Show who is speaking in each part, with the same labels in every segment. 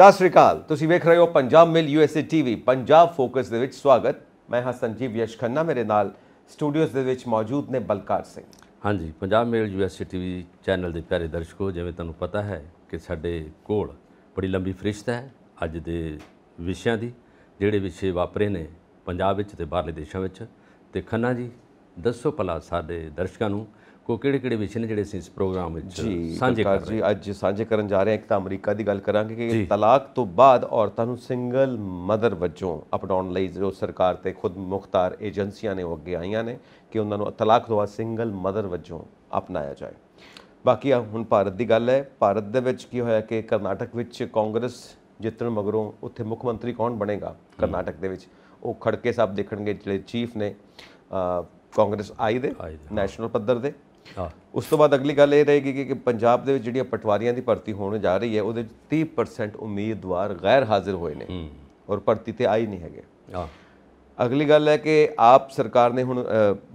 Speaker 1: ਸਤਿ ਸ੍ਰੀ ਅਕਾਲ ਤੁਸੀਂ ਵੇਖ ਰਹੇ ਹੋ Punjab mail USA TV Punjab focus ਦੇ ਵਿੱਚ ਸਵਾਗਤ ਮੈਂ ਹਾਂ ਸੰਜੀਵ ਯਸ਼ ਖੰਨਾ ਮੇਰੇ ਨਾਲ ਸਟੂਡੀਓਜ਼ ਦੇ ਵਿੱਚ ਮੌਜੂਦ ਨੇ ਬਲਕਾਰ ਸਿੰਘ ਹਾਂਜੀ Punjab mail USA TV channel
Speaker 2: ਦੇ ਪਿਆਰੇ ਦਰਸ਼ਕੋ ਜਿਵੇਂ ਤੁਹਾਨੂੰ ਪਤਾ ਹੈ ਕਿ ਸਾਡੇ ਕੋਲ ਬੜੀ ਲੰਬੀ ਫਰਿਸ਼ਤ ਹੈ ਅੱਜ ਦੇ ਵਿਸ਼ਿਆਂ ਦੀ ਜਿਹੜੇ ਵਿਸ਼ੇ ਵਾਪਰੇ ਨੇ ਪੰਜਾਬ ਵਿੱਚ ਤੇ ਬਾਹਰਲੇ ਦੇਸ਼ਾਂ ਵਿੱਚ ਤੇ ਖੰਨਾ ਜੀ ਦੱਸੋ ਭਲਾ ਸਾਡੇ ਦਰਸ਼ਕਾਂ ਨੂੰ ਕੋ ਕਿਹੜੇ ਕਿਹੜੇ ਵਿਸ਼ੇ ਨੇ ਜਿਹੜੇ ਅਸੀਂ ਇਸ ਪ੍ਰੋਗਰਾਮ ਵਿੱਚ
Speaker 1: ਸਾਂਝੇ ਕਰ ਰਹੇ ਹਾਂ ਅੱਜ ਸਾਂਝੇ ਕਰਨ ਜਾ ਰਹੇ ਹਾਂ ਇੱਕ ਤਾਂ ਅਮਰੀਕਾ ਦੀ ਗੱਲ ਕਰਾਂਗੇ ਕਿ ਤਲਾਕ ਤੋਂ ਬਾਅਦ ਔਰਤਾਂ ਨੂੰ ਸਿੰਗਲ ਮਦਰ ਵਜੋਂ ਅਪਡਾਉਣ ਲਈ ਜੋ ਸਰਕਾਰ ਤੇ ਖੁਦ ਮੁਖਤਾਰ ਏਜੰਸੀਆਂ ਨੇ ਉਹ ਅੱਗੇ ਆਈਆਂ ਨੇ ਕਿ ਉਹਨਾਂ ਨੂੰ ਤਲਾਕ ਤੋਂ ਬਾਅਦ ਸਿੰਗਲ ਮਦਰ ਵਜੋਂ ਅਪਣਾਇਆ ਜਾਏ ਬਾਕੀ ਹੁਣ ਭਾਰਤ ਦੀ ਗੱਲ ਹੈ ਭਾਰਤ ਦੇ ਵਿੱਚ ਕੀ ਹੋਇਆ ਕਿ ਕਰਨਾਟਕ ਵਿੱਚ ਕਾਂਗਰਸ ਜਿੱਤਣ ਮਗਰੋਂ ਉੱਥੇ ਮੁੱਖ ਮੰਤਰੀ ਕੌਣ ਬਣੇਗਾ ਕਰਨਾਟਕ ਦੇ ਵਿੱਚ ਉਹ ਖੜਕੇ ਸਾਹਿਬ ਦੇਖਣਗੇ ਜਿਹੜੇ ਚੀਫ ਨੇ ਕਾਂਗਰਸ ਆਈ ਦੇ ਨੈਸ਼ਨਲ ਪੱਧਰ ਦੇ ਉਸ ਤੋਂ ਬਾਅਦ ਅਗਲੀ ਗੱਲ ਇਹ ਰਹੇਗੀ ਕਿ ਪੰਜਾਬ ਦੇ ਵਿੱਚ ਜਿਹੜੀਆਂ ਪਟਵਾਰੀਆਂ ਦੀ ਭਰਤੀ ਹੋਣ ਜਾ ਰਹੀ ਹੈ ਉਹਦੇ 30% ਉਮੀਦਵਾਰ ਗੈਰ ਹਾਜ਼ਰ ਹੋਏ ਨੇ ਔਰ ਭਰਤੀ ਤੇ ਆਈ ਨਹੀਂ ਹੈਗੇ ਅਗਲੀ ਗੱਲ ਹੈ ਕਿ ਆਪ ਸਰਕਾਰ ਨੇ ਹੁਣ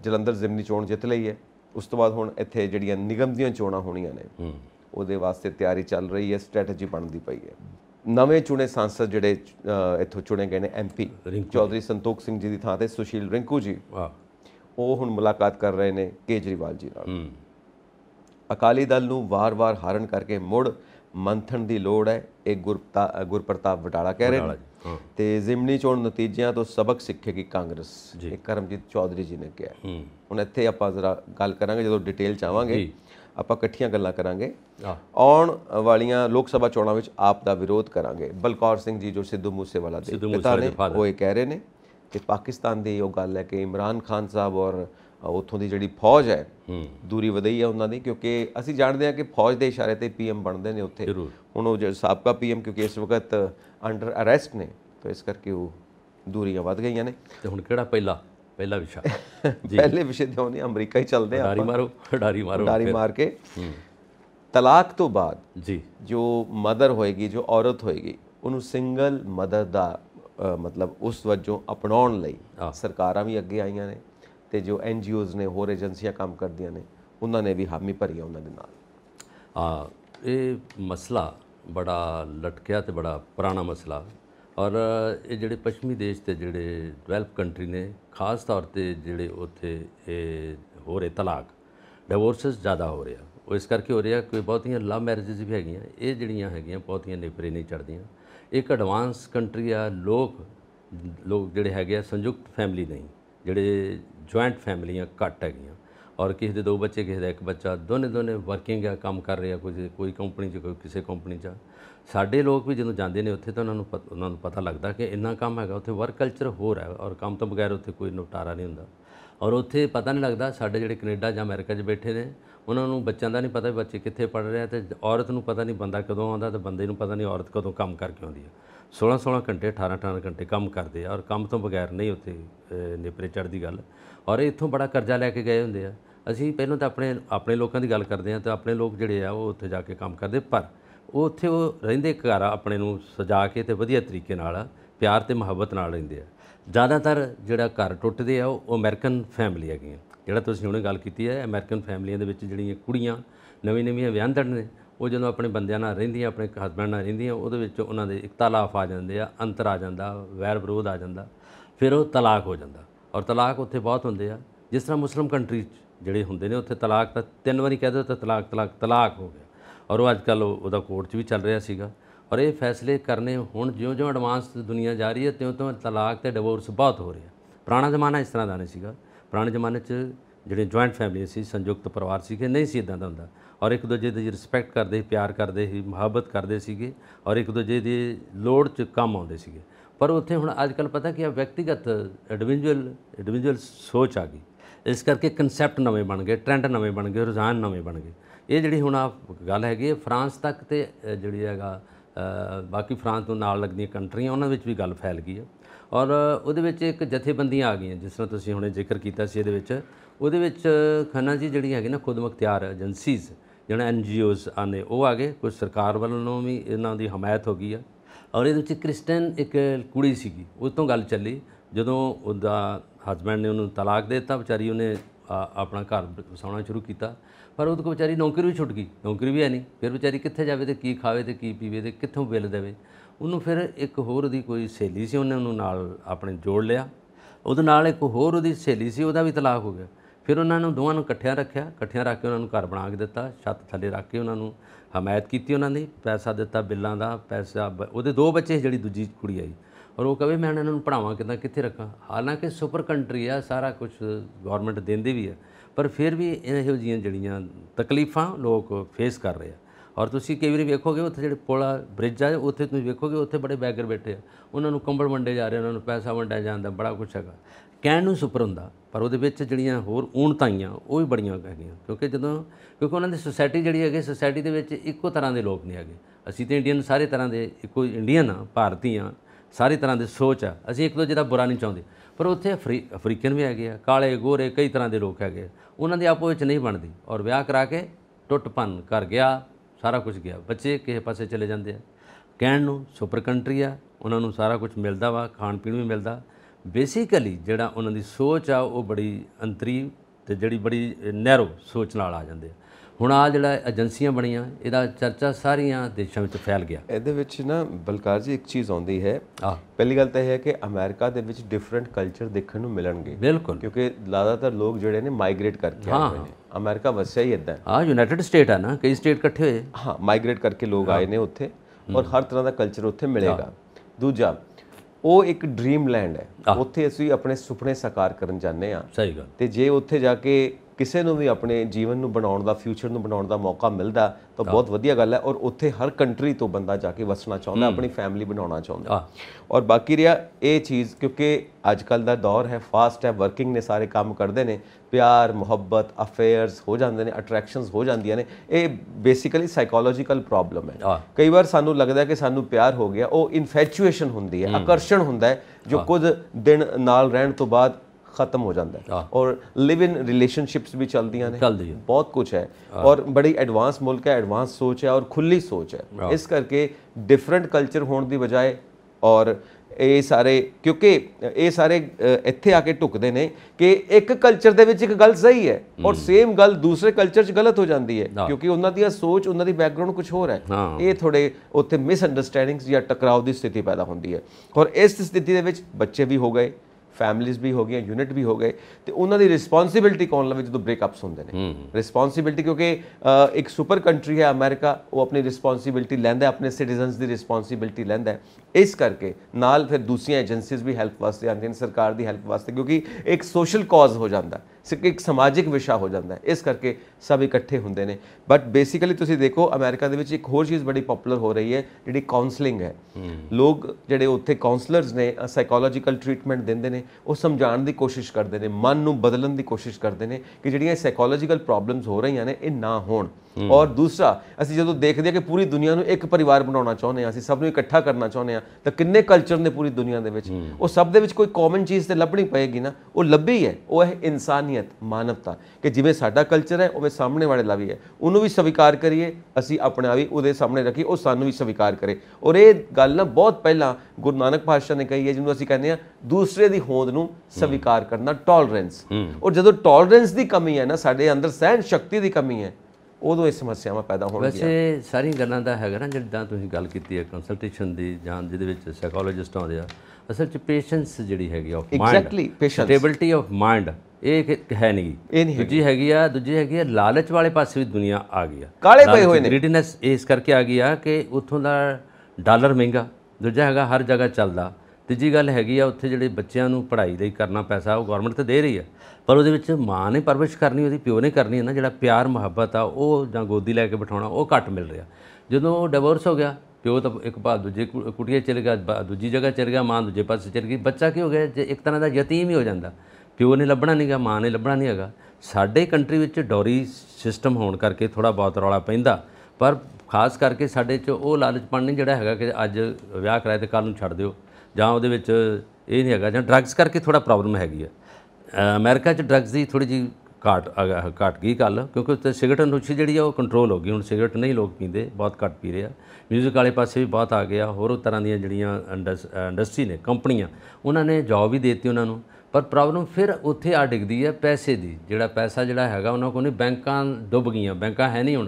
Speaker 1: ਜਲੰਧਰ ਜ਼ਿਮਨੀ ਚੋਣ ਜਿੱਤ ਲਈ ਹੈ ਉਸ ਤੋਂ ਬਾਅਦ ਹੁਣ ਇੱਥੇ ਜਿਹੜੀਆਂ ਨਿਗਮ ਦੀਆਂ ਚੋਣਾਂ ਹੋਣੀਆਂ ਨੇ ਉਹਦੇ ਵਾਸਤੇ ਤਿਆਰੀ ਚੱਲ ਰਹੀ ਹੈ ਸਟ੍ਰੈਟਜੀ ਬਣਦੀ ਪਈ ਹੈ ਨਵੇਂ ਚੁਣੇ ਸੰਸਦ ਜਿਹੜੇ ਇੱਥੋਂ ਚੁਣੇ ਗਏ ਨੇ ਐਮਪੀ ਚੌਧਰੀ ਸੰਤੋਖ ਸਿੰਘ ਜੀ ਦੀ ਥਾਂ ਤੇ ਸੁਸ਼ੀਲ ਰਿੰਕੂ ਜੀ ਉਹ ਹੁਣ ਮੁਲਾਕਾਤ ਕਰ ਰਹੇ ਨੇ ਕੇਜਰੀਵਾਲ ਜੀ ਨਾਲ ਅਕਾਲੀ ਦਲ ਨੂੰ ਵਾਰ-ਵਾਰ ਹਾਰਨ ਕਰਕੇ ਮੁੜ ਮੰਥਨ ਦੀ ਲੋੜ ਹੈ ਇਹ ਗੁਰਪ੍ਰਤਾਪ ਵਟਾਲਾ ਕਹਿ ਰਹੇ ਨੇ ਤੇ ਜ਼ਿਮਨੀ ਚੋਣ ਨਤੀਜਿਆਂ ਤੋਂ ਸਬਕ ਸਿੱਖੇਗੀ ਕਾਂਗਰਸ ਇਹ ਕਰਮਜੀਤ ਚੌਧਰੀ ਜੀ ਨੇ ਕਿਹਾ ਹੁਣ ਇੱਥੇ ਆਪਾਂ ਜ਼ਰਾ ਗੱਲ ਕਰਾਂਗੇ ਜਦੋਂ ਡਿਟੇਲ ਚਾਵਾਂਗੇ ਆਪਾਂ ਇਕੱਠੀਆਂ ਗੱਲਾਂ ਕਰਾਂਗੇ ਆਉਣ ਵਾਲੀਆਂ ਲੋਕ ਸਭਾ ਚੋਣਾਂ ਵਿੱਚ ਆਪ ਦਾ ਵਿਰੋਧ ਕਰਾਂਗੇ ਬਲਕੌਰ ਸਿੰਘ ਜੀ ਜੋ ਸਿੱਧੂ ਮੂਸੇਵਾਲਾ ਦੇ ਪਿਤਾ ਨੇ ਉਹ ਇਹ ਕਹਿ ਰਹੇ ਨੇ ਕਿ ਪਾਕਿਸਤਾਨ ਦੀ ਉਹ ਗੱਲ ਹੈ ਕਿ ਇਮਰਾਨ ਖਾਨ ਸਾਹਿਬ ਔਰ ਉੱਥੋਂ ਦੀ ਜਿਹੜੀ ਫੌਜ ਹੈ ਦੂਰੀ ਵਧਈ ਹੈ ਉਹਨਾਂ ਦੀ ਕਿਉਂਕਿ ਅਸੀਂ ਜਾਣਦੇ ਹਾਂ ਕਿ ਫੌਜ ਦੇ ਇਸ਼ਾਰੇ ਤੇ ਪੀਐਮ ਬਣਦੇ ਨੇ ਉੱਥੇ ਹੁਣ ਉਹ ਜਿਹੜਾ ਸਾਬਕਾ ਪੀਐਮ ਕਿਉਂਕਿ ਇਸ ਵਕਤ ਅੰਡਰ ਅਰੈਸਟ ਨੇ ਤਾਂ ਇਸ ਕਰਕੇ ਉਹ ਦੂਰੀਆਂ ਵਧ ਗਈਆਂ ਨੇ ਤੇ ਹੁਣ ਕਿਹੜਾ ਪਹਿਲਾ ਪਹਿਲਾ ਵਿਸ਼ਾ ਜੀ ਪਹਿਲੇ ਵਿਸ਼ੇ ਤੇ ਹੋਣੇ ਅਮਰੀਕਾ ਹੀ ਚੱਲਦੇ ਆ ਡਾਰੀ ਮਾਰੋ ਡਾਰੀ ਮਾਰੋ ਡਾਰੀ ਮਾਰ ਕੇ ਤਲਾਕ ਤੋਂ ਬਾਅਦ ਜੀ ਜੋ ਮਦਰ ਹੋਏਗੀ ਜੋ ਔਰਤ ਹੋਏਗੀ ਉਹਨੂੰ ਸਿੰਗਲ ਮਦਰ ਦਾ ਮਤਲਬ ਉਸ ਵਜੋਂ ਅਪਣਾਉਣ ਲਈ ਸਰਕਾਰਾਂ ਵੀ ਅੱਗੇ ਆਈਆਂ ਨੇ ਤੇ ਜੋ ਐਨ ਜੀਓਜ਼ ਨੇ ਹੋਰ ਏਜੰਸੀਆਂ ਕੰਮ ਕਰਦੀਆਂ ਨੇ ਉਹਨਾਂ ਨੇ ਵੀ ਹਾਮੀ ਭਰੀ ਹੈ ਉਹਨਾਂ ਦੇ ਨਾਲ ਆ ਇਹ ਮਸਲਾ ਬੜਾ ਲਟਕਿਆ ਤੇ ਬੜਾ ਪੁਰਾਣਾ ਮਸਲਾ
Speaker 2: ਔਰ ਇਹ ਜਿਹੜੇ ਪੱਛਮੀ ਦੇਸ਼ ਤੇ ਜਿਹੜੇ ਡਵੈਲਪ ਕੰਟਰੀ ਨੇ ਖਾਸ ਤੌਰ ਤੇ ਜਿਹੜੇ ਉੱਥੇ ਇਹ ਹੋ ਰਹੇ ਤਲਾਕ ਡਿਵੋਰਸਸ ਜ਼ਿਆਦਾ ਹੋ ਰਿਹਾ ਉਹ ਇਸ ਕਰਕੇ ਹੋ ਰਿਹਾ ਕਿ ਬਹੁਤੀਆਂ ਲਵ ਮੈਰਿਜਸ ਵੀ ਹੈਗੀਆਂ ਇਹ ਜਿਹੜੀਆਂ ਹੈਗੀਆਂ ਬਹੁਤੀਆਂ ਨੇਪਰੇ ਨਹੀਂ ਚੜਦੀਆਂ ਇੱਕ ਐਡਵਾਂਸ ਕੰਟਰੀ ਆ ਲੋਕ ਲੋਕ ਜਿਹੜੇ ਹੈਗੇ ਆ ਸੰਯੁਕਤ ਫੈਮਿਲੀ ਨਹੀਂ ਜਿਹੜੇ ਜੁਆਇੰਟ ਫੈਮਲੀਆਂ ਘੱਟ ਹੈਗੀਆਂ ਔਰ ਕਿਸੇ ਦੇ ਦੋ ਬੱਚੇ ਕਿਸੇ ਦਾ ਇੱਕ ਬੱਚਾ ਦੋਨੇ ਦੋਨੇ ਵਰਕਿੰਗ ਆ ਕੰਮ ਕਰ ਰਿਹਾ ਕੋਈ ਕੋਈ ਕੰਪਨੀ 'ਚ ਕੋਈ ਕਿਸੇ ਕੰਪਨੀ 'ਚ ਸਾਡੇ ਲੋਕ ਵੀ ਜਦੋਂ ਜਾਂਦੇ ਨੇ ਉੱਥੇ ਤਾਂ ਉਹਨਾਂ ਨੂੰ ਉਹਨਾਂ ਨੂੰ ਪਤਾ ਲੱਗਦਾ ਕਿ ਇੰਨਾ ਕੰਮ ਹੈਗਾ ਉੱਥੇ ਵਰਕ ਕਲਚਰ ਹੋਰ ਹੈ ਔਰ ਕੰਮ ਤੋਂ ਬਗੈਰ ਉੱਥੇ ਕੋਈ ਨਿਪਟਾਰਾ ਨਹੀਂ ਹੁੰਦਾ ਔਰ ਉੱਥੇ ਪਤਾ ਨਹੀਂ ਲੱਗਦਾ ਸਾਡੇ ਜਿਹੜੇ ਕੈਨੇਡਾ ਜਾਂ ਅਮਰੀਕਾ 'ਚ ਬੈਠੇ ਨੇ ਉਹਨਾਂ ਨੂੰ ਬੱਚਿਆਂ ਦਾ ਨਹੀਂ ਪਤਾ ਵੀ ਬੱਚੇ ਕਿੱਥੇ ਪੜ ਰਹੇ ਆ ਤੇ ਔਰਤ ਨੂੰ ਪਤਾ ਨਹੀਂ ਬੰਦਾ ਕਦੋਂ ਆਉਂਦਾ ਤੇ ਬੰਦੇ ਨੂੰ ਪਤਾ ਨਹੀਂ ਔਰਤ ਕਦੋਂ ਕੰਮ ਕਰਕੇ ਆਉਂਦੀ ਹੈ 16 16 ਘੰਟੇ 18 18 ਘੰਟੇ ਕੰਮ ਕਰਦੇ ਆ ਔਰ ਕੰਮ ਤੋਂ ਬਗੈਰ ਨਹੀਂ ਉੱਥੇ ਨਿਪਰੇ ਚੜਦੀ ਗੱਲ ਔਰ ਇੱਥੋਂ ਬੜਾ ਕਰਜ਼ਾ ਲੈ ਕੇ ਗਏ ਹੁੰਦੇ ਆ ਅਸੀਂ ਪਹਿਲਾਂ ਤਾਂ ਆਪਣੇ ਆਪਣੇ ਲੋਕਾਂ ਦੀ ਗੱਲ ਕਰਦੇ ਆ ਤੇ ਆਪਣੇ ਲੋਕ ਜਿਹੜੇ ਆ ਉਹ ਉੱਥੇ ਜਾ ਕੇ ਕੰਮ ਕਰਦੇ ਪਰ ਉਹ ਉੱਥੇ ਉਹ ਰਹਿੰਦੇ ਘਰ ਆਪਣੇ ਨੂੰ ਸਜਾ ਕੇ ਤੇ ਵਧੀਆ ਤਰੀਕੇ ਨਾਲ ਪਿਆਰ ਤੇ ਮੁਹੱਬਤ ਨਾਲ ਰਹਿੰਦੇ ਆ ਜ਼ਿਆਦਾਤਰ ਜਿਹੜਾ ਘਰ ਟੁੱਟਦੇ ਆ ਉਹ ਅਮਰੀਕਨ ਫੈਮਿਲੀ ਹੈਗੀਆਂ ਜਿਹੜਾ ਤੁਸੀਂ ਹੁਣੇ ਗੱਲ ਕੀਤੀ ਹੈ ਅਮਰੀਕਨ ਫੈਮਲੀਆਂ ਦੇ ਵਿੱਚ ਜਿਹੜੀਆਂ ਕੁੜੀਆਂ ਨਵੀਂ-ਨਵੀਆਂ ਵਿਆਹ ਨੇ ਉਹ ਜਦੋਂ ਆਪਣੇ ਬੰਦਿਆਂ ਨਾਲ ਰਹਿੰਦੀਆਂ ਆਪਣੇ ਹਸਬੰਡ ਨਾਲ ਰਹਿੰਦੀਆਂ ਉਹਦੇ ਵਿੱਚ ਉਹਨਾਂ ਦੇ ਇਖਤਲਾਫ ਆ ਜਾਂਦੇ ਆ ਅੰਤਰ ਆ ਜਾਂਦਾ ਵੈਰ ਵਿਰੋਧ ਆ ਜਾਂਦਾ ਫਿਰ ਉਹ ਤਲਾਕ ਹੋ ਜਾਂਦਾ ਔਰ ਤਲਾਕ ਉੱਥੇ ਬਹੁਤ ਹੁੰਦੇ ਆ ਜਿਸ ਤਰ੍ਹਾਂ ਮੁਸਲਮ ਕੰਟਰੀ ਜਿਹੜੇ ਹੁੰਦੇ ਨੇ ਉੱਥੇ ਤਲਾਕ ਤਾਂ ਤਿੰਨ ਵਾਰੀ ਕਹਿ ਤਾਂ ਤਲਾਕ ਤਲਾਕ ਤਲਾਕ ਹੋ ਗਿਆ ਔਰ ਉਹ ਅੱਜਕੱਲ ਉਹਦਾ ਕੋਰਟ 'ਚ ਵੀ ਚੱਲ ਰਿਹਾ ਸੀਗਾ ਔਰ ਇਹ ਫੈਸਲੇ ਕਰਨੇ ਹੁਣ ਜਿਉਂ-ਜਿਉਂ ਐਡਵਾਂਸ ਦੁਨੀਆ ਜਾ ਰਹੀ ਹੈ ਤਿਉਂ-ਤਿਉਂ ਤਲਾਕ ਤੇ ਡਿਵੋਰਸ ਬਹੁਤ ਹੋ ਰਿਹਾ ਪੁਰਾਣਾ ਜ਼ਮਾਨਾ ਇਸ ਤਰ੍ਹਾਂ ਦਾ ਨਹੀਂ ਸੀਗਾ ਪੁਰਾਣੇ ਜ਼ਮਾਨੇ 'ਚ ਜਿਹੜੇ ਜੁਆਇੰਟ ਫੈਮਿਲੀ ਸੀ ਸੰਯੁਕਤ ਪਰਿਵਾਰ ਸੀਗੇ ਨਹੀਂ ਸੀ ਇਦਾਂ ਦਾ ਹੁੰਦਾ ਔਰ ਇੱਕ ਦੂਜੇ ਦੀ ਰਿਸਪੈਕਟ ਕਰਦੇ ਪਿਆਰ ਕਰਦੇ ਸੀ ਮੁਹੱਬਤ ਕਰਦੇ ਸੀਗੇ ਔਰ ਇੱਕ ਦੂਜੇ ਦੀ ਲੋੜ 'ਚ ਕੰਮ ਆਉਂਦੇ ਸੀਗੇ ਪਰ ਉੱਥੇ ਹੁਣ ਅੱਜ ਕੱਲ ਪਤਾ ਕਿ ਆ ਵਿਅਕਤੀਗਤ ਇੰਡੀਵਿਜੂਅਲ ਇੰਡੀਵਿਜੂਅਲ ਸੋਚ ਆ ਗਈ ਇਸ ਕਰਕੇ ਕਨਸੈਪਟ ਨਵੇਂ ਬਣ ਗਏ ਟ੍ਰੈਂਡ ਨਵੇਂ ਬਣ ਗਏ ਰੁਝਾਨ ਨਵੇਂ ਬਣ ਗਏ ਇਹ ਜਿਹੜੀ ਹੁਣ ਆ ਗੱਲ ਹੈਗੀ ਫਰਾਂਸ ਤੱਕ ਤੇ ਜਿਹੜੀ ਹੈਗਾ ਬਾਕੀ ਫਰਾਂਸ ਤੋਂ ਨਾਲ ਲੱਗਦੀਆਂ ਕੰਟਰੀਆਂ ਉਹਨਾਂ ਵਿੱਚ ਵੀ ਗੱਲ ਫੈਲ ਗਈ ਹੈ ਔਰ ਉਹਦੇ ਵਿੱਚ ਇੱਕ ਜਥੇਬੰਦੀਆਂ ਆ ਗਈਆਂ ਜਿਸ ਤਰ੍ਹਾਂ ਤੁਸੀਂ ਹੁਣੇ ਜ਼ਿਕਰ ਕੀਤਾ ਸੀ ਇਹਦੇ ਵਿੱਚ ਉਹਦੇ ਵਿੱਚ ਖੰਨਾ ਜੀ ਜਿਹੜੀ ਹੈਗੀ ਨਾ ਖੁਦਮੁਖਤਿਆਰ ਏਜੰਸੀਜ਼ ਜਿਹੜਾ ਐਨ ਜੀ ਓਜ਼ ਆਨੇ ਉਹ ਆ ਗਏ ਕੁਝ ਸਰਕਾਰ ਵੱਲੋਂ ਵੀ ਇਹਨਾਂ ਦੀ ਹਮਾਇਤ ਹੋ ਗਈ ਆ ਔਰ ਇਹਦੇ ਵਿੱਚ ਕ੍ਰਿਸਟਨ ਇੱਕ ਕੁੜੀ ਸੀਗੀ ਉਸ ਤੋਂ ਗੱਲ ਚੱਲੀ ਜਦੋਂ ਉਹਦਾ ਹਸਬੰਡ ਨੇ ਉਹਨੂੰ ਤਲਾਕ ਦੇ ਦਿੱਤਾ ਵਿਚਾਰੀ ਉਹਨੇ ਆਪਣਾ ਘਰ ਵਸਾਉਣਾ ਸ਼ੁਰੂ ਕੀਤਾ ਪਰ ਉਹਦੇ ਕੋ ਵਿਚਾਰੀ ਨੌਕਰੀ ਵੀ ਛੁੱਟ ਗਈ ਨੌਕਰੀ ਵੀ ਹੈ ਨਹੀਂ ਫਿਰ ਵਿਚਾਰੀ ਕਿੱਥੇ ਜਾਵੇ ਤੇ ਕੀ ਖਾਵੇ ਤੇ ਕੀ ਪੀਵੇ ਤੇ ਕਿੱਥੋਂ ਬਿੱਲ ਦੇਵੇ ਉਹਨੂੰ ਫਿਰ ਇੱਕ ਹੋਰ ਉਹਦੀ ਕੋਈ ਸਹੇਲੀ ਸੀ ਉਹਨੇ ਉਹਨੂੰ ਨਾਲ ਆਪਣੇ ਜੋੜ ਲਿਆ ਉਹਦੇ ਨਾਲ ਇੱਕ ਹੋਰ ਉਹਦੀ ਸਹੇਲੀ ਸੀ ਉਹਦਾ ਵੀ ਤਲਾਕ ਹੋ ਗਿਆ ਫਿਰ ਉਹਨਾਂ ਨੂੰ ਦੋਵਾਂ ਨੂੰ ਇਕੱਠਿਆਂ ਰੱਖਿਆ ਇਕੱਠਿਆਂ ਰੱਖ ਕੇ ਉਹਨਾਂ ਨੂੰ ਘਰ ਬਣਾ ਕੇ ਦਿੱਤਾ ਛੱਤ ਥੱਲੇ ਰੱਖ ਕੇ ਉਹਨਾਂ ਨੂੰ ਹਮਾਇਤ ਕੀਤੀ ਉਹਨਾਂ ਦੀ ਪੈਸਾ ਦਿੱਤਾ ਬਿੱਲਾਂ ਦਾ ਪੈਸਾ ਉਹਦੇ ਦੋ ਬੱਚੇ ਜਿਹੜੀ ਦੂਜੀ ਕੁੜੀ ਆਈ ਔਰ ਉਹ ਕਹੇ ਮੈਂ ਇਹਨਾਂ ਨੂੰ ਪੜਾਵਾਂ ਕਿਦਾਂ ਕਿੱਥੇ ਰੱਖਾਂ ਹਾਲਾਂਕਿ ਸੁਪਰ ਕੰਟਰੀ ਆ ਸਾਰਾ ਕੁਝ ਗਵਰਨਮੈਂਟ ਦਿੰਦੀ ਵੀ ਆ ਪਰ ਫਿਰ ਵੀ ਇਹੋ ਜੀਆਂ ਜਿਹੜੀਆਂ ਤਕਲੀਫਾਂ ਲੋਕ ਫੇਸ ਕਰ ਰਹੇ ਆ ਔਰ ਤੁਸੀਂ ਕਈ ਵਾਰੀ ਵੇਖੋਗੇ ਉੱਥੇ ਜਿਹੜੇ ਪੁਲ ਆ ਬ੍ਰਿਜ ਆ ਉੱਥੇ ਤੁਸੀਂ ਵੇਖੋਗੇ ਉੱਥੇ ਬੜੇ ਬੈਗਰ ਬੈਠੇ ਆ ਉਹਨਾਂ ਨੂੰ ਕੰਬਲ ਵੰਡੇ ਜਾ ਰਹੇ ਉਹਨਾਂ ਨੂੰ ਪੈਸਾ ਵੰਡਿਆ ਜਾਂਦਾ ਬੜਾ ਕੁਛ ਹੈਗਾ ਕਹਿਣ ਨੂੰ ਸੁਪਰ ਹੁੰਦਾ ਪਰ ਉਹਦੇ ਵਿੱਚ ਜਿਹੜੀਆਂ ਹੋਰ ਊਣਤਾਈਆਂ ਉਹ ਵੀ ਬੜੀਆਂ ਹੈਗੀਆਂ ਕਿਉਂਕਿ ਜਦੋਂ ਕਿਉਂਕਿ ਉਹਨਾਂ ਦੀ ਸੁਸਾਇਟੀ ਜਿਹੜੀ ਹੈਗੀ ਸੁਸਾਇਟੀ ਦੇ ਵਿੱਚ ਇੱਕੋ ਤਰ੍ਹਾਂ ਦੇ ਲੋਕ ਨਹੀਂ ਹੈਗੇ ਅਸੀਂ ਤੇ ਇੰਡੀਅਨ ਸਾਰੇ ਤਰ੍ਹਾਂ ਦੇ ਇੱਕੋ ਇੰਡੀਅਨ ਆ ਭਾਰਤੀ ਆ ਸਾਰੇ ਤਰ੍ਹਾਂ ਦੇ ਸੋਚ ਆ ਅਸੀਂ ਇੱਕ ਦੂਜੇ ਦਾ ਬੁਰਾ ਨਹੀਂ ਚਾਹੁੰਦੇ ਪਰ ਉੱਥੇ ਅਫਰੀਕਨ ਵੀ ਹੈਗੇ ਆ ਕਾਲੇ ਗੋਰੇ ਕਈ ਤਰ੍ਹਾਂ ਦੇ ਲੋਕ ਹੈਗੇ ਉਹਨਾਂ ਦੇ ਆਪੋ ਵਿੱਚ ਨਹੀਂ ਬਣਦੀ ਔਰ ਵਿਆਹ ਕਰਾ ਕੇ ਟੁੱਟਪਨ ਕਰ ਗਿਆ ਸਾਰਾ ਕੁਝ ਗਿਆ ਬੱਚੇ ਕਿਸੇ ਪਾਸੇ ਚਲੇ ਜਾਂਦੇ ਆ ਕਹਿਣ ਨੂੰ ਸੁਪਰ ਕੰਟਰੀ ਆ ਉਹਨਾਂ ਨੂੰ ਸਾਰਾ ਕੁਝ ਮਿਲਦਾ ਵਾ ਖਾਣ ਪੀਣ ਵੀ ਮਿਲਦਾ ਬੇਸਿਕਲੀ ਜਿਹੜਾ ਉਹਨਾਂ ਦੀ ਸੋਚ ਆ ਉਹ ਬੜੀ ਅੰਤਰੀ ਤੇ ਜਿਹੜੀ ਬੜੀ ਨੈਰੋ ਸੋਚ ਨਾਲ ਆ ਜਾਂਦੇ ਆ ਹੁਣ ਆ ਜਿਹੜਾ ਏਜੰਸੀਆਂ
Speaker 1: ਬਣੀਆਂ ਇਹਦਾ ਚਰਚਾ ਸਾਰੀਆਂ ਦੇਸ਼ਾਂ ਵਿੱਚ ਫੈਲ ਗਿਆ ਇਹਦੇ ਵਿੱਚ ਨਾ ਬਲਕਾਰ ਜੀ ਇੱਕ ਚੀਜ਼ ਆਉਂਦੀ ਹੈ ਪਹਿਲੀ ਗੱਲ ਤਾਂ ਇਹ ਹੈ ਕਿ ਅਮਰੀਕਾ ਦੇ ਵਿੱਚ ਡਿਫਰੈਂਟ ਕਲਚਰ ਦੇਖਣ ਨੂੰ ਮਿਲਣਗੇ ਬਿਲਕੁਲ ਕਿਉਂਕਿ ਜ਼ਿਆਦਾਤਰ ਲੋਕ ਜਿਹੜੇ ਨੇ ਮਾਈਗ੍ਰੇਟ ਕਰਕੇ ਆਏ ਨੇ ਅਮਰੀਕਾ ਵਸਿਆ ਹੀ ਇਦਾਂ ਹਾਂ ਯੂਨਾਈਟਿਡ ਸਟੇਟ ਆ ਨਾ ਕਈ ਸਟੇਟ ਇਕੱਠੇ ਹੋਏ ਹਾਂ ਮਾਈਗ੍ਰੇਟ ਕਰਕੇ ਲੋਕ ਆਏ ਨੇ ਉੱਥੇ ਔਰ ਹਰ ਤਰ੍ਹਾਂ ਦਾ ਕਲਚਰ ਉੱਥੇ ਮਿਲੇਗਾ ਦੂਜਾ ਉਹ ਇੱਕ ਡ੍ਰੀਮ ਲੈਂਡ ਹੈ ਉੱਥੇ ਅਸੀਂ ਆਪਣੇ ਸੁਪਨੇ ਸਾਕਾਰ ਕਰਨ ਜਾਂਦੇ ਆ ਸਹੀ ਗੱਲ ਤੇ ਜੇ ਉੱਥੇ ਜਾ ਕੇ ਕਿਸੇ ਨੂੰ ਵੀ ਆਪਣੇ ਜੀਵਨ ਨੂੰ ਬਣਾਉਣ ਦਾ ਫਿਊਚਰ ਨੂੰ ਬਣਾਉਣ ਦਾ ਮੌਕਾ ਮਿਲਦਾ ਤਾਂ ਬਹੁਤ ਵਧੀਆ ਗੱਲ ਹੈ ਔਰ ਉੱਥੇ ਹਰ ਕੰਟਰੀ ਤੋਂ ਬੰਦਾ ਜਾ ਕੇ ਵਸਣਾ ਚਾਹੁੰਦਾ ਆਪਣੀ ਫੈਮਿਲੀ ਬਣਾਉਣਾ ਚਾਹੁੰਦਾ ਔਰ ਬਾਕੀ ਰਿਹਾ ਇਹ ਚੀਜ਼ ਕਿਉਂਕਿ ਅੱਜ ਕੱਲ ਦਾ ਦੌਰ ਹੈ ਫਾਸਟ ਹੈ ਵਰਕਿੰਗ ਨੇ ਸਾਰੇ ਕੰਮ ਕਰਦੇ ਨੇ ਪਿਆਰ ਮੁਹੱਬਤ ਅਫੇਅਰਸ ਹੋ ਜਾਂਦੇ ਨੇ ਅਟਰੈਕਸ਼ਨਸ ਹੋ ਜਾਂਦੀਆਂ ਨੇ ਇਹ ਬੇਸਿਕਲੀ ਸਾਈਕੋਲੋਜੀਕਲ ਪ੍ਰੋਬਲਮ ਹੈ ਕਈ ਵਾਰ ਸਾਨੂੰ ਲੱਗਦਾ ਕਿ ਸਾਨੂੰ ਪਿਆਰ ਹੋ ਗਿਆ ਉਹ ਇਨਫੈਚੂਏਸ਼ਨ ਹੁੰਦੀ ਹੈ ਆਕਰਸ਼ਣ ਹੁੰਦਾ ਹੈ ਜੋ ਕੁਝ ਦਿਨ ਨਾਲ ਰਹਿਣ ਤੋਂ ਬਾਅਦ ਖਤਮ ਹੋ ਜਾਂਦਾ ਹੈ ਔਰ ਲਿਵ ਇਨ ਰਿਲੇਸ਼ਨਸ਼ਿਪਸ ਵੀ ਚੱਲਦੀਆਂ ਨੇ ਬਹੁਤ ਕੁਝ ਹੈ ਔਰ ਬੜੀ ਐਡਵਾਂਸ ਮੁਲਕ ਹੈ ਐਡਵਾਂਸ ਸੋਚ ਹੈ ਔਰ ਖੁੱਲੀ ਸੋਚ ਹੈ ਇਸ ਕਰਕੇ ਡਿਫਰੈਂਟ ਕਲਚਰ ਹੋਣ ਦੀ ਬਜਾਏ ਔਰ ਇਹ ਸਾਰੇ ਕਿਉਂਕਿ ਇਹ ਸਾਰੇ ਇੱਥੇ ਆ ਕੇ ਟੁੱਕਦੇ ਨੇ ਕਿ ਇੱਕ ਕਲਚਰ ਦੇ ਵਿੱਚ ਇੱਕ ਗੱਲ ਸਹੀ ਹੈ ਔਰ ਸੇਮ ਗੱਲ ਦੂਸਰੇ ਕਲਚਰ 'ਚ ਗਲਤ ਹੋ ਜਾਂਦੀ ਹੈ ਕਿਉਂਕਿ ਉਹਨਾਂ ਦੀ ਸੋਚ ਉਹਨਾਂ ਦੀ ਬੈਕਗ੍ਰਾਉਂਡ ਕੁਝ ਹੋਰ ਹੈ ਇਹ ਥੋੜੇ ਉੱਥੇ ਮਿਸ ਅੰਡਰਸਟੈਂਡਿੰਗਸ ਜਾਂ ਟਕਰਾਅ ਦੀ ਸਥਿਤੀ ਪੈਦਾ ਹੁੰਦੀ ਹੈ ਔਰ ਇਸ ਸਥਿਤੀ ਦੇ ਵਿੱਚ ਬੱਚੇ ਵੀ ਹੋ ਗਏ ਫੈਮਲੀਆਂ ਵੀ ਹੋ ਗਈਆਂ ਯੂਨਿਟ ਵੀ ਹੋ ਗਏ ਤੇ ਉਹਨਾਂ ਦੀ ਰਿਸਪੌਂਸਿਬਿਲਟੀ ਕੌਣ ਲਵੇ ਜਦੋਂ ਬ੍ਰੇਕਅਪਸ ਹੁੰਦੇ ਨੇ ਰਿਸਪੌਂਸਿਬਿਲਟੀ ਕਿਉਂਕਿ ਇੱਕ ਸੁਪਰ ਕੰਟਰੀ ਹੈ ਅਮਰੀਕਾ ਉਹ ਆਪਣੀ ਰਿਸਪੌਂਸਿਬਿਲਟੀ ਲੈਂਦਾ ਆਪਣੇ ਸਿਟੀਜ਼ਨਸ ਦੀ ਰਿਸਪੌਂਸਿਬਿਲਟੀ ਲੈਂਦਾ ਇਸ ਕਰਕੇ ਨਾਲ ਫਿਰ ਦੂਸਰੀਆਂ ਏਜੰਸੀਜ਼ ਵੀ ਹੈਲਪ ਵਾਸਤੇ ਆਉਂਦੀਆਂ ਨੇ ਸਰਕਾਰ ਦੀ ਹੈਲਪ ਵਾਸਤੇ ਕਿਉਂਕਿ ਇੱਕ ਸੋਸ਼ਲ ਕਾਜ਼ ਹੋ ਜਾਂਦਾ ਸਿੱਕ ਇੱਕ ਸਮਾਜਿਕ ਵਿਸ਼ਾ ਹੋ ਜਾਂਦਾ ਹੈ ਇਸ ਕਰਕੇ ਸਭ ਇਕੱਠੇ ਹੁੰਦੇ ਨੇ ਬਟ ਬੇਸਿਕਲੀ ਤੁਸੀਂ ਦੇਖੋ ਅਮਰੀਕਾ ਦੇ ਵਿੱਚ ਇੱਕ ਹੋਰ ਚੀਜ਼ ਬੜੀ ਪਪੂਲਰ ਹੋ ਰਹੀ ਹੈ ਜਿਹੜੀ ਕਾਉਂਸਲਿੰਗ ਹੈ ਲੋਕ ਜਿਹੜੇ ਉੱਥੇ ਕਾਉਂਸਲਰਸ ਨੇ ਸਾਈਕੋਲੋਜੀਕਲ ਟ੍ਰੀਟਮੈਂਟ ਦਿੰਦੇ ਨੇ ਉਹ ਸਮਝਾਉਣ ਦੀ ਕੋਸ਼ਿਸ਼ ਕਰਦੇ ਨੇ ਮਨ ਨੂੰ ਬਦਲਣ ਦੀ ਕੋਸ਼ਿਸ਼ ਕਰਦੇ ਨੇ ਕਿ ਜਿਹੜੀਆਂ ਸਾਈਕੋਲੋਜੀਕਲ ਪ੍ਰੋਬਲਮਸ ਹੋ ਰਹੀਆਂ ਨੇ ਇਹ ਨਾ ਹੋਣ ਔਰ ਦੂਸਰਾ ਅਸੀਂ ਜਦੋਂ ਦੇਖਦੇ ਆ ਕਿ ਪੂਰੀ ਦੁਨੀਆ ਨੂੰ ਇੱਕ ਪਰਿਵਾਰ ਬਣਾਉਣਾ ਚਾਹੁੰਦੇ ਆ ਅਸੀਂ ਸਭ ਨੂੰ ਇਕੱਠਾ ਕਰਨਾ ਚਾਹੁੰਦੇ ਆ ਤਾਂ ਕਿੰਨੇ ਕਲਚਰ ਨੇ ਪੂਰੀ ਦੁਨੀਆ ਦੇ ਵਿੱਚ ਉਹ ਸਭ ਦੇ ਵਿੱਚ ਕੋਈ ਕਾਮਨ ਚੀਜ਼ ਤੇ ਲੱਭਣੀ ਪਏਗੀ ਨਾ ਉਹ ਲੱਭੀ ਹੈ ਉਹ ਹੈ ਇਨਸਾਨੀਅਤ ਮਾਨਵਤਾ ਕਿ ਜਿਵੇਂ ਸਾਡਾ ਕਲਚਰ ਹੈ ਉਹਵੇਂ ਸਾਹਮਣੇ ਵਾਲੇ ਦਾ ਵੀ ਹੈ ਉਹਨੂੰ ਵੀ ਸਵੀਕਾਰ ਕਰੀਏ ਅਸੀਂ ਆਪਣੇ ਆ ਵੀ ਉਹਦੇ ਸਾਹਮਣੇ ਰੱਖੀ ਉਹ ਸਾਨੂੰ ਵੀ ਸਵੀਕਾਰ ਕਰੇ ਔਰ ਇਹ ਗੱਲ ਨਾ ਬਹੁਤ ਪਹਿਲਾਂ ਗੁਰੂ ਨਾਨਕ ਪਾਤਸ਼ਾਹ ਨੇ ਕਹੀ ਹੈ ਜਿਹਨੂੰ ਅਸੀਂ ਕਹਿੰਦੇ ਆ ਦੂਸਰੇ ਦੀ ਹੋਂਦ ਨੂੰ ਸਵੀਕਾਰ ਕਰਨਾ ਟੋਲਰੈਂਸ ਔਰ ਜਦੋਂ ਟੋਲਰੈਂਸ ਦੀ ਕਮੀ ਹੈ ਨਾ ਸਾਡੇ ਅੰਦਰ ਸਹਿਣ ਸ਼ਕਤੀ ਦੀ ਕਮੀ ਹੈ ਉਦੋਂ ਇਹ ਸਮੱਸਿਆਵਾਂ ਪੈਦਾ ਹੋਣਗੀਆਂ ਵੈਸੇ
Speaker 2: ਸਾਰੀ ਗੱਲਾਂ ਦਾ ਹੈਗਾ ਨਾ ਜਿੱਦਾਂ ਤੁਸੀਂ ਗੱਲ ਕੀਤੀ ਹੈ ਕੰਸਲਟੇਸ਼ਨ ਦੀ ਜਾਂ ਜਿਹਦੇ ਵਿੱਚ ਸਾਈਕੋਲੋਜਿਸਟ ਆਉਂਦੇ ਆ ਅਸਲ ਚ ਪੇਸ਼ੈਂਸ ਜਿਹੜੀ ਹੈਗੀ of mind exactly patience stability of mind ਇਹ ਹੈ ਨਹੀਂ ਦੂਜੀ ਹੈਗੀ ਆ ਦੂਜੀ ਹੈਗੀ ਆ ਲਾਲਚ ਵਾਲੇ ਪਾਸੇ ਵੀ ਦੁਨੀਆ ਆ ਗਈ ਆ ਕਾਲੇ ਪਏ ਹੋਏ ਨੇ ਗ੍ਰੀਡਨੈਸ ਇਸ ਕਰਕੇ ਆ ਗਈ ਆ ਕਿ ਉਥੋਂ ਦਾ ਡਾਲਰ ਮਹਿੰਗਾ ਦੂਜਾ ਹੈਗਾ ਹਰ ਜਗ੍ਹਾ ਚੱਲਦਾ ਤੀਜੀ ਗੱਲ ਹੈਗੀ ਆ ਉੱਥੇ ਜਿਹੜੇ ਬੱਚਿਆਂ ਨੂੰ ਪੜ੍ਹਾਈ ਲਈ ਕਰਨਾ ਪੈਸਾ ਉਹ ਗਵਰਨਮੈਂਟ ਤੇ ਦੇ ਰਹੀ ਆ ਪਰ ਉਹਦੇ ਵਿੱਚ ਮਾਂ ਨੇ ਪਰਵਰਿਸ਼ ਕਰਨੀ ਉਹਦੀ ਪਿਓ ਨੇ ਕਰਨੀ ਹੈ ਨਾ ਜਿਹੜਾ ਪਿਆਰ ਮੁਹੱਬਤ ਆ ਉਹ ਜਾਂ ਗੋਦੀ ਲੈ ਕੇ ਬਿਠਾਉਣਾ ਉਹ ਘੱਟ ਮਿਲ ਰਿਹਾ ਜਦੋਂ ਉਹ ਡਿਵੋਰਸ ਹੋ ਗਿਆ ਪਿਓ ਤਾਂ ਇੱਕ ਪਾਸ ਦੂਜੇ ਕੁੜੀਏ ਚਲ ਗਿਆ ਦੂਜੀ ਜਗ੍ਹਾ ਚਲ ਗਿਆ ਮਾਂ ਦੂਜੇ ਪਾਸੇ ਚਲ ਗਈ ਬੱਚਾ ਕੀ ਹੋ ਗਿਆ ਜੇ ਇੱਕ ਤਰ੍ਹਾਂ ਦਾ ਯਤੀਮ ਹੀ ਹੋ ਜਾਂਦਾ ਪਿਓ ਨੇ ਲੱਭਣਾ ਨਹੀਂਗਾ ਮਾਂ ਨੇ ਲੱਭਣਾ ਨਹੀਂ ਹੈਗਾ ਸਾਡੇ ਕੰਟਰੀ ਵਿੱਚ ਡੋਰੀ ਸਿਸਟਮ ਹੋਣ ਕਰਕੇ ਥੋੜਾ ਬਹੁਤ ਰੌਲਾ ਪੈਂਦਾ ਪਰ ਖਾਸ ਕਰਕੇ ਸਾਡੇ 'ਚ ਉਹ ਲਾਲਚਪਣ ਨਹੀਂ ਜਿਹੜਾ ਹੈਗਾ ਕਿ ਅੱਜ ਵਿਆਹ ਕਰਾਇਆ ਤੇ ਕੱਲ ਨੂੰ ਛੱਡ ਦਿਓ ਜਾਂ ਉਹਦੇ ਵਿੱਚ ਇਹ ਨਹੀਂ ਹੈਗਾ ਜਾਂ ਡਰੱਗਸ ਕਰਕੇ ਥੋੜਾ ਪ੍ਰੋਬਲਮ ਹੈਗੀ ਆ ਅਮਰੀਕਾ 'ਚ ਡਰੱਗਸ ਦੀ ਥੋੜੀ ਜੀ ਘਾਟ ਘਾਟ ਗਈ ਕੱਲ ਕਿਉਂਕਿ ਉੱਤੇ ਸਿਗਰਟ ਨੁਛੀ ਜਿਹੜੀ ਆ ਉਹ ਕੰਟਰੋਲ ਹੋ ਗਈ ਹੁਣ ਸਿਗਰਟ ਨਹੀਂ ਲੋਕ ਪੀਂਦੇ ਬਹੁਤ ਘੱਟ ਪੀ ਰਹੇ ਆ 뮤직 ਵਾਲੇ ਪਾਸੇ ਵੀ ਬਹੁਤ ਆ ਗਿਆ ਹੋਰ ਤਰ੍ਹਾਂ ਦੀਆਂ ਜਿਹੜੀਆਂ ਇੰਡਸਟਰੀ ਨੇ ਕੰਪਨੀਆਂ ਉਹਨਾਂ ਨੇ ਜੌਬ ਵੀ ਦਿੱਤੀ ਉਹਨਾਂ ਨੂੰ ਪਰ ਪ੍ਰੋਬਲਮ ਫਿਰ ਉੱਥੇ ਆ ਡਿੱਗਦੀ ਹੈ ਪੈਸੇ ਦੀ ਜਿਹੜਾ ਪੈਸਾ ਜਿਹੜਾ ਹੈਗਾ ਉਹਨਾਂ ਕੋਲ ਨਹੀਂ ਬੈਂਕਾਂ ਡੁੱਬ ਗਈਆਂ ਬੈਂਕਾਂ ਹੈ ਨਹੀਂ ਹੁਣ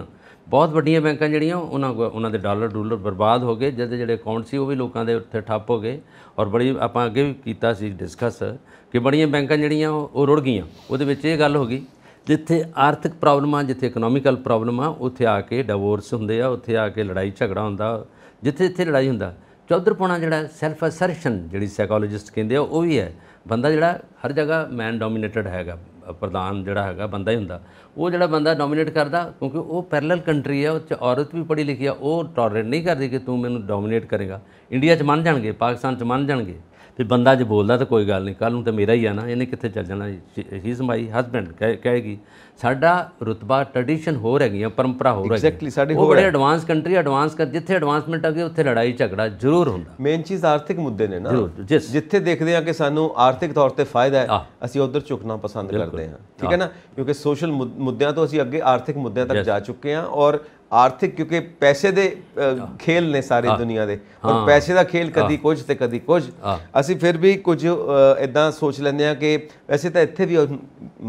Speaker 2: ਬਹੁਤ ਵੱਡੀਆਂ ਬੈਂਕਾਂ ਜਿਹੜੀਆਂ ਉਹਨਾਂ ਉਹਨਾਂ ਦੇ ਡਾਲਰ ਡੂਲਰ ਬਰਬਾਦ ਹੋ ਗਏ ਜਿਹਦੇ ਜਿਹੜੇ ਅਕਾਊਂਟ ਸੀ ਉਹ ਵੀ ਲੋਕਾਂ ਦੇ ਉੱਤੇ ਠੱਪ ਹੋ ਗਏ ਔਰ ਬੜੀ ਆਪਾਂ ਅੱਗੇ ਵੀ ਕੀਤਾ ਸੀ ਡਿਸਕਸ ਕਿ ਬੜੀਆਂ ਬੈਂਕਾਂ ਜਿਹੜੀਆਂ ਉਹ ਰੁੜ ਗਈਆਂ ਉਹਦੇ ਵਿੱਚ ਇਹ ਗੱਲ ਹੋ ਗਈ ਜਿੱਥੇ ਆਰਥਿਕ ਪ੍ਰੋਬਲਮਾਂ ਜਿੱਥੇ ਇਕਨੋਮਿਕਲ ਪ੍ਰੋਬਲਮ ਆ ਉੱਥੇ ਆ ਕੇ ਡਿਵੋਰਸ ਹੁੰਦੇ ਆ ਉੱਥੇ ਆ ਕੇ ਲੜਾਈ ਝਗੜਾ ਹੁੰਦਾ ਜਿੱਥੇ ਇੱਥੇ ਲੜਾਈ ਹੁੰਦਾ ਚੌਧਰਪੁਣਾ ਜਿਹੜਾ ਸੈਲਫ ਅਸਰਸ਼ਨ ਜਿਹੜੀ ਸਾਈਕੋਲੋਜਿਸਟ ਕਹਿੰਦੇ ਆ ਉਹ ਵੀ ਹੈ ਬੰਦਾ ਜਿਹੜਾ ਹਰ ਜਗ੍ਹਾ ਮੈਨ ਡੋਮੀਨੇਟਡ ਹੈਗਾ ਪ੍ਰਧਾਨ ਜਿਹੜਾ ਹੈਗਾ ਬੰਦਾ ਹੀ ਹੁੰਦਾ ਉਹ ਜਿਹੜਾ ਬੰਦਾ ਡੋਮੀਨੇਟ ਕਰਦਾ ਕਿਉਂਕਿ ਉਹ ਪੈਰਲਲ ਕੰਟਰੀ ਹੈ ਉਹ ਚ ਔਰਤ ਵੀ ਪੜ੍ਹੀ ਲਿਖੀ ਆ ਉਹ ਟੋਲਰੇਟ ਨਹੀਂ ਕਰਦੀ ਕਿ ਤੂੰ ਮੈਨੂੰ ਡੋਮੀਨੇਟ ਕਰੇਗਾ ਇੰਡੀਆ 'ਚ ਮੰਨ ਜਾਣਗੇ ਪਾਕਿਸਤਾਨ 'ਚ ਮੰਨ ਜਾਣਗੇ ਵੀ ਬੰਦਾ ਜੇ ਬੋਲਦਾ ਤਾਂ ਕੋਈ ਗੱਲ ਨਹੀਂ ਕੱਲ ਨੂੰ ਤਾਂ ਮੇਰਾ ਹੀ ਆ ਨਾ ਇਹਨੇ ਕਿੱਥੇ ਚੱਲ ਜਾਣਾ ਹੀ ਸਮਾਈ ਹਸਬੰਡ ਕਹੇਗੀ ਸਾਡਾ ਰੁਤਬਾ ਟ੍ਰੈਡੀਸ਼ਨ ਰਹੀ ਗਈਆਂ ਪਰੰਪਰਾ ਰਹੀ ਹੈਗੀ ਐਗਜ਼ੈਕਟਲੀ ਸਾਡੇ ਹੋਰ ਬੜੇ
Speaker 1: ਐਡਵਾਂਸ ਕੰਟਰੀ ਐਡਵਾਂਸ ਕਰ ਜਿੱਥੇ ਐਡਵਾਂਸਮੈਂਟ ਆ ਗਈ ਉੱਥੇ ਲੜਾਈ ਝਗੜਾ ਜ਼ਰੂਰ ਹੁੰਦਾ ਮੇਨ ਚੀਜ਼ ਆਰਥਿਕ ਮੁੱਦੇ ਨੇ ਨਾ ਜਿੱਥੇ ਦੇਖਦੇ ਆ ਕਿ ਸਾਨੂੰ ਆਰਥਿਕ ਤੌਰ ਤੇ ਫਾਇਦਾ ਹੈ ਅਸੀਂ ਉਧਰ ਝੁਕਣਾ ਪਸੰਦ ਕਰਦੇ ਹਾਂ ਠੀਕ ਹੈ ਨਾ ਕਿਉਂਕਿ ਸੋਸ਼ਲ ਮੁੱਦਿਆਂ ਤੋਂ ਅਸੀਂ ਅੱਗੇ ਆਰਥਿਕ ਮੁੱਦਿਆਂ ਤੱਕ ਜਾ ਚੁੱਕੇ ਹਾਂ ਔਰ ਆਰਥਿਕ ਕਿਉਂਕਿ ਪੈਸੇ ਦੇ ਖੇਲ ਨੇ ਸਾਰੀ ਦੁਨੀਆ ਦੇ ਪਰ ਪੈਸੇ ਦਾ ਖੇਲ ਕਦੀ ਕੁਝ ਤੇ ਕਦੀ ਕੁਝ ਅਸੀਂ ਫਿਰ ਵੀ ਕੁਝ ਇਦਾਂ ਸੋਚ ਲੈਂਦੇ ਆ ਕਿ ਵੈਸੇ ਤਾਂ ਇੱਥੇ ਵੀ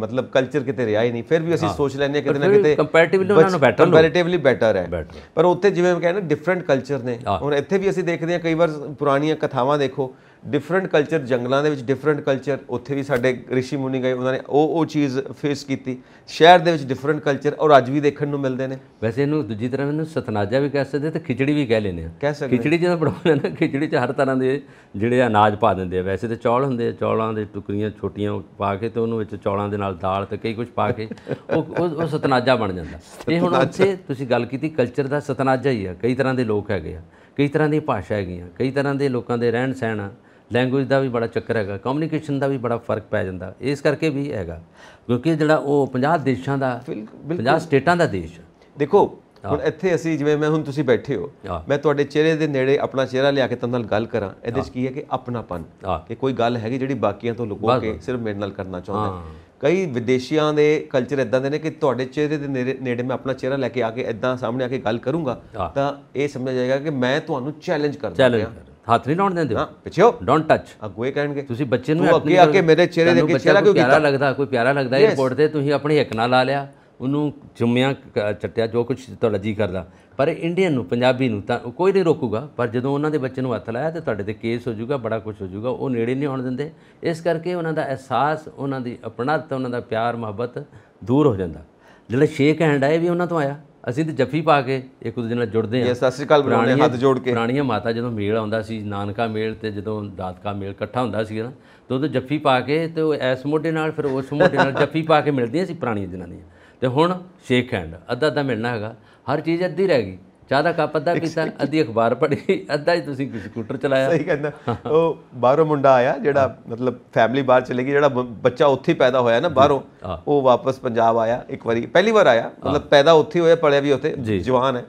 Speaker 1: ਮਤਲਬ ਕਲਚਰ ਕਿਤੇ ਰਿਹਾ ਹੀ ਨਹੀਂ ਫਿਰ ਵੀ ਅਸੀਂ ਸੋਚ ਲੈਂਦੇ ਆ ਕਿਤੇ ਨਾ ਕਿਤੇ ਕੰਪੈਰੀਟਿਵਲੀ ਉਹਨਾਂ ਨੂੰ ਬੈਟਰ ਕੰਪੈਰੀਟਿਵਲੀ ਬੈਟਰ ਹੈ ਪਰ ਉੱਥੇ ਜਿਵੇਂ ਮੈਂ ਕਹਿੰਦਾ ਡਿਫਰੈਂਟ ਕਲਚਰ ਨੇ ਹੁਣ ਇੱਥੇ ਵੀ ਅਸੀਂ ਦੇਖਦੇ ਆ ਕਈ ਵਾਰ ਪੁਰਾਣੀਆਂ ਕਥਾਵਾਂ ਦੇਖੋ ਡਿਫਰੈਂਟ ਕਲਚਰ ਜੰਗਲਾਂ ਦੇ ਵਿੱਚ ਡਿਫਰੈਂਟ ਕਲਚਰ ਉੱਥੇ ਵੀ ਸਾਡੇ ਰਿਸ਼ੀ ਮੁਨੀ ਗਏ ਉਹਨਾਂ ਨੇ ਉਹ ਉਹ ਚੀਜ਼ ਫੇਸ ਕੀਤੀ ਸ਼ਹਿਰ ਦੇ ਵਿੱਚ ਡਿਫਰੈਂਟ ਕਲਚਰ ਔਰ ਅੱਜ ਵੀ ਦੇਖਣ ਨੂੰ ਮਿਲਦੇ ਨੇ ਵੈਸੇ ਇਹਨੂੰ ਦੂਜੀ
Speaker 2: ਤਰ੍ਹਾਂ ਇਹਨੂੰ ਸਤਨਾਜਾ ਵੀ ਕਹਿ ਸਕਦੇ ਤੇ ਖਿਚੜੀ ਵੀ ਕਹਿ ਲੈਨੇ ਆ ਖਿਚੜੀ ਜਦੋਂ ਬਣਾਉਂਦੇ ਨਾ ਖਿਚੜੀ 'ਚ ਹਰ ਤਰ੍ਹਾਂ ਦੇ ਜਿਹੜੇ ਅਨਾਜ ਪਾ ਦਿੰਦੇ ਆ ਵੈਸੇ ਤੇ ਚੌਲ ਹੁੰਦੇ ਆ ਚੌਲਾਂ ਦੇ ਟੁਕੜੀਆਂ ਛੋਟੀਆਂ ਪਾ ਕੇ ਤੇ ਉਹਨੂੰ ਵਿੱਚ ਚੌਲਾਂ ਦੇ ਨਾਲ ਦਾਲ ਤੇ ਕਈ ਕੁਝ ਪਾ ਕੇ ਉਹ ਉਹ ਸਤਨਾਜਾ ਬਣ ਜਾਂਦਾ ਇਹ ਹੁਣ ਉੱਥੇ ਤੁਸੀਂ ਗੱਲ ਕੀਤੀ ਕਲਚਰ ਦਾ ਸਤਨਾਜਾ ਹੀ ਆ ਕਈ ਤਰ੍ਹਾਂ ਦੇ ਲੋਕ ਹੈਗੇ ਆ ਕਈ ਤਰ੍ਹਾਂ ਦੀ ਭਾਸ਼ਾ ਹੈਗੀਆਂ ਕਈ ਤਰ੍ਹਾਂ ਦੇ ਲੋਕਾਂ ਦੇ ਰਹਿਣ ਸਹਿਣ ਆ ਲੈਂਗੁਏਜ ਦਾ ਵੀ ਬੜਾ ਚੱਕਰ ਹੈਗਾ ਕਮਿਊਨੀਕੇਸ਼ਨ ਦਾ ਵੀ ਬੜਾ ਫਰਕ ਪੈ ਜਾਂਦਾ ਇਸ ਕਰਕੇ ਵੀ ਹੈਗਾ
Speaker 1: ਕਿਉਂਕਿ ਜਿਹੜਾ ਉਹ 50 ਦੇਸ਼ਾਂ ਦਾ 50 ਸਟੇਟਾਂ ਦਾ ਦੇਸ਼ ਦੇਖੋ ਹੁਣ ਇੱਥੇ ਅਸੀਂ ਜਿਵੇਂ ਮੈਂ ਹੁਣ ਤੁਸੀਂ ਬੈਠੇ ਹੋ ਮੈਂ ਤੁਹਾਡੇ ਚਿਹਰੇ ਦੇ ਨੇੜੇ ਆਪਣਾ ਚਿਹਰਾ ਲਿਆ ਕੇ ਤੁਹਾਡੇ ਨਾਲ ਗੱਲ ਕਰਾਂ ਇਹਦੇ ਵਿੱਚ ਕੀ ਹੈ ਕਿ ਆਪਣਾਪਨ ਕਿ ਕੋਈ ਗੱਲ ਹੈਗੀ ਜਿਹੜੀ ਬਾਕੀਆਂ ਤੋਂ ਲੁਕੋ ਕੇ ਸਿਰਫ ਮੇਰੇ ਨਾਲ ਕਰਨਾ ਚਾਹੁੰਦਾ ਕਈ ਵਿਦੇਸ਼ੀਆਂ ਦੇ ਕਲਚਰ ਇਦਾਂ ਦੇ ਨੇ ਕਿ ਤੁਹਾਡੇ ਚਿਹਰੇ ਦੇ ਨੇੜੇ ਮੈਂ ਆਪਣਾ ਚਿਹਰਾ ਲੈ ਕੇ ਆ ਕੇ ਇਦਾਂ ਸਾਹਮਣੇ ਆ ਕੇ ਗੱਲ ਕਰੂੰਗਾ ਤਾਂ ਇਹ ਸਮਝ ਜਾਏਗਾ ਕਿ ਮੈਂ ਤੁਹਾਨੂੰ ਚੈਲੰਜ ਕਰਦਾ ਹਾਂ ਹੱਥ ਨਹੀਂ ਲਾਉਣ ਦਿੰਦੇ ਪਿੱਛਿਓ ਡੋਨਟ ਟੱਚ ਅੱਗੇ ਕਹਿਣਗੇ ਤੁਸੀਂ ਬੱਚੇ ਨੂੰ ਅੱਗੇ ਆ ਕੇ ਮੇਰੇ ਚਿਹਰੇ ਦੇ ਕਿਹੜਾ ਚਿਹਰਾ ਪਿਆਰਾ ਲੱਗਦਾ ਕੋਈ ਪਿਆਰਾ
Speaker 2: ਲੱਗਦਾ 에어ਪੋਰਟ ਤੇ ਤੁਸੀਂ ਆਪਣੀ ਹੱਕ ਨਾਲ ਲਾ ਲਿਆ ਉਹਨੂੰ ਜੁੰਮਿਆਂ ਚੱਟਿਆ ਜੋ ਕੁਝ ਤੋਂ ਲੱਜੀ ਕਰਦਾ ਪਰ ਇੰਡੀਅਨ ਨੂੰ ਪੰਜਾਬੀ ਨੂੰ ਤਾਂ ਕੋਈ ਨਹੀਂ ਰੋਕੂਗਾ ਪਰ ਜਦੋਂ ਉਹਨਾਂ ਦੇ ਬੱਚੇ ਨੂੰ ਹੱਥ ਲਾਇਆ ਤੇ ਤੁਹਾਡੇ ਤੇ ਕੇਸ ਹੋ ਜਾਊਗਾ ਬੜਾ ਕੁਝ ਹੋ ਜਾਊਗਾ ਉਹ ਨੇੜੇ ਨਹੀਂ ਆਉਣ ਦਿੰਦੇ ਇਸ ਕਰਕੇ ਉਹਨਾਂ ਦਾ ਅਹਿਸਾਸ ਉਹਨਾਂ ਦੀ ਤੇ ਉਹਨਾਂ ਦਾ ਪਿਆਰ ਮੁਹੱਬਤ ਦੂਰ ਹੋ ਜਾਂਦਾ ਜਿਹੜਾ ਸ਼ੇਕ ਹੈਂਡ ਆਏ ਵੀ ਉਹਨਾਂ ਤੋਂ ਆਇਆ ਅਸੀਂ ਤੇ ਜੱਫੀ ਪਾ ਕੇ ਇੱਕ ਦੂਜੇ ਨਾਲ ਜੁੜਦੇ ਆ ਸਤਿ ਸ੍ਰੀ ਅਕਾਲ ਬਣਾਉਂਦੇ ਹੱਥ ਜੋੜ ਕੇ ਪੁਰਾਣੀਆਂ ਮਾਤਾ ਜਦੋਂ ਮੇਲ ਆਉਂਦਾ ਸੀ ਨਾਨਕਾ ਮੇਲ ਤੇ ਜਦੋਂ ਦਾਦਕਾ ਮੇਲ ਇਕੱਠਾ ਹੁੰਦਾ ਸੀ ਨਾ ਤੇ ਉਹ ਜੱਫੀ ਪਾ ਕੇ ਤੇ ਉਹ ਐਸ ਮੋਢੇ ਨਾਲ ਫਿਰ ਉਸ ਮੋਢੇ ਨਾਲ ਜੱਫੀ ਪਾ ਕੇ ਮਿਲਦੀਆਂ ਸੀ ਪੁਰਾਣੀਆਂ ਜਨਾਨੀਆਂ ਤੇ ਹੁਣ ਸ਼ੇਕ ਹੈਂਡ ਅੱਧਾ ਅੱਧਾ ਮਿਲਣਾ ਹੈਗਾ ਹਰ ਚੀਜ਼ ਅੱਧੀ
Speaker 1: ਰਹਿ ਗਈ ਚਾਹ ਕੱਪ ਅੱਧਾ ਪੀਤਾ ਅੱਧੀ ਅਖਬਾਰ ਪੜ੍ਹੀ ਅੱਧਾ ਹੀ ਤੁਸੀਂ ਸਕੂਟਰ ਚਲਾਇਆ ਸਹੀ ਕਹਿੰਦਾ ਉਹ ਬਾਹਰੋਂ ਮੁੰਡਾ ਆਇਆ ਜਿਹੜਾ ਮਤਲਬ ਫੈਮਿਲੀ ਬਾਹਰ ਚਲੇ ਗਈ ਜਿਹੜਾ ਬੱਚਾ ਉੱਥੇ ਪੈਦਾ ਹੋਇਆ ਨਾ ਬਾਹਰੋਂ ਉਹ ਵਾਪਸ ਪੰਜਾਬ ਆਇਆ ਇੱਕ ਵਾਰੀ ਪਹਿਲੀ ਵਾਰ ਆਇਆ ਮਤਲਬ ਪੈਦਾ ਉੱਥੇ ਹੋਇਆ ਪੜਿਆ ਵੀ ਉੱਥੇ ਜਵਾਨ ਹੈ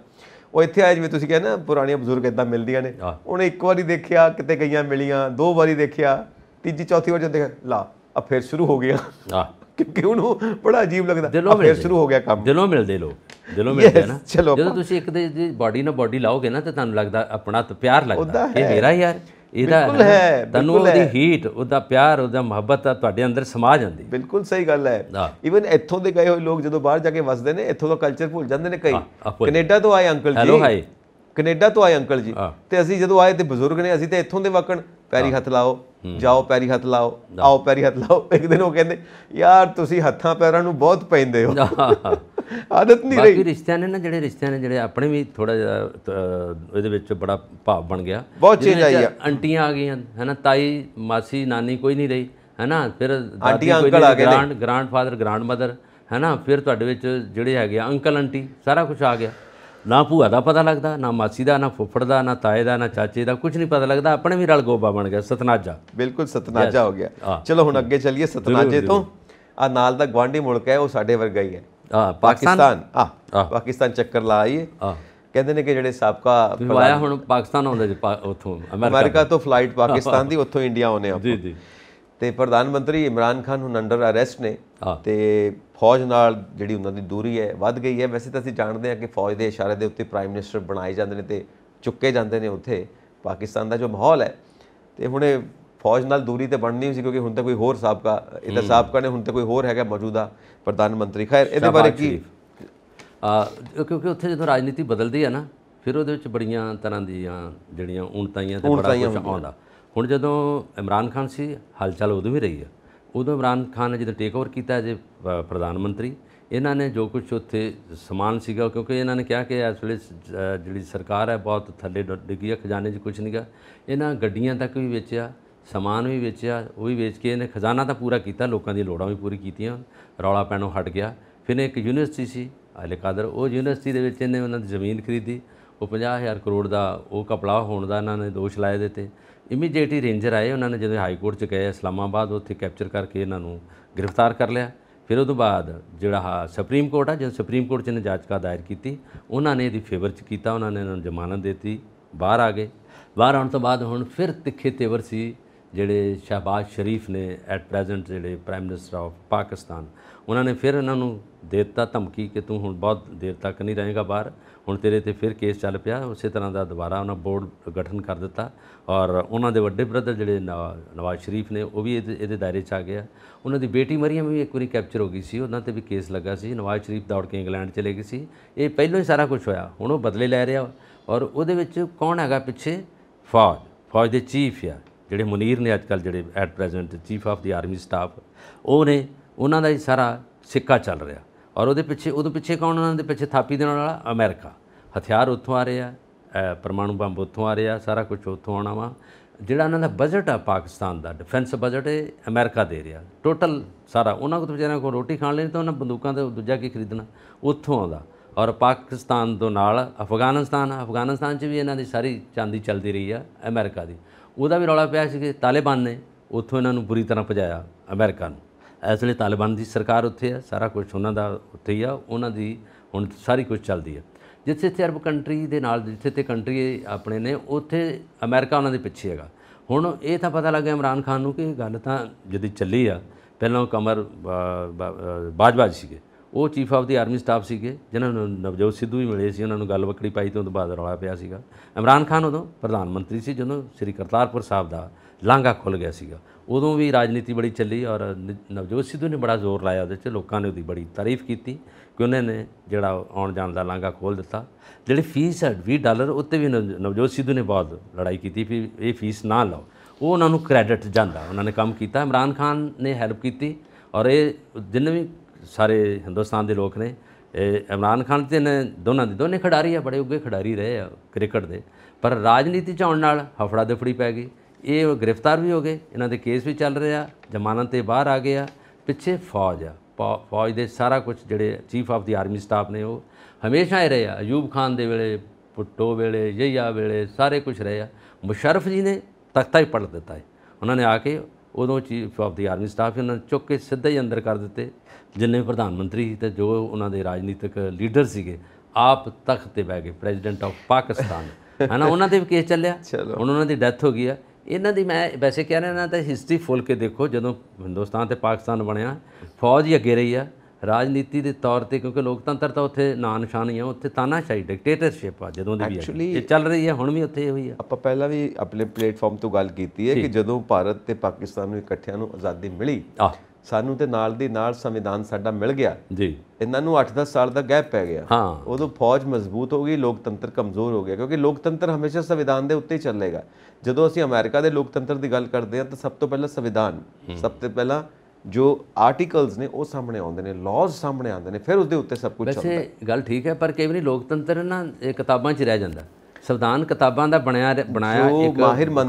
Speaker 1: ਉਹ ਇੱਥੇ ਆਇਆ ਜਿਵੇਂ ਤੁਸੀਂ ਕਹਿੰਦੇ ਨਾ ਪੁਰਾਣੀਆਂ ਬਜ਼ੁਰਗ ਇਦਾਂ ਮਿਲਦੀਆਂ ਨੇ ਉਹਨੇ ਇੱਕ ਵਾਰੀ ਦੇਖਿਆ ਕਿਤੇ ਗਈਆਂ ਮਿਲੀਆਂ ਦੋ ਵਾਰੀ ਦੇਖਿਆ ਤੀਜੀ ਚੌਥੀ ਵਾਰ ਜਦ ਦੇਖਿਆ ਲਾ ਆ ਫਿਰ ਸ਼ੁਰੂ ਹੋ ਗਿਆ ਆ ਕਿਉਂਕਿ ਉਹਨੂੰ ਬੜਾ ਅਜੀਬ ਲੱਗਦਾ ਫਿਰ ਸ਼ੁਰੂ
Speaker 2: ਹੋ ਗਿਆ ਕੰਮ ਦਿਲੋਂ ਮਿਲਦੇ ਲੋ ਦਿਲੋਂ ਮਿਲਦੇ ਨਾ ਜਦੋਂ ਤੁਸੀਂ ਇੱਕ ਦੇ ਬਾਡੀ ਨਾਲ ਬਾਡੀ ਲਾਓਗੇ ਨਾ ਤੇ ਤੁਹਾਨੂੰ ਲੱਗਦਾ ਆਪਣਾ ਤੇ ਪਿਆਰ ਲੱਗਦਾ ਇਹ ਮੇਰਾ ਯਾਰ ਇਹਦਾ ਬਿਲਕੁਲ ਹੈ ਤੁਹਾਨੂੰ ਉਹਦੀ ਹੀਟ ਉਹਦਾ ਪਿਆਰ ਉਹਦਾ ਮੁਹੱਬਤ ਆ ਤੁਹਾਡੇ ਅੰਦਰ ਸਮਾ ਜਾਂਦੀ ਬਿਲਕੁਲ
Speaker 1: ਸਹੀ ਗੱਲ ਹੈ ਇਵਨ ਇੱਥੋਂ ਦੇ ਗਏ ਹੋਏ ਲੋਕ ਜਦੋਂ ਬਾਹਰ ਜਾ ਕੇ ਵਸਦੇ ਨੇ ਇੱਥੋਂ ਦਾ ਕਲਚਰ ਭੁੱਲ ਜਾਂਦੇ ਨੇ ਕਈ ਕੈਨੇਡਾ ਤੋਂ ਆਏ ਅੰਕਲ ਜੀ ਹੈਲੋ ਹਾਈ ਕੈਨੇਡਾ ਤੋਂ ਆਏ ਅੰਕਲ ਜੀ ਤੇ ਅਸੀਂ ਜਦੋਂ ਆਏ ਤੇ ਬਜ਼ੁਰਗ ਨੇ ਅਸੀਂ ਤੇ ਇੱਥੋਂ ਦੇ ਵਕਣ ਪੈਰੀ ਹੱਥ ਲਾਓ ਜਾਓ ਪੈਰੀ ਹੱਥ ਲਾਓ ਆਓ ਪੈਰੀ ਹੱਥ ਲਾਓ ਇੱਕ ਦਿਨ ਉਹ ਕਹਿੰਦੇ ਯਾਰ ਤੁਸੀਂ ਹੱਥਾਂ ਪੈਰਾਂ ਨੂੰ ਬਹੁਤ ਪੈਂਦੇ ਹੋ ਆਦਤ ਨਹੀਂ ਰਹੀ ਬਾਕੀ ਰਿਸ਼ਤਿਆਂ ਨੇ ਨਾ ਜਿਹੜੇ ਰਿਸ਼ਤਿਆਂ ਨੇ ਜਿਹੜੇ
Speaker 2: ਆਪਣੇ ਵੀ ਥੋੜਾ ਜਿਹਾ ਇਹਦੇ ਵਿੱਚ ਬੜਾ ਭਾਵ ਬਣ ਗਿਆ ਬਹੁਤ ਚੇਂਜ ਆਈ ਆ ਅੰਟੀਆਂ ਆ ਗਈਆਂ ਹੈਨਾ ਤਾਈ ਮਾਸੀ ਨਾਨੀ ਕੋਈ ਨਹੀਂ ਰਹੀ ਹੈਨਾ ਫਿਰ ਦਾਦੀ ਅੰਕਲ ਆ ਗਏ ਗ੍ਰੈਂਡਫਾਦਰ ਗ੍ਰੈਂਡਮਦਰ ਹਨਾ ਹੈਨਾ ਫਿਰ ਤੁਹਾਡੇ ਵਿੱਚ ਜਿਹੜੇ ਹੈਗੇ ਅੰਕਲ ਆਂਟੀ ਸਾਰਾ ਕੁਝ ਆ ਗਿਆ ਨਾ ਭੂਆ ਦਾ ਪਤਾ ਲੱਗਦਾ ਨਾ ਮਾਸੀ ਦਾ ਨਾ ਫੁੱਫੜ ਦਾ ਨਾ ਤਾਏ ਦਾ ਨਾ ਚਾਚੇ ਦਾ ਕੁਝ ਨਹੀਂ ਪਤਾ ਲੱਗਦਾ ਆਪਣੇ ਵੀ ਰਲ ਗੋਬਾ ਬਣ ਗਿਆ ਸਤਨਾਜਾ
Speaker 1: ਬਿਲਕੁਲ ਸਤਨਾਜਾ ਹੋ ਗਿਆ ਚਲੋ ਹੁਣ ਅੱਗੇ ਚੱਲੀਏ ਸਤਨਾਜੇ ਤੋਂ ਆ ਨਾਲ ਦਾ ਗਵਾਂਢੀ ਮੁਲਕ ਹੈ ਉਹ ਸਾਡੇ ਵਰਗਾ ਹੀ ਹੈ ਆ ਪਾਕਿਸਤਾਨ ਆ ਪਾਕਿਸਤਾਨ ਚੱਕਰ ਲਾ ਆਈਏ ਕਹਿੰਦੇ ਨੇ ਕਿ ਜਿਹੜੇ ਸਾਬਕਾ ਆਇਆ ਹੁਣ ਪਾਕਿਸਤਾਨ ਆਉਂਦਾ ਜੀ ਉੱਥੋਂ ਅਮਰੀਕਾ ਤੋਂ ਫਲਾਈਟ ਪਾਕਿਸਤਾਨ ਦੀ ਉੱਥੋਂ ਇੰਡੀਆ ਆਉਨੇ ਆਪਾਂ ਜੀ ਜੀ ਤੇ ਪ੍ਰਧਾਨ ਮੰਤਰੀ ਇਮਰਾਨ ਖਾਨ ਹੁਣ ਅੰਡਰ ਅਰੈਸਟ ਨੇ ਤੇ ਫੌਜ ਨਾਲ ਜਿਹੜੀ ਉਹਨਾਂ ਦੀ ਦੂਰੀ ਹੈ ਵੱਧ ਗਈ ਹੈ ਵੈਸੇ ਤਾਂ ਅਸੀਂ ਜਾਣਦੇ ਹਾਂ ਕਿ ਫੌਜ ਦੇ ਇਸ਼ਾਰੇ ਦੇ ਉੱਤੇ ਪ੍ਰਾਈਮ ਮਿਨਿਸਟਰ ਬਣਾਏ ਜਾਂਦੇ ਨੇ ਤੇ ਚੁੱਕੇ ਜਾਂਦੇ ਨੇ ਉੱਥੇ ਪਾਕਿਸਤਾਨ ਦਾ ਜੋ ਮਾਹੌਲ ਹੈ ਤੇ ਹੁਣੇ ਫੌਜ ਨਾਲ ਦੂਰੀ ਤੇ ਬਣਨੀ ਸੀ ਕਿਉਂਕਿ ਹੁਣ ਤਾਂ ਕੋਈ ਹੋਰ ਸਾਬਕਾ ਇਹਦਾ ਸਾਬਕਾ ਨੇ ਹੁਣ ਤਾਂ ਕੋਈ ਹੋਰ ਹੈਗਾ ਮੌਜੂਦਾ ਪ੍ਰਧਾਨ ਮੰਤਰੀ ਖੈਰ ਇਹਦੇ ਬਾਰੇ ਕੀ
Speaker 2: ਕਿਉਂਕਿ ਉੱਥੇ ਜਦੋਂ ਰਾਜਨੀਤੀ ਬਦਲਦੀ ਹੈ ਨਾ ਫਿਰ ਉਹਦੇ ਵਿੱਚ ਬੜੀਆਂ ਤਰ੍ਹਾਂ ਦੀਆਂ ਜਿਹੜੀਆਂ ਉਣਤਾਈਆਂ ਤੇ ਬੜਾ ਕੁਝ ਆਉਂਦਾ ਹੁਣ ਜਦੋਂ ਇਮਰਾਨ ਖਾਨ ਸੀ ਹਲਚਲ ਉਦੋਂ ਵੀ ਰਹੀ ਆ ਉਦੋਂ ਇਮਰਾਨ ਖਾਨ ਨੇ ਜਦੋਂ ਟੇਕ ਓਵਰ ਕੀਤਾ ਜੇ ਪ੍ਰਧਾਨ ਮੰਤਰੀ ਇਹਨਾਂ ਨੇ ਜੋ ਕੁਝ ਉੱਥੇ ਸਮਾਨ ਸੀਗਾ ਕਿਉਂਕਿ ਇਹਨਾਂ ਨੇ ਕਿਹਾ ਕਿ ਇਸ ਵੇਲੇ ਜਿਹੜੀ ਸਰਕਾਰ ਹੈ ਬਹੁਤ ਥੱਲੇ ਡਿੱਗੀ ਹੈ ਖਜ਼ਾਨੇ 'ਚ ਕੁਝ ਨਹੀਂਗਾ ਇਹਨਾਂ ਗੱਡੀਆਂ ਤੱਕ ਵੀ ਵੇਚਿਆ ਸਮਾਨ ਵੀ ਵੇਚਿਆ ਉਹ ਵੀ ਵੇਚ ਕੇ ਇਹਨੇ ਖਜ਼ਾਨਾ ਤਾਂ ਪੂਰਾ ਕੀਤਾ ਲੋਕਾਂ ਦੀਆਂ ਲੋੜਾਂ ਵੀ ਪੂਰੀ ਕੀਤੀਆਂ ਰੌਲਾ ਪੈਣੋਂ ਹਟ ਗਿਆ ਫਿਰ ਇੱਕ ਯੂਨੀਵਰਸਿਟੀ ਸੀ ਅਲੇ ਕਾਦਰ ਉਹ ਯੂਨੀਵਰਸਿਟੀ ਦੇ ਵਿੱਚ ਇਹਨੇ ਉਹਨਾਂ ਦੀ ਜ਼ਮੀਨ ਖਰੀਦੀ ਉਹ 50000 ਕਰੋੜ ਦਾ ਉਹ ਕਪੜਾ ਹੋਣ ਦਾ ਇਹਨਾਂ ਨੇ ਦੋਸ਼ ਲਾਏ ਦਿੱਤੇ ਇਮੀਡੀਏਟ ਹੀ ਰੇਂਜਰ ਆਏ ਉਹਨਾਂ ਨੇ ਜਦੋਂ ਹਾਈ ਕੋਰਟ 'ਚ ਗਏ ਇਸਲਾਮਾਬਾਦ ਉੱਥੇ ਕੈਪਚਰ ਕਰਕੇ ਇਹਨਾਂ ਨੂੰ ਗ੍ਰਿਫਤਾਰ ਕਰ ਲਿਆ ਫਿਰ ਉਹ ਤੋਂ ਬਾਅਦ ਜਿਹੜਾ ਸੁਪਰੀਮ ਕੋਰਟ ਆ ਜਦੋਂ ਸੁਪਰੀਮ ਕੋਰਟ 'ਚ ਇਹਨੇ ਜਾਚਕਾ ਦਾਇਰ ਕੀਤੀ ਉਹਨਾਂ ਨੇ ਇਹਦੀ ਫੇਵਰ 'ਚ ਕੀਤਾ ਉਹਨਾਂ ਨੇ ਇਹਨਾਂ ਨੂੰ ਜ਼ਮਾਨਤ ਦਿੱਤੀ ਬਾਹਰ ਆ ਗਏ ਬਾਹਰ ਆਉਣ ਤੋਂ ਬਾਅਦ ਹੁਣ ਫਿਰ ਤਿੱਖੇ ਤੇਵਰ ਸੀ ਜਿਹੜੇ ਸ਼ਹਿਬਾਜ਼ ਸ਼ਰੀਫ ਨੇ ਐਟ ਪ੍ਰੈਜ਼ੈਂਟ ਜਿਹੜੇ ਪ੍ਰਾਈਮ ਮਿਨਿਸਟਰ ਆਫ ਪਾਕਿਸਤਾਨ ਉਹਨਾਂ ਨੇ ਫਿਰ ਇਹਨਾਂ ਨੂੰ ਦੇ ਦਿੱਤਾ ਧਮਕੀ ਕਿ ਤੂੰ ਹੁਣ ਬਹੁਤ ਦੇਰ ਤੱਕ ਨਹੀਂ ਰਹੇਗਾ ਬਾਹਰ ਹੁਣ ਤੇਰੇ ਤੇ ਫਿਰ ਕੇਸ ਚੱਲ ਪਿਆ ਉਸੇ ਤਰ੍ਹਾਂ ਦਾ ਦੁਬਾਰਾ ਉਹਨਾਂ ਬੋਰਡ ਗਠਨ ਕਰ ਦਿੱਤਾ ਔਰ ਉਹਨਾਂ ਦੇ ਵੱਡੇ ਬ੍ਰਦਰ ਜਿਹੜੇ ਨਵਾਜ਼ ਸ਼ਰੀਫ ਨੇ ਉਹ ਵੀ ਇਹਦੇ ਦਾਇਰੇ 'ਚ ਆ ਗਿਆ ਉਹਨਾਂ ਦੀ ਬੇਟੀ ਮਰੀਮ ਵੀ ਇੱਕ ਵਾਰੀ ਕੈਪਚਰ ਹੋ ਗਈ ਸੀ ਉਹਨਾਂ ਤੇ ਵੀ ਕੇਸ ਲੱਗਾ ਸੀ ਨਵਾਜ਼ ਸ਼ਰੀਫ ਦੌੜ ਕੇ ਇੰਗਲੈਂਡ ਚਲੇ ਗਈ ਸੀ ਇਹ ਪਹਿਲਾਂ ਹੀ ਸਾਰਾ ਕੁਝ ਹੋਇਆ ਹੁਣ ਉਹ ਬਦਲੇ ਲੈ ਰਿਹਾ ਔਰ ਉਹਦੇ ਵਿੱਚ ਕੌਣ ਹੈਗਾ ਪਿੱਛੇ ਫੌਜ ਫੌਜ ਦੇ ਚੀਫ ਆ ਜਿਹੜੇ ਮੁਨੀਰ ਨੇ ਅੱਜਕੱਲ ਜਿਹੜੇ at present chief of the army staff ਉਹ ਨੇ ਉਹਨਾਂ ਦਾ ਹੀ ਸਾਰਾ ਸਿੱਕਾ ਚੱਲ ਰਿਹਾ ਔਰ ਉਹਦੇ ਪਿੱਛੇ ਉਹਦੇ ਪਿੱਛੇ ਕੌਣ ਉਹਨਾਂ ਦੇ ਪਿੱਛੇ ਥਾਪੀ ਦੇਣ ਵਾਲਾ ਅਮਰੀਕਾ ਹਥਿਆਰ ਉੱਥੋਂ ਆ ਰਹੇ ਆ ਪਰਮਾਣੂ ਬੰਬ ਉੱਥੋਂ ਆ ਰਹੇ ਆ ਸਾਰਾ ਕੁਝ ਉੱਥੋਂ ਆਉਣਾ ਵਾ ਜਿਹੜਾ ਉਹਨਾਂ ਦਾ ਬਜਟ ਆ ਪਾਕਿਸਤਾਨ ਦਾ ਡਿਫੈਂਸ ਬਜਟ ਹੈ ਅਮਰੀਕਾ ਦੇ ਰਿਹਾ ਟੋਟਲ ਸਾਰਾ ਉਹਨਾਂ ਕੋਲ ਵਿਚਾਰਿਆਂ ਕੋਲ ਰੋਟੀ ਖਾਣ ਲਈ ਤਾਂ ਉਹਨਾਂ ਬੰਦੂਕਾਂ ਤੇ ਦੂਜਾ ਕੀ ਖਰੀਦਣਾ ਉੱਥੋਂ ਆਉਂਦਾ ਔਰ ਪਾਕਿਸਤਾਨ ਤੋਂ ਨਾਲ ਅਫਗਾਨਿਸਤਾਨ ਅਫਗਾਨਿਸਤਾਨ 'ਚ ਵੀ ਇਹਨਾਂ ਦੀ ਸਾਰੀ ਚਾਂਦੀ ਚੱਲਦੀ ਰਹੀ ਆ ਅਮਰੀਕਾ ਦੀ ਉਹਦਾ ਵੀ ਰੌਲਾ ਪਿਆ ਸੀ ਕਿ ਤਾਲਿਬਾਨ ਨੇ ਉੱਥੋਂ ਇਹਨਾਂ ਨੂੰ ਬੁਰੀ ਤਰ੍ਹਾਂ ਭਜਾਇਆ ਅਮਰੀਕਾ ਨੂੰ ਇਸ ਲਈ ਤਾਲਿਬਾਨ ਦੀ ਸਰਕਾਰ ਉੱਥੇ ਹੈ ਸਾਰਾ ਕੁਝ ਉਹਨਾਂ ਦਾ ਉੱਥੇ ਹੀ ਆ ਉਹਨਾਂ ਦੀ ਹੁਣ ਸਾਰੀ ਕੁਝ ਚੱਲਦੀ ਹੈ ਜਿੱਥੇ ਤੇ ਅਰਬ ਕੰਟਰੀ ਦੇ ਨਾਲ ਜਿੱਥੇ ਤੇ ਕੰਟਰੀ ਆਪਣੇ ਨੇ ਉੱਥੇ ਅਮਰੀਕਾ ਉਹਨਾਂ ਦੇ ਪਿੱਛੇ ਹੈਗਾ ਹੁਣ ਇਹ ਤਾਂ ਪਤਾ ਲੱਗ ਗਿਆ ਇਮਰਾਨ ਖਾਨ ਨੂੰ ਕਿ ਗੱਲ ਤਾਂ ਜਦੀ ਚੱਲੀ ਆ ਪਹਿਲਾਂ ਕਮਰ ਬਾਜਵਾ ਸੀਗੇ ਉਹ chief of the army staff ਸੀਗੇ ਜਿਨ੍ਹਾਂ ਨੂੰ ਨਵਜੋਤ ਸਿੱਧੂ ਵੀ ਮਿਲੇ ਸੀ ਉਹਨਾਂ ਨੂੰ ਗੱਲ ਵਕੜੀ ਪਾਈ ਤੋਂ ਬਾਅਦ ਰੌਲਾ ਪਿਆ ਸੀਗਾ ਇਮਰਾਨ ਖਾਨ ਉਦੋਂ ਪ੍ਰਧਾਨ ਮੰਤਰੀ ਸੀ ਜਦੋਂ ਸ੍ਰੀ ਕਰਤਾਰਪੁਰ ਸਾਹਿਬ ਦਾ ਲਾਂਗਾ ਖੁੱਲ ਗਿਆ ਸੀਗਾ ਉਦੋਂ ਵੀ ਰਾਜਨੀਤੀ ਬੜੀ ਚੱਲੀ ਔਰ ਨਵਜੋਤ ਸਿੱਧੂ ਨੇ ਬੜਾ ਜ਼ੋਰ ਲਾਇਆ ਉਹਦੇ ਤੇ ਲੋਕਾਂ ਨੇ ਉਹਦੀ ਬੜੀ ਤਾਰੀਫ ਕੀਤੀ ਕਿ ਉਹਨਾਂ ਨੇ ਜਿਹੜਾ ਆਉਣ ਜਾਣ ਦਾ ਲਾਂਗਾ ਖੋਲ ਦਿੱਤਾ ਜਿਹੜੀ ਫੀਸ ਹੈ 20 ਡਾਲਰ ਉੱਤੇ ਵੀ ਨਵਜੋਤ ਸਿੱਧੂ ਨੇ ਬਹੁਤ ਲੜਾਈ ਕੀਤੀ ਵੀ ਇਹ ਫੀਸ ਨਾ ਲਾਓ ਉਹ ਉਹਨਾਂ ਨੂੰ ਕ੍ਰੈਡਿਟ ਜਾਂਦਾ ਉਹਨਾਂ ਨੇ ਕੰਮ ਕੀਤਾ ਇਮਰਾਨ ਖਾਨ ਨੇ ਹੈਲਪ ਕੀਤੀ ਔਰ ਇਹ ਜਿੰਨੇ ਵੀ ਸਾਰੇ ਹਿੰਦੁਸਤਾਨ ਦੇ ਲੋਕ ਨੇ ਇਹ ਇਮਰਾਨ ਖਾਨ ਤੇ ਨੇ ਦੋਨਾਂ ਦੇ ਦੋਨੇ ਖਿਡਾਰੀ ਆ ਬੜੇ ਉੱਗੇ ਖਿਡਾਰੀ ਰਹੇ ਆ ਕ੍ਰਿਕਟ ਦੇ ਪਰ ਰਾਜਨੀਤੀ ਚ ਆਉਣ ਨਾਲ ਹਫੜਾ ਦਫੜੀ ਪੈ ਗਈ ਇਹ ਗ੍ਰਿਫਤਾਰ ਵੀ ਹੋ ਗਏ ਇਹਨਾਂ ਦੇ ਕੇਸ ਵੀ ਚੱਲ ਰਿਹਾ ਜ਼ਮਾਨਤ ਤੇ ਬਾਹਰ ਆ ਗਿਆ ਪਿੱਛੇ ਫੌਜ ਆ ਫੌਜ ਦੇ ਸਾਰਾ ਕੁਝ ਜਿਹੜੇ chief of the army staff ਨੇ ਉਹ ਹਮੇਸ਼ਾ ਹੀ ਰਹੇ ਆ ਅਯੂਬ ਖਾਨ ਦੇ ਵੇਲੇ ਭੁੱਟੋ ਵੇਲੇ ਜਈਆ ਵੇਲੇ ਸਾਰੇ ਕੁਝ ਰਹੇ ਆ ਮੁਸ਼ਰਫ ਜੀ ਨੇ ਤਖਤਾ ਹੀ ਪਲਟ ਦਿੱਤਾ ਹੈ ਉਹਨਾਂ ਨੇ ਆ ਕੇ ਉਦੋਂ chief of the army staff ਇਹਨਾਂ ਨੂੰ ਚੁੱਕ ਕੇ ਸਿੱਧਾ ਹੀ ਅੰਦਰ ਕਰ ਦਿੱਤੇ ਜਿੰਨੇ ਪ੍ਰਧਾਨ ਮੰਤਰੀ ਤੇ ਜੋ ਉਹਨਾਂ ਦੇ ਰਾਜਨੀਤਿਕ ਲੀਡਰ ਸੀਗੇ ਆਪ ਤਖਤ ਤੇ ਬਹਿ ਗਏ ਪ੍ਰੈਜ਼ੀਡੈਂਟ ਆਫ ਪਾਕਿਸਤਾਨ ਹਨਾ ਉਹਨਾਂ ਦੇ ਵੀ ਕੇਸ ਚੱਲਿਆ ਹੁਣ ਉਹਨਾਂ ਦੀ ਡੈਥ ਹੋ ਗਈ ਆ ਇਹਨਾਂ ਦੀ ਮੈਂ ਵੈਸੇ ਕਹਿ ਰਿਹਾ ਨਾ ਤਾਂ ਹਿਸਟਰੀ ਫੁੱਲ ਕੇ ਦੇਖੋ ਜਦੋਂ ਹਿੰਦੁਸਤਾਨ ਤੇ ਪਾਕਿਸਤਾਨ ਬਣਿਆ ਫੌਜ ਹੀ ਅੱਗੇ ਰਹੀ ਆ ਰਾਜਨੀਤੀ ਦੇ ਤੌਰ ਤੇ ਕਿਉਂਕਿ ਲੋਕਤੰਤਰ ਤਾਂ ਉੱਥੇ ਨਾਂ ਨਿਸ਼ਾਨ ਹੀ ਆ ਉੱਥੇ ਤਾਨਾਸ਼ਾਹੀ ਡਿਕਟੇਟਰਸ਼ਿਪ
Speaker 1: ਆ ਜਦੋਂ ਦੀ ਵੀ ਇਹ ਚੱਲ ਰਹੀ ਹੈ ਹੁਣ ਵੀ ਉੱਥੇ ਹੋਈ ਆ ਆਪਾਂ ਪਹਿਲਾਂ ਵੀ ਆਪਣੇ ਪਲੇਟਫਾਰਮ ਤੋਂ ਗੱਲ ਕੀਤੀ ਹੈ ਕਿ ਜਦੋਂ ਭਾਰਤ ਤੇ ਪਾਕਿਸਤਾਨ ਨੂੰ ਇਕੱਠਿਆਂ ਨੂੰ ਆਜ਼ਾਦੀ ਮਿਲੀ ਸਾਨੂੰ ਤੇ ਨਾਲ ਦੀ ਨਾਲ ਸੰਵਿਧਾਨ ਸਾਡਾ ਮਿਲ ਗਿਆ ਜੀ ਇਹਨਾਂ ਨੂੰ 8-10 ਸਾਲ ਦਾ ਗੈਪ ਪੈ ਗਿਆ ਹਾਂ ਉਦੋਂ ਫੌਜ ਮਜ਼ਬੂਤ ਹੋ ਗਈ ਲੋਕਤੰਤਰ ਕਮਜ਼ੋਰ ਹੋ ਗਿਆ ਕਿਉਂਕਿ ਲੋਕਤੰਤਰ ਹਮੇਸ਼ਾ ਸੰਵਿਧਾਨ ਦੇ ਉੱਤੇ ਹੀ ਚੱਲੇਗਾ ਜਦੋਂ ਅਸੀਂ ਅਮਰੀਕਾ ਦੇ ਲੋਕਤੰਤਰ ਦੀ ਗੱਲ ਕਰਦੇ ਹਾਂ ਤਾਂ ਸਭ ਤੋਂ ਪਹਿਲਾਂ ਸੰਵਿਧਾਨ ਸਭ ਤੋਂ ਪਹਿਲਾਂ ਜੋ ਆਰਟੀਕਲਸ ਨੇ ਉਹ ਸਾਹਮਣੇ ਆਉਂਦੇ ਨੇ ਲਾਜ਼ ਸਾਹਮਣੇ ਆਉਂਦੇ ਨੇ ਫਿਰ ਉਸ ਦੇ ਉੱਤੇ ਸਭ ਕੁਝ ਚੱਲਦਾ ਵੈਸੇ ਗੱਲ ਠੀਕ ਹੈ ਪਰ ਕਈ ਵਾਰੀ ਲੋਕਤੰਤਰ ਨਾ
Speaker 2: ਕਿਤਾਬਾਂ 'ਚ ਰਹਿ ਜਾਂਦਾ ਸੰਵਿਧਾਨ ਕਿਤਾਬਾਂ ਦਾ ਬਣਿਆ ਬਣਾਇਆ ਇੱਕ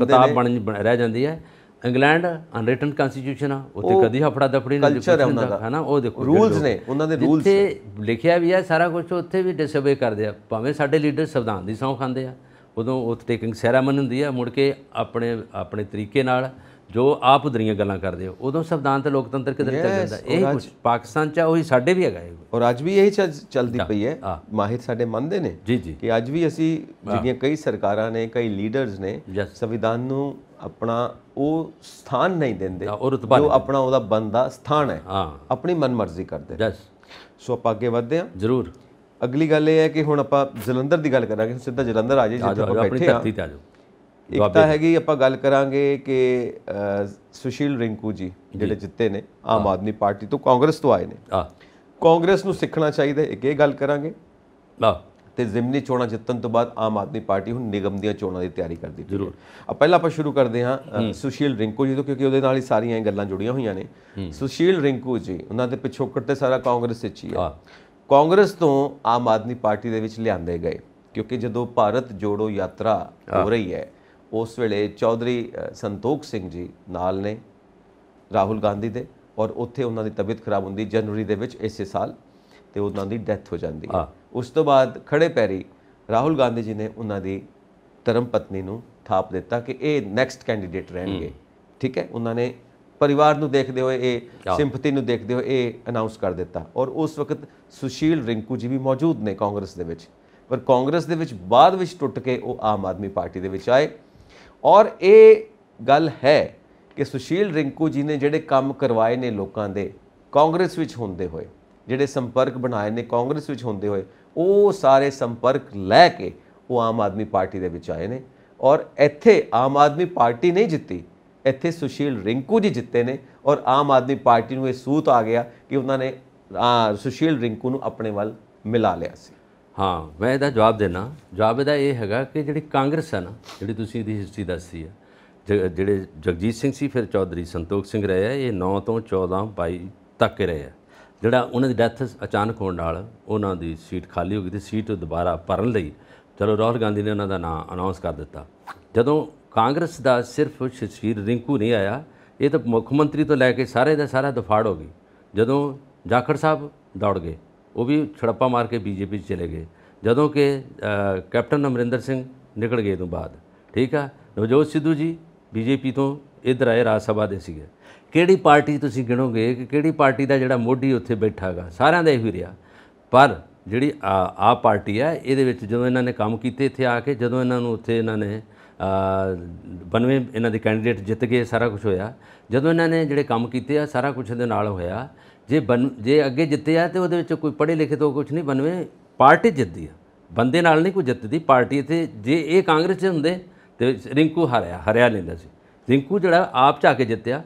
Speaker 2: ਕਿਤਾਬ ਬਣ ਰਹਿ ਜਾਂਦੀ ਹੈ ਇੰਗਲੈਂਡ ਅਨਰਿਟਨ ਕਨਸਟੀਟਿਊਸ਼ਨ ਆ ਉੱਥੇ ਕਦੀ ਹਫੜਾ ਦਫੜੀ ਨਹੀਂ ਕਲਚਰ ਉਹਨਾਂ ਦਾ ਹਨਾ ਉਹ ਦੇਖੋ ਰੂਲਸ ਨੇ ਉਹਨਾਂ ਦੇ ਰੂਲਸ ਤੇ ਲਿਖਿਆ ਵੀ ਆ ਸਾਰਾ ਕੁਝ ਉੱਥੇ ਵੀ ਡਿਸਓਬੇ ਕਰਦੇ ਆ ਭਾਵੇਂ ਸਾਡੇ ਲੀਡਰ ਸੰਵਿਧਾਨ ਦੀ ਸੌਂ ਖਾਂਦੇ ਆ ਉਦੋਂ ਉਹ ਟੇਕਿੰਗ ਸੈਰੇਮਨੀ ਹੁੰਦੀ ਆ ਮੁੜ ਕੇ ਆਪਣੇ ਆਪਣੇ ਤਰੀਕੇ ਨਾਲ ਜੋ ਆਪ ਉਧਰੀਆਂ ਗੱਲਾਂ ਕਰਦੇ ਹੋ ਉਦੋਂ ਸੰਵਿਧਾਨ ਤੇ ਲੋਕਤੰਤਰ ਕਿਦਰ ਚੱਲ ਜਾਂਦਾ ਇਹ ਕੁਝ
Speaker 1: ਪਾਕਿਸਤਾਨ ਚ ਉਹੀ ਸਾਡੇ ਵੀ ਹੈਗਾ ਇਹ ਔਰ ਅੱਜ ਵੀ ਇਹੀ ਚੱਲਦੀ ਪਈ ਹੈ ਮਾਹਿਰ ਸਾਡੇ ਮੰਨਦੇ ਨੇ ਕਿ ਅੱਜ ਵੀ ਅਸੀਂ ਜਿਹੜੀਆਂ ਕਈ ਸਰਕਾਰਾਂ ਨੇ ਕਈ ਲੀਡਰਸ ਨੇ ਸੰਵਿਧਾਨ ਨੂੰ ਆਪਣਾ ਉਹ ਸਥਾਨ ਨਹੀਂ ਦਿੰਦੇ ਜੋ ਆਪਣਾ ਉਹਦਾ ਬੰਦਾ ਸਥਾਨ ਹੈ ਆਪਣੀ ਮਨਮਰਜ਼ੀ ਕਰਦੇ ਯੈਸ ਸੋ ਆਪਾਂ ਅੱਗੇ ਵਧਦੇ ਹਾਂ ਜ਼ਰੂਰ ਅਗਲੀ ਗੱਲ ਇਹ ਹੈ ਕਿ ਹੁਣ ਆਪਾਂ ਜਲੰਧਰ ਦੀ ਗੱਲ ਕਰਾਂਗੇ ਸਿੱਧਾ ਜਲੰਧਰ ਆ ਜਾਈਏ ਜਿੱਥੇ ਆਪਾਂ ਬੈਠੇ ਹਾਂ ਆਪਣੀ ਧਰਤੀ ਤੇ ਆ ਜਾਓ ਇੱਕ ਤਾਂ ਹੈਗੀ ਆਪਾਂ ਗੱਲ ਕਰਾਂਗੇ ਕਿ ਸੁਸ਼ੀਲ ਰਿੰਕੂ ਜੀ ਜਿਹੜੇ ਜਿੱਤੇ ਨੇ ਆਮ ਆਦਮੀ ਪਾਰਟੀ ਤੋਂ ਕਾਂਗਰਸ ਤੋਂ ਆਏ ਨੇ ਹਾਂ ਕਾਂਗਰਸ ਨੂੰ ਸਿੱਖਣਾ ਚਾਹੀਦਾ ਇੱਕ ਇਹ ਗੱਲ ਕਰਾਂਗੇ ਲਾ ਤੇ ਜ਼ਿਮਨੀ ਚੋਣਾਂ ਜਿੱਤਣ ਤੋਂ ਬਾਅਦ ਆਮ ਆਦਮੀ ਪਾਰਟੀ ਹੁਣ ਨਿਗਮ ਦੀਆਂ ਚੋਣਾਂ ਦੀ ਤਿਆਰੀ ਕਰਦੀ ਹੈ ਜ਼ਰੂਰ ਆ ਪਹਿਲਾਂ ਆਪਾਂ ਸ਼ੁਰੂ ਕਰਦੇ ਹਾਂ ਸੁਸ਼ੀਲ ਰਿੰਕੂ ਜੀ ਤੋਂ ਕਿਉਂਕਿ ਉਹਦੇ ਨਾਲ ਹੀ ਸਾਰੀਆਂ ਇਹ ਗੱਲਾਂ ਜੁੜੀਆਂ ਹੋਈਆਂ ਨੇ ਸੁਸ਼ੀਲ ਰਿੰਕੂ ਜੀ ਉਹਨਾਂ ਦੇ ਪਿਛੋਕੜ ਤੇ ਸਾਰਾ ਕਾਂਗਰਸ ਵਿੱਚ ਹੀ ਆ ਕਾਂਗਰਸ ਤੋਂ ਆਮ ਆਦਮੀ ਪਾਰਟੀ ਦੇ ਵਿੱਚ ਲਿਆਂਦੇ ਗਏ ਕਿਉਂਕਿ ਜਦੋਂ ਭਾਰਤ ਜੋੜੋ ਯਾਤਰਾ ਹੋ ਰਹੀ ਹੈ ਉਸ ਵੇਲੇ ਚੌਧਰੀ ਸੰਤੋਖ ਸਿੰਘ ਜੀ ਨਾਲ ਨੇ ਰਾਹੁਲ ਗਾਂਧੀ ਦੇ ਔਰ ਉੱਥੇ ਉਹਨਾਂ ਦੀ ਤਬੀਅਤ ਖਰਾਬ ਹੁੰਦੀ ਜਨਵਰੀ ਦੇ ਵਿੱਚ ਇਸੇ ਸਾਲ ਤੇ ਉਹਨਾਂ ਦੀ ਡੈਥ ਹੋ ਜਾਂਦੀ ਹੈ ਉਸ ਤੋਂ ਬਾਅਦ ਖੜੇ ਪੈਰੀ ਰਾਹੁਲ ਗਾਂਧੀ ਜੀ ਨੇ ਉਹਨਾਂ ਦੀ ਧਰਮ ਪਤਨੀ ਨੂੰ ਥਾਪ ਦਿੱਤਾ ਕਿ ਇਹ ਨੈਕਸਟ ਕੈਂਡੀਡੇਟ ਰਹਿਣਗੇ ਠੀਕ ਹੈ ਉਹਨਾਂ ਨੇ ਪਰਿਵਾਰ ਨੂੰ ਦੇਖਦੇ ਹੋਏ ਇਹ ਸਿੰਪਥੀ ਨੂੰ ਦੇਖਦੇ ਹੋਏ ਇਹ ਅਨਾਉਂਸ ਕਰ ਦਿੱਤਾ ਔਰ ਉਸ ਵਕਤ ਸੁਸ਼ੀਲ ਰਿੰਕੂ ਜੀ ਵੀ ਮੌਜੂਦ ਨੇ ਕਾਂਗਰਸ ਦੇ ਵਿੱਚ ਪਰ ਕਾਂਗਰਸ ਦੇ ਵਿੱਚ ਬਾਅਦ ਵਿੱਚ ਟੁੱਟ ਕੇ ਉਹ ਆਮ ਆਦਮੀ ਪਾਰਟੀ ਦੇ ਵਿੱਚ ਆਏ ਔਰ ਇਹ ਗੱਲ ਹੈ ਕਿ ਸੁਸ਼ੀਲ ਰਿੰਕੂ ਜੀ ਨੇ ਜਿਹੜੇ ਕੰਮ ਕਰਵਾਏ ਨੇ ਲੋਕਾਂ ਦੇ ਕਾਂਗਰਸ ਵਿੱਚ ਹੁੰਦੇ ਹੋਏ ਜਿਹੜੇ ਸੰਪਰਕ ਬਣਾਏ ਨੇ ਕਾਂਗਰਸ ਵਿੱਚ ਹੁੰਦੇ ਹੋਏ ਉਹ ਸਾਰੇ ਸੰਪਰਕ ਲੈ ਕੇ ਉਹ ਆਮ ਆਦਮੀ ਪਾਰਟੀ ਦੇ ਵਿੱਚ ਆਏ ਨੇ ਔਰ ਇੱਥੇ ਆਮ ਆਦਮੀ ਪਾਰਟੀ ਨਹੀਂ ਜਿੱਤੀ ਇੱਥੇ ਸੁਸ਼ੀਲ ਰਿੰਕੂ ਜੀ ਜਿੱਤੇ ਨੇ ਔਰ ਆਮ ਆਦਮੀ ਪਾਰਟੀ ਨੂੰ ਇਹ ਸੂਤ ਆ ਗਿਆ ਕਿ ਉਹਨਾਂ ਨੇ ਸੁਸ਼ੀਲ ਰਿੰਕੂ ਨੂੰ ਆਪਣੇ ਵੱਲ ਮਿਲਾ ਲਿਆ ਸੀ ਹਾਂ ਮੈਂ ਇਹਦਾ ਜਵਾਬ ਦੇਣਾ
Speaker 2: ਜਵਾਬ ਇਹਦਾ ਇਹ ਹੈਗਾ ਕਿ ਜਿਹੜੀ ਕਾਂਗਰਸ ਹੈ ਨਾ ਜਿਹੜੀ ਤੁਸੀਂ ਇਹਦੀ ਹਿਸਟਰੀ ਦੱਸੀ ਹੈ ਜਿਹੜੇ ਜਗਜੀਤ ਸਿੰਘ ਸੀ ਫਿਰ ਚੌਧਰੀ ਸੰਤੋਖ ਸਿੰਘ ਰਹੇ ਇਹ 9 ਤੋਂ 14 22 ਤੱਕ ਰਹੇ ਆ ਜਿਹੜਾ ਉਹਨਾਂ ਦੀ ਡੈਥ ਅਚਾਨਕ ਹੋਣ ਨਾਲ ਉਹਨਾਂ ਦੀ ਸੀਟ ਖਾਲੀ ਹੋ ਗਈ ਤੇ ਸੀਟ ਦੁਬਾਰਾ ਭਰਨ ਲਈ ਚਲੋ ਰਾਹੁਲ ਗਾਂਧੀ ਨੇ ਉਹਨਾਂ ਦਾ ਨਾਮ ਅਨਾਉਂਸ ਕਰ ਦਿੱਤਾ ਜਦੋਂ ਕਾਂਗਰਸ ਦਾ ਸਿਰਫ ਸ਼ਸ਼ੀਰ ਰਿੰਕੂ ਨਹੀਂ ਆਇਆ ਇਹ ਤਾਂ ਮੁੱਖ ਮੰਤਰੀ ਤੋਂ ਲੈ ਕੇ ਸਾਰੇ ਦਾ ਸਾਰਾ ਦਫਾੜ ਹੋ ਗਈ ਜਦੋਂ ਜਾਖੜ ਸਾਹਿਬ ਦੌੜ ਗਏ ਉਹ ਵੀ ਛੜੱਪਾ ਮਾਰ ਕੇ ਬੀਜੇਪੀ ਚ ਚਲੇ ਗਏ ਜਦੋਂ ਕਿ ਕੈਪਟਨ ਅਮਰਿੰਦਰ ਸਿੰਘ ਨਿਕਲ ਗਏ ਤੋਂ ਬਾਅਦ ਠੀਕ ਆ ਨਵਜੋਤ ਸਿੱਧੂ ਜੀ ਬੀਜੇਪੀ ਤੋਂ ਇਧਰ ਆਏ ਰਾਜ ਸਭਾ ਦੇ ਸੀਗੇ ਕਿਹੜੀ ਪਾਰਟੀ ਤੁਸੀਂ ਗਿਣੋਗੇ ਕਿ ਕਿਹੜੀ ਪਾਰਟੀ ਦਾ ਜਿਹੜਾ ਮੋਢੀ ਉੱਥੇ ਬੈਠਾਗਾ ਸਾਰਿਆਂ ਦਾ ਹੀ ਰਿਹਾ ਪਰ ਜਿਹੜੀ ਆ ਪਾਰਟੀ ਹੈ ਇਹਦੇ ਵਿੱਚ ਜਦੋਂ ਇਹਨਾਂ ਨੇ ਕੰਮ ਕੀਤੇ ਇੱਥੇ ਆ ਕੇ ਜਦੋਂ ਇਹਨਾਂ ਨੂੰ ਉੱਥੇ ਇਹਨਾਂ ਨੇ ਬਨਵੇਂ ਇਹਨਾਂ ਦੇ ਕੈਂਡੀਡੇਟ ਜਿੱਤ ਗਏ ਸਾਰਾ ਕੁਝ ਹੋਇਆ ਜਦੋਂ ਇਹਨਾਂ ਨੇ ਜਿਹੜੇ ਕੰਮ ਕੀਤੇ ਆ ਸਾਰਾ ਕੁਝ ਦੇ ਨਾਲ ਹੋਇਆ ਜੇ ਜੇ ਅੱਗੇ ਜਿੱਤੇ ਆ ਤੇ ਉਹਦੇ ਵਿੱਚ ਕੋਈ ਪੜ੍ਹੇ ਲਿਖੇ ਤੋਂ ਕੁਝ ਨਹੀਂ ਬਨਵੇਂ ਪਾਰਟੀ ਜਿੱਤਦੀ ਆ ਬੰਦੇ ਨਾਲ ਨਹੀਂ ਕੋਈ ਜਿੱਤਦੀ ਪਾਰਟੀ ਤੇ ਜੇ ਇਹ ਕਾਂਗਰਸ ਦੇ ਹੁੰਦੇ ਤੇ ਰਿੰਕੂ ਹਾਰਿਆ ਹਰਿਆ ਲੈਂਦਾ ਸੀ ਰਿੰਕੂ ਜਿਹੜਾ ਆਪ ਚਾ ਕੇ ਜਿੱਤਿਆ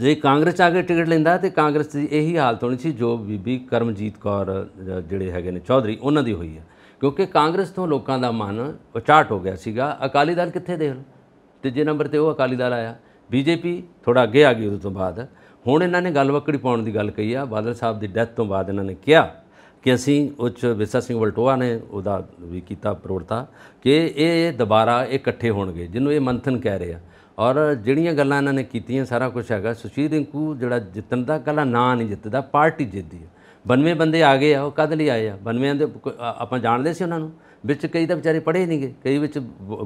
Speaker 2: ਜੇ ਕਾਂਗਰਸ ਆ ਕੇ ਟਿਕਟ ਲੈਂਦਾ ਤੇ ਕਾਂਗਰਸ ਦੀ ਇਹੀ ਹਾਲਤ ਹੋਣੀ ਸੀ ਜੋ ਬੀਬੀ ਕਰਮਜੀਤ ਕੌਰ ਜਿਹੜੇ ਹੈਗੇ ਨੇ ਚੌਧਰੀ ਉਹਨਾਂ ਦੀ ਹੋਈ ਹੈ ਕਿਉਂਕਿ ਕਾਂਗਰਸ ਤੋਂ ਲੋਕਾਂ ਦਾ ਮਨ ਉਚਾਟ ਹੋ ਗਿਆ ਸੀਗਾ ਅਕਾਲੀ ਦਲ ਕਿੱਥੇ ਦੇਖ ਤੇ ਤੀਜੇ ਨੰਬਰ ਤੇ ਉਹ ਅਕਾਲੀ ਦਲ ਆਇਆ ਬੀਜੇਪੀ ਥੋੜਾ ਅੱਗੇ ਆ ਗਈ ਉਸ ਤੋਂ ਬਾਅਦ ਹੁਣ ਇਹਨਾਂ ਨੇ ਗੱਲ ਵਕੜੀ ਪਾਉਣ ਦੀ ਗੱਲ ਕਹੀ ਆ ਬਾਦਲ ਸਾਹਿਬ ਦੀ ਡੈਥ ਤੋਂ ਬਾਅਦ ਇਹਨਾਂ ਨੇ ਕਿਹਾ ਕਿ ਅਸੀਂ ਉੱਚ ਵਿਸਾ ਸਿੰਘ ਵਲਟੋਆ ਨੇ ਉਹਦਾ ਵੀ ਕੀਤਾ ਪ੍ਰੋੜਤਾ ਕਿ ਇਹ ਦੁਬਾਰਾ ਇਕੱਠੇ ਹੋਣਗੇ ਜਿਹਨੂੰ ਇਹ ਮੰਥਨ ਕਹਿ ਰਹੇ ਆ ਔਰ ਜਿਹੜੀਆਂ ਗੱਲਾਂ ਇਹਨਾਂ ਨੇ ਕੀਤੀਆਂ ਸਾਰਾ ਕੁਝ ਹੈਗਾ ਸੁਸ਼ੀਲ ਰਿੰਕੂ ਜਿਹੜਾ ਜਿੱਤਣ ਦਾ ਕੱਲਾ ਨਾਂ ਨਹੀਂ ਜਿੱਤਦਾ ਪਾਰਟੀ ਜਿੱਤਦੀ ਹੈ 92 ਬੰਦੇ ਆ ਗਏ ਆ ਉਹ ਕਦ ਲਈ ਆਏ ਆ 92 ਦੇ ਆਪਾਂ ਜਾਣਦੇ ਸੀ ਉਹਨਾਂ ਨੂੰ ਵਿੱਚ ਕਈ ਤਾਂ ਵਿਚਾਰੇ ਪੜ੍ਹੇ ਨਹੀਂ ਗਏ ਕਈ ਵਿੱਚ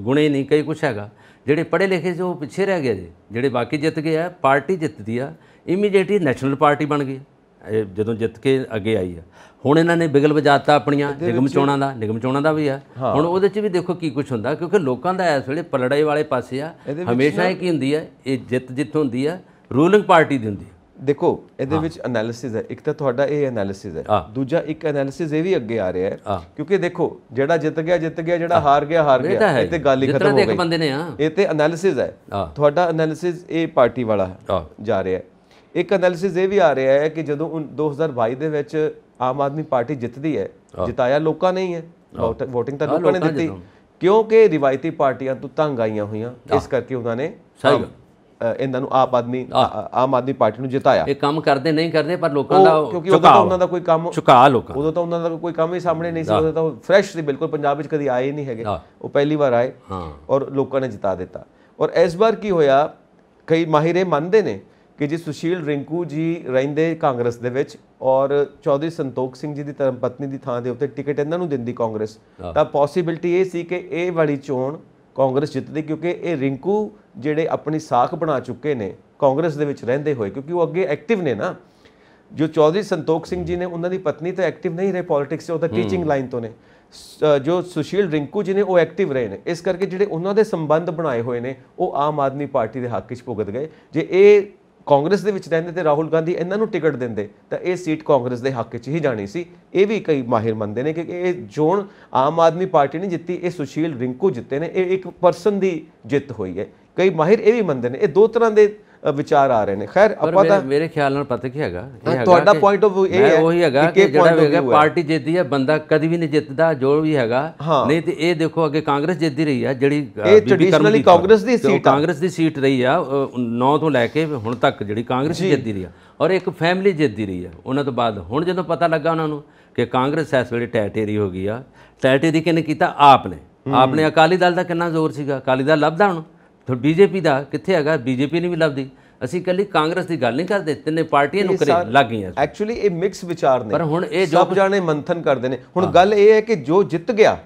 Speaker 2: ਗੁਣੇ ਨਹੀਂ ਕਈ ਕੁਛ ਹੈਗਾ ਜਿਹੜੇ ਪੜ੍ਹੇ ਲਿਖੇ ਸੀ ਉਹ ਪਿੱਛੇ ਰਹਿ ਗਏ ਜਿਹੜੇ ਬਾਕੀ ਜਿੱਤ ਗਏ ਆ ਪਾਰਟੀ ਜਿੱਤਦੀ ਆ ਇਮੀਡੀਏਟਲੀ ਨੈਸ਼ਨਲ ਪਾਰਟੀ ਬਣ ਗਈ ਜਦੋਂ ਜਿੱਤ ਕੇ ਅੱਗੇ ਆਈ ਆ ਹੁਣ ਇਹਨਾਂ ਨੇ ਬਿਗਲ ਵਜਾਤਾ ਆਪਣੀਆਂ ਨਿਗਮ ਚੋਣਾਂ ਦਾ ਨਿਗਮ ਚੋਣਾਂ ਦਾ ਵੀ ਆ ਹੁਣ ਉਹਦੇ 'ਚ ਵੀ ਦੇਖੋ ਕੀ ਕੁਝ ਹੁੰਦਾ ਕਿਉਂਕਿ ਲੋਕਾਂ ਦਾ ਇਸ ਵੇਲੇ ਪਲੜਾਈ ਵਾਲੇ ਪਾਸੇ ਆ ਹਮੇਸ਼ਾ ਇਹ ਕੀ ਹੁੰਦੀ ਆ
Speaker 1: ਇਹ ਜਿੱਤ ਜਿੱਤ ਹੁੰਦੀ ਆ ਰੂਲਿੰਗ ਪਾਰਟੀ ਦੀ ਹੁੰਦੀ ਦੇਖੋ ਇਹਦੇ ਵਿੱਚ ਐਨਾਲਿਸਿਸ ਹੈ ਇੱਕ ਤਾਂ ਤੁਹਾਡਾ ਇਹ ਐਨਾਲਿਸਿਸ ਹੈ ਦੂਜਾ ਇੱਕ ਐਨਾਲਿਸਿਸ ਇਹ ਵੀ ਅੱਗੇ ਆ ਰਿਹਾ ਹੈ ਕਿਉਂਕਿ ਦੇਖੋ ਜਿਹੜਾ ਜਿੱਤ ਗਿਆ ਜਿੱਤ ਗਿਆ ਜਿਹੜਾ ਹਾਰ ਗਿਆ ਹਾਰ ਗਿਆ ਇਹ ਤੇ ਗੱਲ ਹੀ ਖਤਮ ਹੋ ਗਈ ਇਹ ਤੇ ਐਨਾਲਿਸਿਸ ਹੈ ਤੁਹਾਡਾ ਐਨਾਲਿਸਿਸ ਇਹ ਪਾਰਟੀ ਵਾਲਾ ਜਾ ਰਿਹਾ ਹੈ ਇੱਕ ਅਨਲਿਸਿਸ ਇਹ ਵੀ ਆ ਰਿਹਾ ਹੈ ਕਿ ਜਦੋਂ 2022 ਦੇ ਵਿੱਚ ਆਮ ਆਦਮੀ ਪਾਰਟੀ ਜਿੱਤਦੀ ਹੈ ਜਿਤਾਇਆ ਲੋਕਾਂ ਨੇ ਹੀ ਹੈ VOTING ਤਾਂ ਲੋਕਾਂ ਨੇ ਦਿੱਤੀ ਕਿਉਂਕਿ ਰਿਵਾਇਤੀ ਪਾਰਟੀਆਂ ਤੋਂ ਤੰਗ ਆਈਆਂ ਹੋਈਆਂ ਇਸ ਕਰਕੇ ਉਹਨਾਂ ਨੇ ਸਹੀ ਇਹਨਾਂ ਨੂੰ ਆਪ ਆਦਮੀ ਆਮ ਆਦਮੀ ਪਾਰਟੀ ਨੂੰ ਜਿਤਾਇਆ ਇਹ ਕੰਮ ਕਰਦੇ ਨਹੀਂ ਕਰਦੇ ਪਰ ਲੋਕਾਂ ਦਾ ਕਿਉਂਕਿ ਉਹਦਾ ਤਾਂ ਉਹਨਾਂ ਦਾ ਕੋਈ ਕੰਮ ਚੁਕਾ ਲੋਕਾਂ ਉਦੋਂ ਤਾਂ ਉਹਨਾਂ ਦਾ ਕੋਈ ਕੰਮ ਹੀ ਸਾਹਮਣੇ ਨਹੀਂ ਸੀ ਉਹ ਤਾਂ ਫਰੈਸ਼ ਸੀ ਬਿਲਕੁਲ ਪੰਜਾਬ ਵਿੱਚ ਕਦੀ ਆਏ ਨਹੀਂ ਹੈਗੇ ਉਹ ਪਹਿਲੀ ਵਾਰ ਆਏ ਔਰ ਲੋਕਾਂ ਨੇ ਜਿਤਾ ਦਿੱਤਾ ਔਰ ਇਸ ਵਾਰ ਕੀ ਹੋਇਆ ਕਈ ਮਾਹਿਰੇ ਮੰਨਦੇ ਨੇ ਕਿ ਜੀ ਸੁਸ਼ੀਲ ਰਿੰਕੂ ਜੀ ਰਹਿੰਦੇ ਕਾਂਗਰਸ ਦੇ ਵਿੱਚ ਔਰ ਚੌਧਰੀ ਸੰਤੋਖ ਸਿੰਘ ਜੀ ਦੀ ਪਤਨੀ ਦੀ ਥਾਂ ਦੇ ਉੱਤੇ ਟਿਕਟ ਇਹਨਾਂ ਨੂੰ ਦਿੰਦੀ ਕਾਂਗਰਸ ਤਾਂ ਪੋਸਿਬਿਲਟੀ ਇਹ ਸੀ ਕਿ ਇਹ ਵਾਲੀ ਚੋਣ ਕਾਂਗਰਸ ਜਿੱਤਦੀ ਕਿਉਂਕਿ ਇਹ ਰਿੰਕੂ ਜਿਹੜੇ ਆਪਣੀ ਸਾਖ ਬਣਾ ਚੁੱਕੇ ਨੇ ਕਾਂਗਰਸ ਦੇ ਵਿੱਚ ਰਹਿੰਦੇ ਹੋਏ ਕਿਉਂਕਿ ਉਹ ਅੱਗੇ ਐਕਟਿਵ ਨੇ ਨਾ ਜੋ ਚੌਧਰੀ ਸੰਤੋਖ ਸਿੰਘ ਜੀ ਨੇ ਉਹਨਾਂ ਦੀ ਪਤਨੀ ਤਾਂ ਐਕਟਿਵ ਨਹੀਂ ਰਹੇ ਪੋਲਿਟਿਕਸ 'ਚ ਉਹ ਤਾਂ ਟੀਚਿੰਗ ਲਾਈਨ ਤੋਂ ਨੇ ਜੋ ਸੁਸ਼ੀਲ ਰਿੰਕੂ ਜੀ ਨੇ ਉਹ ਐਕਟਿਵ ਰਹੇ ਨੇ ਇਸ ਕਰਕੇ ਜਿਹੜੇ ਉਹਨਾਂ ਦੇ ਸੰਬੰਧ ਬਣਾਏ ਹੋਏ ਨੇ ਉਹ ਆਮ ਆਦਮੀ ਪਾਰਟੀ ਦੇ ਹੱਕ 'ਚ ਭੁਗਤ ਗਏ ਜੇ ਇਹ ਕਾਂਗਰਸ ਦੇ ਵਿੱਚ ਰਹਿੰਦੇ ਤੇ ਰਾਹੁਲ ਗਾਂਧੀ ਇਹਨਾਂ ਨੂੰ ਟਿਕਟ ਦਿੰਦੇ ਤਾਂ ਇਹ ਸੀਟ ਕਾਂਗਰਸ ਦੇ ਹੱਕ 'ਚ ਹੀ ਜਾਣੀ ਸੀ ਇਹ ਵੀ ਕਈ ਮਾਹਿਰ ਮੰਨਦੇ ਨੇ ਕਿ ਇਹ ਜੋਨ ਆਮ ਆਦਮੀ ਪਾਰਟੀ ਨੇ ਜਿੱਤੀ ਇਹ ਸੁਸ਼ੀਲ ਰਿੰਕੂ ਜਿੱਤੇ ਨੇ ਇਹ ਇੱਕ ਪਰਸਨ ਦੀ ਜਿੱਤ ਹੋਈ ਹੈ ਕਈ ਮਾਹਿਰ ਇਹ ਵੀ ਮੰਨਦੇ ਨੇ ਇਹ ਦੋ ਤਰ੍ਹਾਂ ਦੇ ਵਿਚਾਰ ਆ ਰਹੇ ਨੇ ਖੈਰ ਆਪਾਂ ਤਾਂ ਮੇਰੇ ਖਿਆਲ ਨਾਲ ਪਤਾ ਕੀ ਹੈਗਾ ਤੁਹਾਡਾ ਪੁਆਇੰਟ ਆਫ ਇਹ ਹੈ ਉਹੀ ਹੈਗਾ ਕਿ ਜਿਹੜਾ ਹੈਗਾ ਪਾਰਟੀ
Speaker 2: ਜਿੱਤਦੀ ਹੈ ਬੰਦਾ ਕਦੀ ਵੀ ਨਹੀਂ ਜਿੱਤਦਾ ਜੋ ਵੀ ਹੈਗਾ ਨਹੀਂ ਤੇ ਇਹ ਦੇਖੋ ਅੱਗੇ ਕਾਂਗਰਸ ਜਿੱਤਦੀ ਰਹੀ ਆ ਜਿਹੜੀ ਇਹ ਟ੍ਰੈਡੀਸ਼ਨਲੀ ਕਾਂਗਰਸ ਦੀ ਸੀਟ ਕਾਂਗਰਸ ਦੀ ਸੀਟ ਰਹੀ ਆ 9 ਤੋਂ ਲੈ ਕੇ ਹੁਣ ਤੱਕ ਜਿਹੜੀ ਕਾਂਗਰਸ ਜਿੱਤਦੀ ਰਹੀ ਆ ਔਰ ਇੱਕ ਫੈਮਿਲੀ ਜਿੱਤਦੀ ਰਹੀ ਆ ਉਹਨਾਂ ਤੋਂ ਬਾਅਦ ਹੁਣ ਜਦੋਂ ਪਤਾ ਲੱਗਾ ਉਹਨਾਂ ਨੂੰ ਕਿ ਕਾਂਗਰਸ ਇਸ ਵੇਲੇ ਟੈਟੇਰੀ ਹੋ ਗਈ ਆ ਟੈਟੇਰੀ ਕਿਨੇ ਕੀਤਾ ਆਪ
Speaker 1: ਨੇ ਆਪ ਨੇ
Speaker 2: ਅਕਾਲੀ ਦਲ ਦਾ ਕਿੰਨਾ ਜ਼ੋਰ ਸੀਗਾ ਅਕਾਲੀ ਦਲ ਲੱਭਦਾ ਹੁਣ ਤਾਂ ਬੀਜੇਪੀ ਦਾ ਕਿੱਥੇ ਹੈਗਾ
Speaker 1: ਬੀਜੇਪੀ ਨਹੀਂ ਵੀ ਲੱਭਦੀ ਅਸੀਂ ਕੱਲੀ ਕਾਂਗਰਸ ਦੀ ਗੱਲ ਨਹੀਂ ਕਰਦੇ ਤਿੰਨੇ ਪਾਰਟੀਆਂ ਨੂੰ ਕਰੇ ਲੱਗ ਗਈਆਂ ਐਕਚੁਅਲੀ ਇਹ ਮਿਕਸ ਵਿਚਾਰ ਨੇ ਪਰ ਹੁਣ ਇਹ ਜੋ ਸਭ ਜਾਣੇ ਮੰਥਨ ਕਰਦੇ ਨੇ ਹੁਣ ਗੱਲ ਇਹ ਹੈ ਕਿ ਜੋ ਜਿੱਤ ਗਿਆ